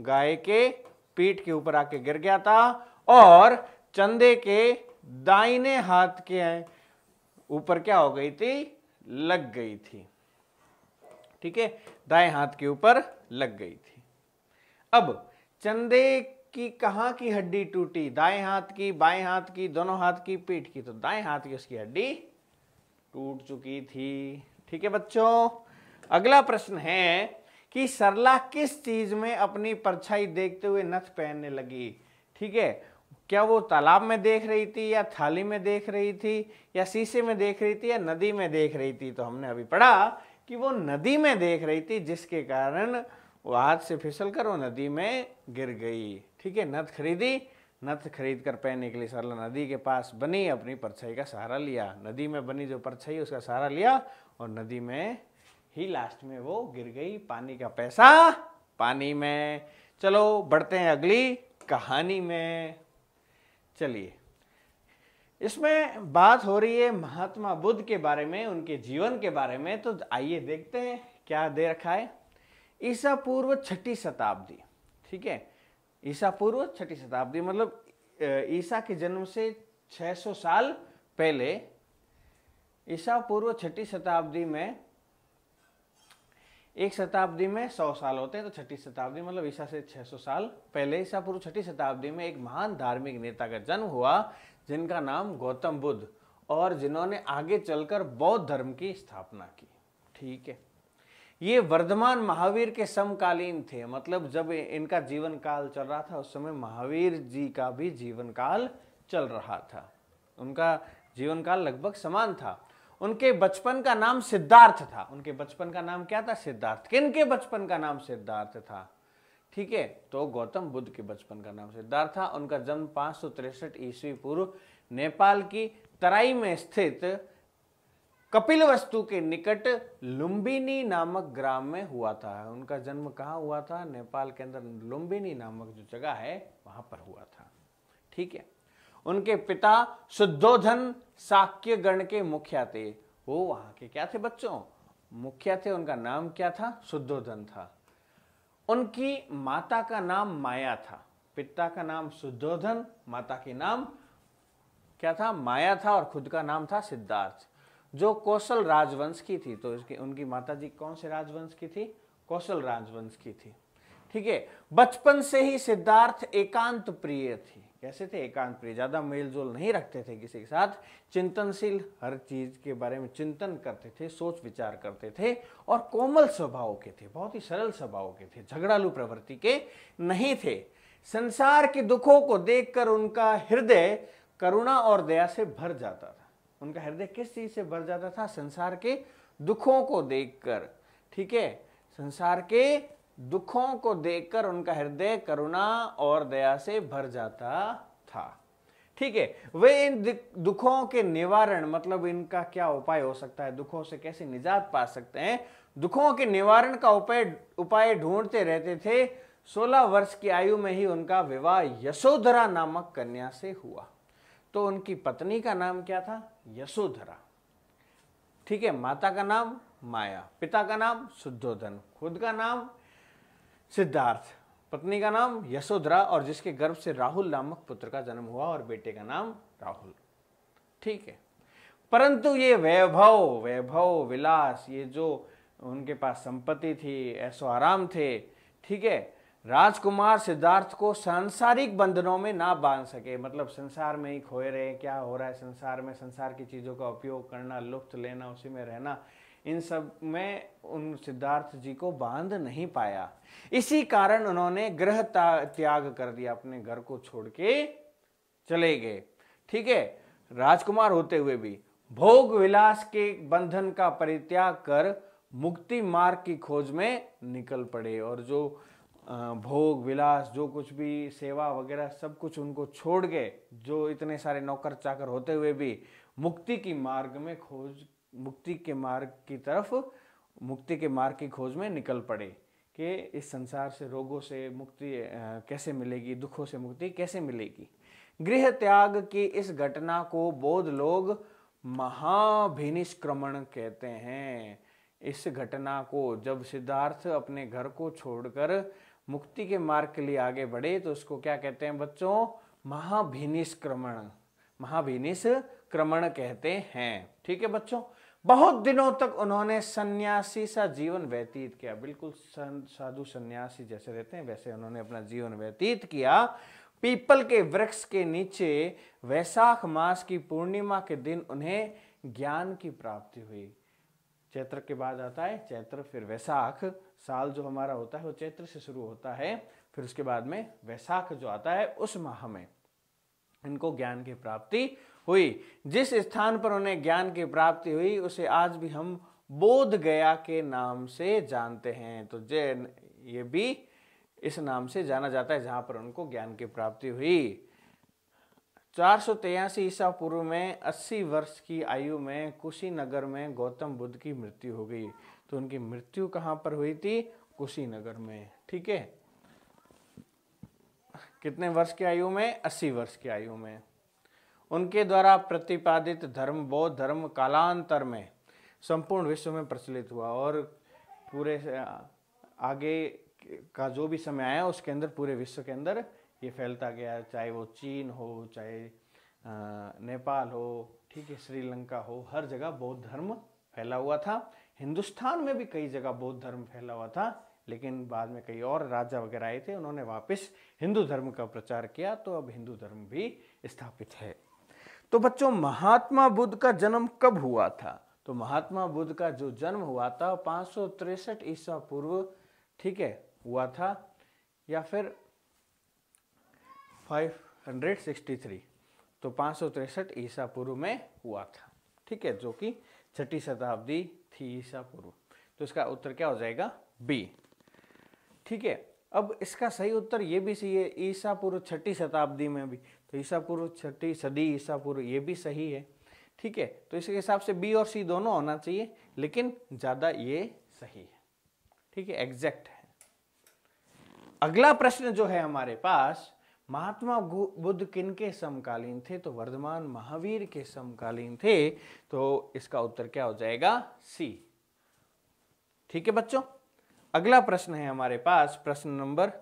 गाय के पीठ के ऊपर आके गिर गया था और चंदे के दाहिने हाथ के ऊपर क्या हो गई थी लग गई थी ठीक है दाएं हाथ के ऊपर लग गई थी अब चंदे की कहां की हड्डी टूटी दाएं हाथ की बाएं हाथ की दोनों हाथ की पीठ की तो दाएं हाथ की उसकी हड्डी टूट चुकी थी ठीक है बच्चों अगला प्रश्न है कि सरला किस चीज में अपनी परछाई देखते हुए नथ पहनने लगी ठीक है क्या वो तालाब में देख रही थी या थाली में देख रही थी या शीशे में देख रही थी या नदी में देख रही थी तो हमने अभी पढ़ा कि वो नदी में देख रही थी जिसके कारण वो हाथ से फिसल कर वो नदी में गिर गई ठीक है नथ खरीदी नथ खरीद कर पहनने के लिए सरला नदी के पास बनी अपनी परछाई का सहारा लिया नदी में बनी जो परछाई उसका सहारा लिया और नदी में ही लास्ट में वो गिर गई पानी का पैसा पानी में चलो बढ़ते हैं अगली कहानी में चलिए इसमें बात हो रही है महात्मा बुद्ध के बारे में उनके जीवन के बारे में तो आइए देखते हैं क्या दे रखा है ईसा पूर्व छठी शताब्दी ठीक है ईसा पूर्व छठी शताब्दी मतलब ईसा के जन्म से 600 साल पहले ईसा पूर्व छठी शताब्दी में एक शताब्दी में सौ साल होते हैं तो छठी शताब्दी मतलब ईसा से सौ साल पहले ईसा पूर्व छठी शताब्दी में एक महान धार्मिक नेता का जन्म हुआ जिनका नाम गौतम बुद्ध और जिन्होंने आगे चलकर बौद्ध धर्म की स्थापना की ठीक है ये वर्धमान महावीर के समकालीन थे मतलब जब इनका जीवन काल चल रहा था उस समय महावीर जी का भी जीवन काल चल रहा था उनका जीवन काल लगभग समान था उनके बचपन का नाम सिद्धार्थ था उनके बचपन का नाम क्या था सिद्धार्थ किन के बचपन का नाम सिद्धार्थ था ठीक है तो गौतम बुद्ध के बचपन का नाम सिद्धार्थ था उनका जन्म पांच सौ तिरसठ ईस्वी पूर्व नेपाल की तराई में स्थित कपिल वस्तु के निकट लुम्बिनी नामक ग्राम में हुआ था उनका जन्म कहाँ हुआ था नेपाल के अंदर लुम्बिनी नामक जो जगह है वहां पर हुआ था ठीक है उनके पिता शुद्धोधन साक्य गण के मुखिया थे वो वहां के क्या थे बच्चों मुखिया थे उनका नाम क्या था शुद्धोधन था उनकी माता का नाम माया था पिता का नाम शुद्धोधन माता के नाम क्या था माया था और खुद का नाम था सिद्धार्थ जो कौशल राजवंश की थी तो इसकी उनकी माता जी कौन से राजवंश की थी कौशल राजवंश की थी ठीक है बचपन से ही सिद्धार्थ एकांत प्रिय थी कैसे थे एकांत प्रिय ज़्यादा मेल जोल नहीं रखते थे किसी के साथ चिंतनशील हर चीज़ के बारे में चिंतन करते थे सोच विचार करते थे और कोमल स्वभाव के थे बहुत ही सरल स्वभाव के थे झगड़ालू प्रवृत्ति के नहीं थे संसार के दुखों को देखकर उनका हृदय करुणा और दया से भर जाता था उनका हृदय किस चीज़ से भर जाता था संसार के दुखों को देखकर ठीक है संसार के दुखों को देखकर उनका हृदय करुणा और दया से भर जाता था ठीक है वे इन दुखों के निवारण मतलब इनका क्या उपाय हो सकता है दुखों से कैसे निजात पा सकते हैं दुखों के निवारण का उपाय उपाय ढूंढते रहते थे 16 वर्ष की आयु में ही उनका विवाह यशोधरा नामक कन्या से हुआ तो उनकी पत्नी का नाम क्या था यशोधरा ठीक है माता का नाम माया पिता का नाम शुद्धोधन खुद का नाम सिद्धार्थ पत्नी का नाम यशोधरा और जिसके गर्भ से राहुल नामक पुत्र का जन्म हुआ और बेटे का नाम राहुल ठीक है परंतु ये वैभव वैभव विलास ये जो उनके पास संपत्ति थी ऐसो आराम थे ठीक है राजकुमार सिद्धार्थ को सांसारिक बंधनों में ना बांध सके मतलब संसार में ही खोए रहे क्या हो रहा है संसार में संसार की चीज़ों का उपयोग करना लुफ्त लेना उसी में रहना इन सब में उन सिद्धार्थ जी को बांध नहीं पाया इसी कारण उन्होंने ग्रह त्याग कर दिया अपने घर को छोड़ के चले गए ठीक है राजकुमार होते हुए भी भोग विलास के बंधन का परित्याग कर मुक्ति मार्ग की खोज में निकल पड़े और जो भोग विलास जो कुछ भी सेवा वगैरह सब कुछ उनको छोड़ गए जो इतने सारे नौकर चाकर होते हुए भी मुक्ति की मार्ग में खोज मुक्ति के मार्ग की तरफ मुक्ति के मार्ग की खोज में निकल पड़े कि इस संसार से रोगों से मुक्ति कैसे मिलेगी दुखों से मुक्ति कैसे मिलेगी गृह त्याग की इस घटना को बौद्ध लोग महाभिनिष्क्रमण कहते हैं इस घटना को जब सिद्धार्थ अपने घर को छोड़कर मुक्ति के मार्ग के लिए आगे बढ़े तो उसको क्या कहते हैं बच्चों महाभिनिष्क्रमण महाभिनिष्क्रमण कहते हैं ठीक है बच्चों बहुत दिनों तक उन्होंने सन्यासी सा जीवन व्यतीत किया बिल्कुल साधु सन्यासी जैसे रहते हैं वैसे उन्होंने अपना जीवन व्यतीत किया पीपल के वृक्ष के नीचे वैशाख मास की पूर्णिमा के दिन उन्हें ज्ञान की प्राप्ति हुई चैत्र के बाद आता है चैत्र फिर वैशाख साल जो हमारा होता है वो चैत्र से शुरू होता है फिर उसके बाद में वैशाख जो आता है उस माह में इनको ज्ञान की प्राप्ति हुई जिस स्थान पर उन्हें ज्ञान की प्राप्ति हुई उसे आज भी हम बोध गया के नाम से जानते हैं तो जय ये भी इस नाम से जाना जाता है जहां पर उनको ज्ञान की प्राप्ति हुई चार सौ ईसा पूर्व में 80 वर्ष की आयु में कुशीनगर में गौतम बुद्ध की मृत्यु हो गई तो उनकी मृत्यु कहां पर हुई थी कुशीनगर में ठीक है कितने वर्ष की आयु में 80 वर्ष की आयु में उनके द्वारा प्रतिपादित धर्म बौद्ध धर्म कालांतर में संपूर्ण विश्व में प्रचलित हुआ और पूरे आगे का जो भी समय आया उसके अंदर पूरे विश्व के अंदर ये फैलता गया चाहे वो चीन हो चाहे नेपाल हो ठीक है श्रीलंका हो हर जगह बौद्ध धर्म फैला हुआ था हिंदुस्तान में भी कई जगह बौद्ध धर्म फैला हुआ था लेकिन बाद में कई और राजा वगैरह आए थे उन्होंने वापस हिंदू धर्म का प्रचार किया तो अब हिंदू धर्म भी स्थापित है तो बच्चों महात्मा बुद्ध का जन्म कब हुआ था तो महात्मा बुद्ध का जो जन्म हुआ था पांच सौ तिरसठ ईसा पूर्व ठीक है हुआ था या फिर 563 तो पांच सौ तिरसठ ईसा पूर्व में हुआ था ठीक है जो कि छठी शताब्दी थी ईसा पूर्व तो इसका उत्तर क्या हो जाएगा बी ठीक है अब इसका सही उत्तर ये भी सही है ईसा पूर्व छठी शताब्दी में भी तो ईसा पूर्व छठी सदी ईसा पूर्व ये भी सही है ठीक है तो इसके हिसाब से बी और सी दोनों होना चाहिए लेकिन ज़्यादा ये सही है ठीक है एग्जैक्ट है अगला प्रश्न जो है हमारे पास महात्मा बुद्ध किन के समकालीन थे तो वर्धमान महावीर के समकालीन थे तो इसका उत्तर क्या हो जाएगा सी ठीक है बच्चों अगला प्रश्न है हमारे पास प्रश्न नंबर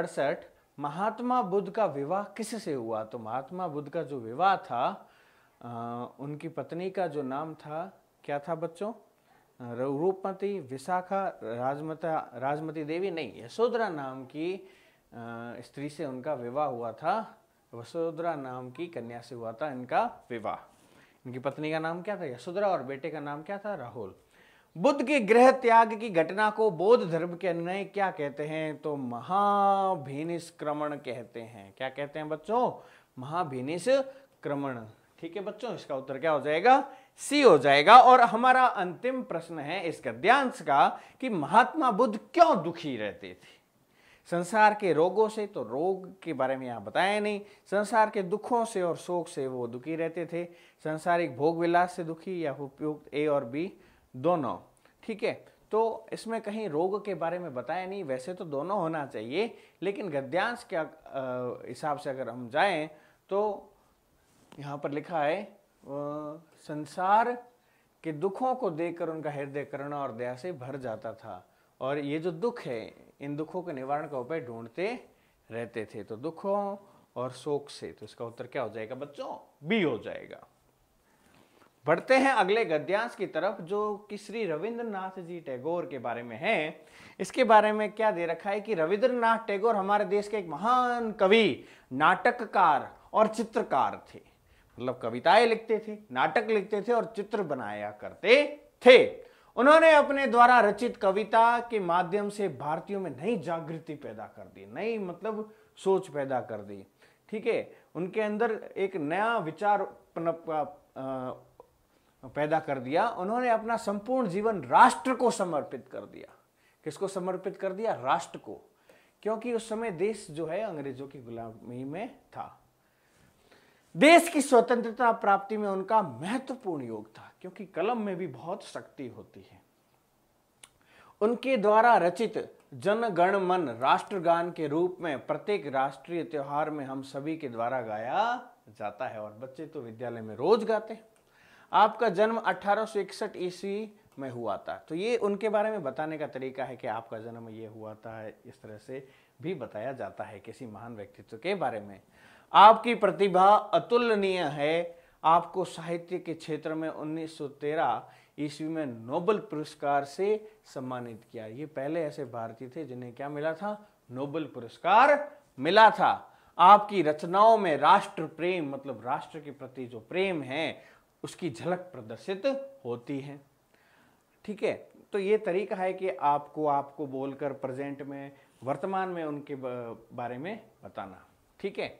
अड़सठ महात्मा बुद्ध का विवाह किससे हुआ तो महात्मा बुद्ध का जो विवाह था आ, उनकी पत्नी का जो नाम था क्या था बच्चों रूपमती विशाखा राजमता राजमती देवी नहीं यशोधरा नाम की स्त्री से उनका विवाह हुआ था वसोधरा नाम की कन्या से हुआ था इनका विवाह इनकी पत्नी का नाम क्या था यशोधरा और बेटे का नाम क्या था राहुल बुद्ध के ग्रह त्याग की घटना को बौद्ध धर्म के अनुयायी क्या कहते हैं तो महाभिनिष्क्रमण कहते हैं क्या कहते हैं बच्चों महाभिनिष्क्रमण ठीक है बच्चों इसका उत्तर क्या हो जाएगा सी हो जाएगा और हमारा अंतिम प्रश्न है इस गद्यांश का कि महात्मा बुद्ध क्यों दुखी रहते थे संसार के रोगों से तो रोग के बारे में यहाँ बताया नहीं संसार के दुखों से और शोक से वो दुखी रहते थे संसारिक भोग विलास से दुखी या उपयुक्त ए और बी दोनों ठीक है तो इसमें कहीं रोग के बारे में बताया नहीं वैसे तो दोनों होना चाहिए लेकिन गद्यांश के हिसाब से अगर हम जाएं तो यहाँ पर लिखा है संसार के दुखों को देखकर उनका हृदय करुणा और दया से भर जाता था और ये जो दुख है इन दुखों के निवारण का उपाय ढूंढते रहते थे तो दुखों और शोक से तो इसका उत्तर क्या हो जाएगा बच्चों बी हो जाएगा बढ़ते हैं अगले गद्यांश की तरफ जो कि श्री रविंद्रनाथ जी टैगोर के बारे में है इसके बारे में क्या दे रखा है कि रविंद्रनाथ टैगोर हमारे देश के एक महान कवि नाटककार और चित्रकार थे मतलब कविताएं लिखते थे नाटक लिखते थे और चित्र बनाया करते थे उन्होंने अपने द्वारा रचित कविता के माध्यम से भारतीयों में नई जागृति पैदा कर दी नई मतलब सोच पैदा कर दी ठीक है उनके अंदर एक नया विचार पनप पैदा कर दिया उन्होंने अपना संपूर्ण जीवन राष्ट्र को समर्पित कर दिया किसको समर्पित कर दिया राष्ट्र को क्योंकि उस समय देश जो है अंग्रेजों की गुलामी में था देश की स्वतंत्रता प्राप्ति में उनका महत्वपूर्ण योग था क्योंकि कलम में भी बहुत शक्ति होती है उनके द्वारा रचित जन गण मन राष्ट्रगान के रूप में प्रत्येक राष्ट्रीय त्योहार में हम सभी के द्वारा गाया जाता है और बच्चे तो विद्यालय में रोज गाते हैं आपका जन्म 1861 ईस्वी में हुआ था तो ये उनके बारे में बताने का तरीका है कि आपका जन्म ये हुआ था इस तरह से भी बताया जाता है किसी महान व्यक्तित्व के बारे में आपकी प्रतिभा अतुलनीय है आपको साहित्य के क्षेत्र में 1913 ईस्वी में नोबल पुरस्कार से सम्मानित किया ये पहले ऐसे भारतीय थे जिन्हें क्या मिला था नोबल पुरस्कार मिला था आपकी रचनाओं में राष्ट्र प्रेम मतलब राष्ट्र के प्रति जो प्रेम है उसकी झलक प्रदर्शित होती है ठीक है तो ये तरीका है कि आपको आपको बोलकर प्रेजेंट में वर्तमान में उनके बारे में बताना ठीक है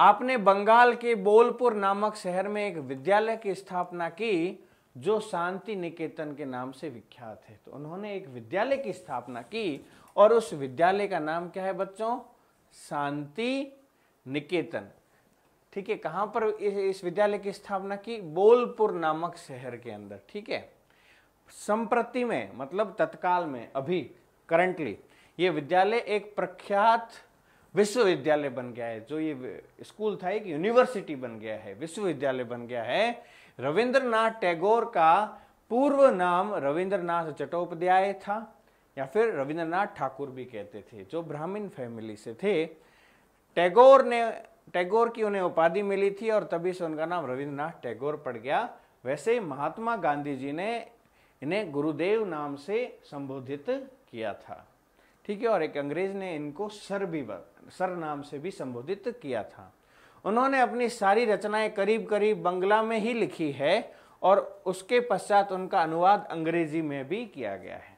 आपने बंगाल के बोलपुर नामक शहर में एक विद्यालय की स्थापना की जो शांति निकेतन के नाम से विख्यात है तो उन्होंने एक विद्यालय की स्थापना की और उस विद्यालय का नाम क्या है बच्चों शांति निकेतन ठीक है कहां पर इस विद्यालय की स्थापना की बोलपुर नामक शहर के अंदर ठीक है संप्रति में मतलब तत्काल में अभी करंटली ये विद्यालय एक प्रख्यात विश्वविद्यालय बन गया है जो ये स्कूल था एक यूनिवर्सिटी बन गया है विश्वविद्यालय बन गया है रविंद्रनाथ टैगोर का पूर्व नाम रविंद्रनाथ चट्टोपाध्याय था या फिर रविंद्रनाथ ठाकुर भी कहते थे जो ब्राह्मीण फैमिली से थे टैगोर ने टैगोर की उन्हें उपाधि मिली थी और तभी से उनका नाम रविंद्रनाथ टैगोर पड़ गया वैसे महात्मा गांधी जी ने इन्हें गुरुदेव नाम से संबोधित किया था ठीक है और एक अंग्रेज ने इनको सर भी सर नाम से भी संबोधित किया था उन्होंने अपनी सारी रचनाएं करीब करीब बंगला में ही लिखी है और उसके पश्चात उनका अनुवाद अंग्रेजी में भी किया गया है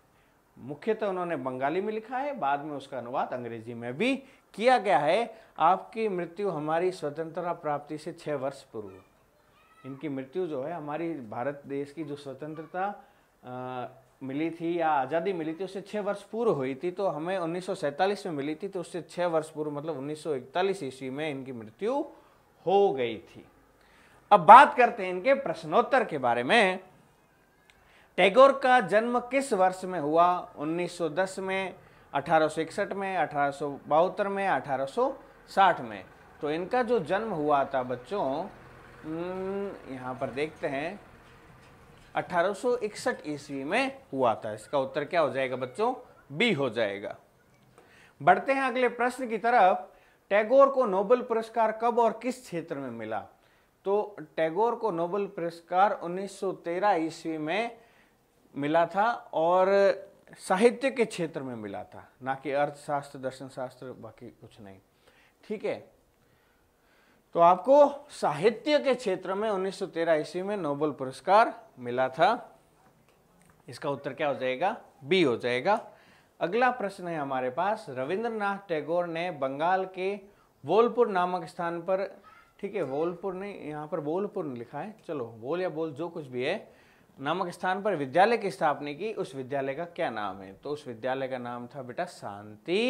मुख्यतः तो उन्होंने बंगाली में लिखा है बाद में उसका अनुवाद अंग्रेजी में भी किया गया है आपकी मृत्यु हमारी स्वतंत्रता प्राप्ति से छः वर्ष पूर्व इनकी मृत्यु जो है हमारी भारत देश की जो स्वतंत्रता मिली थी या आज़ादी मिली थी उससे छः वर्ष पूर्व हुई थी तो हमें उन्नीस में मिली थी तो उससे छः वर्ष पूर्व मतलब उन्नीस ईस्वी में इनकी मृत्यु हो गई थी अब बात करते हैं इनके प्रश्नोत्तर के बारे में टैगोर का जन्म किस वर्ष में हुआ 1910 में अठारह में अठारह में अठारह में तो इनका जो जन्म हुआ था बच्चों हम्म, यहाँ पर देखते हैं 1861 ईस्वी में हुआ था इसका उत्तर क्या हो जाएगा बच्चों बी हो जाएगा बढ़ते हैं अगले प्रश्न की तरफ टैगोर को नोबेल पुरस्कार कब और किस क्षेत्र में मिला तो टैगोर को नोबेल पुरस्कार 1913 ईस्वी में मिला था और साहित्य के क्षेत्र में मिला था ना कि अर्थशास्त्र दर्शन शास्त्र बाकी कुछ नहीं ठीक है तो आपको साहित्य के क्षेत्र में 1913 ईस्वी में नोबल पुरस्कार मिला था इसका उत्तर क्या हो जाएगा बी हो जाएगा अगला प्रश्न है हमारे पास रविंद्रनाथ टैगोर ने बंगाल के बोलपुर नामक स्थान पर ठीक है वोलपुर नहीं यहाँ पर बोलपुर लिखा है चलो बोल या बोल जो कुछ भी है नामक स्थान पर विद्यालय की स्थापना की उस विद्यालय का क्या नाम है तो उस विद्यालय का नाम था बेटा शांति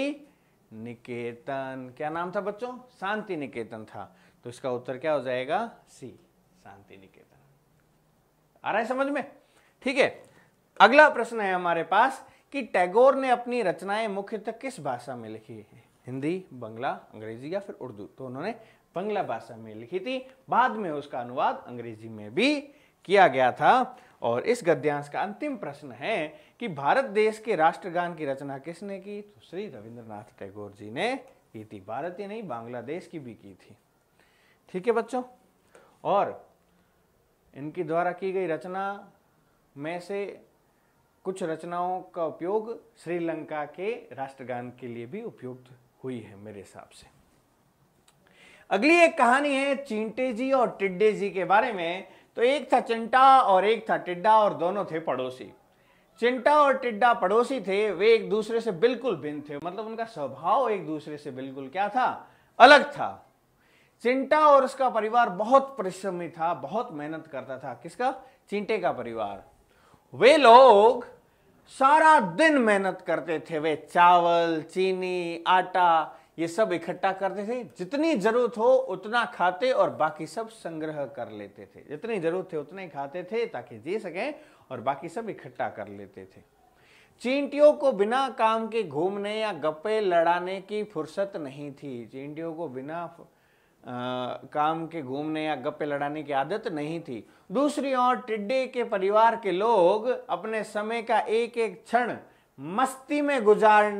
निकेतन क्या नाम था बच्चों शांति निकेतन था तो इसका उत्तर क्या हो जाएगा सी शांति निकेतन आ रहा है समझ में ठीक है अगला प्रश्न है हमारे पास कि टैगोर ने अपनी रचनाएं मुख्यतः किस भाषा में लिखी है हिंदी बंगला अंग्रेजी या फिर उर्दू तो उन्होंने बंगला भाषा में लिखी थी बाद में उसका अनुवाद अंग्रेजी में भी किया गया था और इस गद्यांश का अंतिम प्रश्न है कि भारत देश के राष्ट्रगान की रचना किसने की तो श्री रविंद्रनाथ टैगोर जी ने की थी भारत ही नहीं बांग्लादेश की भी की थी ठीक है बच्चों और इनकी द्वारा की गई रचना में से कुछ रचनाओं का उपयोग श्रीलंका के राष्ट्रगान के लिए भी उपयुक्त हुई है मेरे हिसाब से अगली एक कहानी है चींटे जी और टिड्डे जी के बारे में तो एक था चिंटा और एक था टिड्डा और दोनों थे पड़ोसी चिंटा और टिड्डा पड़ोसी थे वे एक दूसरे से बिल्कुल भिन्न थे मतलब उनका स्वभाव एक दूसरे से बिल्कुल क्या था अलग था चिंटा और उसका परिवार बहुत परिश्रमी था बहुत मेहनत करता था किसका चिंटे का परिवार वे लोग सारा दिन मेहनत करते थे वे चावल चीनी आटा ये सब इकट्ठा करते थे जितनी जरूरत हो उतना खाते और बाकी सब संग्रह कर लेते थे जितनी जरूरत है उतना ही खाते थे ताकि जी सकें और बाकी सब इकट्ठा कर लेते थे चींटियों को बिना काम के घूमने या गप्पे लड़ाने की फुर्सत नहीं थी चींटियों को बिना आ, काम के घूमने या गप्पे लड़ाने की आदत नहीं थी दूसरी ओर टिड्डे के परिवार के लोग अपने समय का एक एक क्षण मस्ती में गुजार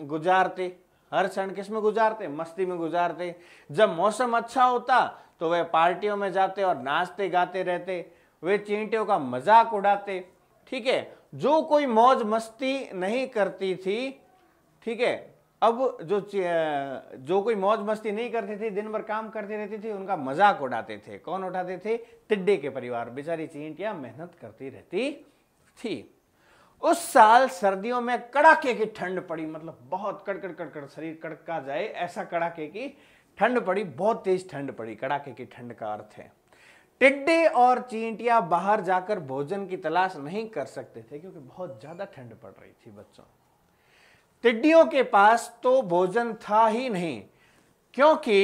गुजारते हर क्षण किस में गुजारते मस्ती में गुजारते जब मौसम अच्छा होता तो वे पार्टियों में जाते और नाचते गाते रहते वे चींटियों का मजाक उड़ाते ठीक है जो कोई मौज मस्ती नहीं करती थी ठीक है अब जो जो कोई मौज मस्ती नहीं करती थी दिन भर काम करती रहती थी उनका मजाक उड़ाते थे कौन उठाते थे टिड्डे के परिवार बेचारी चींटियां मेहनत करती रहती थी उस साल सर्दियों में कड़ाके की ठंड पड़ी मतलब बहुत कड़कड़ कड़कड़ शरीर कड़का जाए ऐसा कड़ाके की ठंड पड़ी बहुत तेज ठंड पड़ी कड़ाके की ठंड का अर्थ है टिड्डे और चींटियां बाहर जाकर भोजन की तलाश नहीं कर सकते थे क्योंकि बहुत ज़्यादा ठंड पड़ रही थी बच्चों टिड्डियों के पास तो भोजन था ही नहीं क्योंकि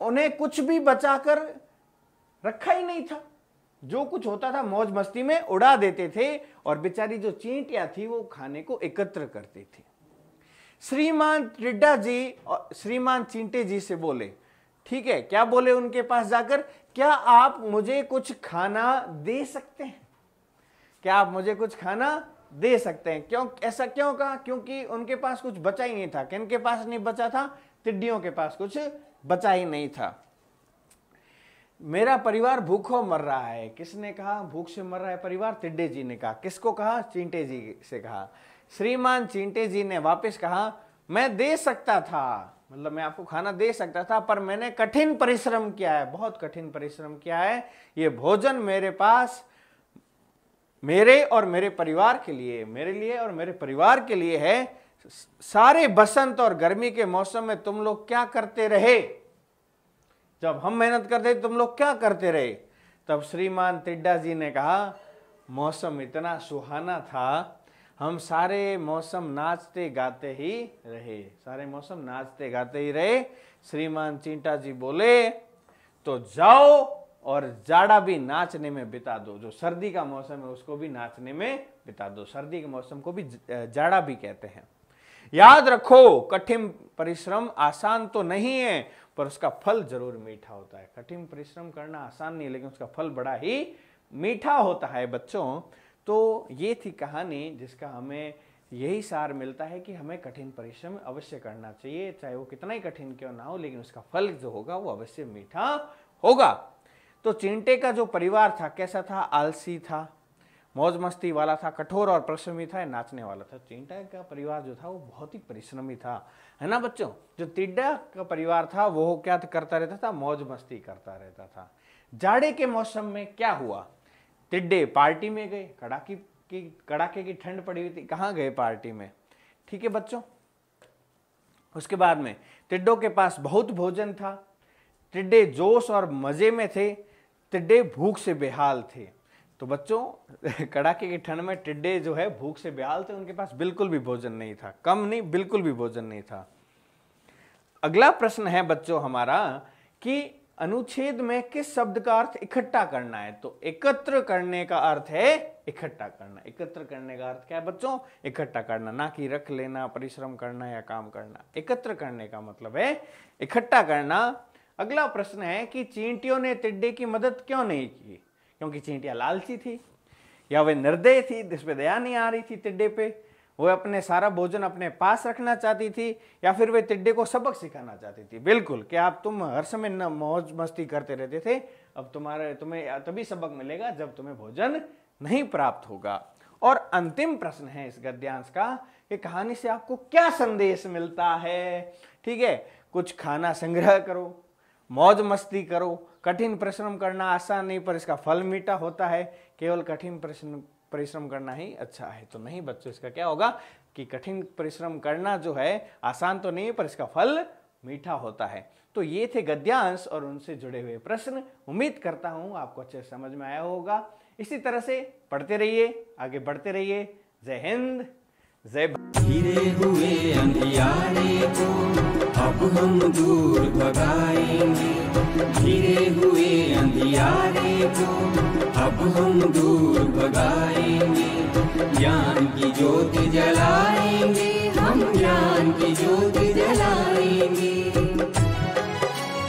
उन्हें कुछ भी बचाकर रखा ही नहीं था जो कुछ होता था मौज मस्ती में उड़ा देते थे और बेचारी जो चींटियां थी वो खाने को एकत्र करती थी श्रीमान टिड्डा जी और श्रीमान चींटे जी से बोले ठीक है क्या बोले उनके पास जाकर क्या आप मुझे कुछ खाना दे सकते हैं क्या आप मुझे कुछ खाना दे सकते हैं क्यों ऐसा क्यों कहा क्योंकि उनके पास कुछ बचा ही नहीं था किन के पास नहीं बचा था टिड्डियों के पास कुछ बचा ही नहीं था मेरा परिवार भूखों मर रहा है किसने कहा भूख से मर रहा है परिवार टिड्डे जी ने कहा किसको कहा चिंटे जी से कहा श्रीमान चिंटे जी ने वापस कहा मैं दे सकता था मतलब मैं आपको खाना दे सकता था पर मैंने कठिन परिश्रम किया है बहुत कठिन परिश्रम किया है ये भोजन मेरे पास मेरे और मेरे परिवार के लिए मेरे लिए और मेरे परिवार के लिए है सारे बसंत और गर्मी के मौसम में तुम लोग क्या करते रहे जब हम मेहनत करते तुम लोग क्या करते रहे तब श्रीमान तिड्डा जी ने कहा मौसम इतना सुहाना था हम सारे मौसम नाचते गाते ही रहे सारे मौसम नाचते गाते ही रहे श्रीमान चिंटा जी बोले तो जाओ और जाड़ा भी नाचने में बिता दो जो सर्दी का मौसम है उसको भी नाचने में बिता दो सर्दी के मौसम को भी जाड़ा भी कहते हैं याद रखो कठिन परिश्रम आसान तो नहीं है पर उसका फल जरूर मीठा होता है कठिन परिश्रम करना आसान नहीं लेकिन उसका फल बड़ा ही मीठा होता है बच्चों तो ये थी कहानी जिसका हमें यही सार मिलता है कि हमें कठिन परिश्रम अवश्य करना चाहिए चाहे वो कितना ही कठिन क्यों ना हो लेकिन उसका फल जो होगा वो अवश्य मीठा होगा तो चिंटे का जो परिवार था कैसा था आलसी था मौज मस्ती वाला था कठोर और परिश्रमी था नाचने वाला था चिंटा का परिवार जो था वो बहुत ही परिश्रमी था है ना बच्चों जो टिड्डा का परिवार था वो क्या करता रहता था मौज मस्ती करता रहता था जाड़े के मौसम में क्या हुआ टिड्डे पार्टी में गए कड़ाके की कड़ाके की ठंड पड़ी हुई थी कहाँ गए पार्टी में ठीक है बच्चों उसके बाद में टिड्डों के पास बहुत भोजन था टिड्डे जोश और मज़े में थे टिड्डे भूख से बेहाल थे तो बच्चों कड़ाके की ठंड में टिड्डे जो है भूख से ब्याल थे उनके पास बिल्कुल भी भोजन नहीं था कम नहीं बिल्कुल भी भोजन नहीं था अगला प्रश्न है बच्चों हमारा कि अनुच्छेद में किस शब्द का अर्थ इकट्ठा करना है तो एकत्र करने का अर्थ है इकट्ठा करना एकत्र करने का अर्थ क्या है बच्चों इकट्ठा करना ना कि रख लेना परिश्रम करना या काम करना एकत्र करने का मतलब है इकट्ठा करना अगला प्रश्न है कि चींटियों ने टिड्डे की मदद क्यों नहीं की क्योंकि चींटियाँ लालची थी या वे निर्दय थी जिस पर दया नहीं आ रही थी टिड्डे पे वो अपने सारा भोजन अपने पास रखना चाहती थी या फिर वे टिड्डे को सबक सिखाना चाहती थी बिल्कुल कि आप तुम हर समय न मौज मस्ती करते रहते थे अब तुम्हारे तुम्हें तभी सबक मिलेगा जब तुम्हें भोजन नहीं प्राप्त होगा और अंतिम प्रश्न है इस गद्यांश का कि कहानी से आपको क्या संदेश मिलता है ठीक है कुछ खाना संग्रह करो मौज मस्ती करो कठिन परिश्रम करना आसान नहीं पर इसका फल मीठा होता है केवल कठिन परिश्रम करना ही अच्छा है तो नहीं बच्चों इसका क्या होगा कि कठिन परिश्रम करना जो है आसान तो नहीं पर इसका फल मीठा होता है तो ये थे गद्यांश और उनसे जुड़े हुए प्रश्न उम्मीद करता हूँ आपको अच्छे समझ में आया होगा इसी तरह से पढ़ते रहिए आगे बढ़ते रहिए जय हिंद जय हुए को अब हम दूर भगाएंगे गिरे हुए अंधियारे को अब हम दूर भगाएंगे ज्ञान की ज्योति जलाएंगे हम ज्ञान की ज्योति जलाएंगे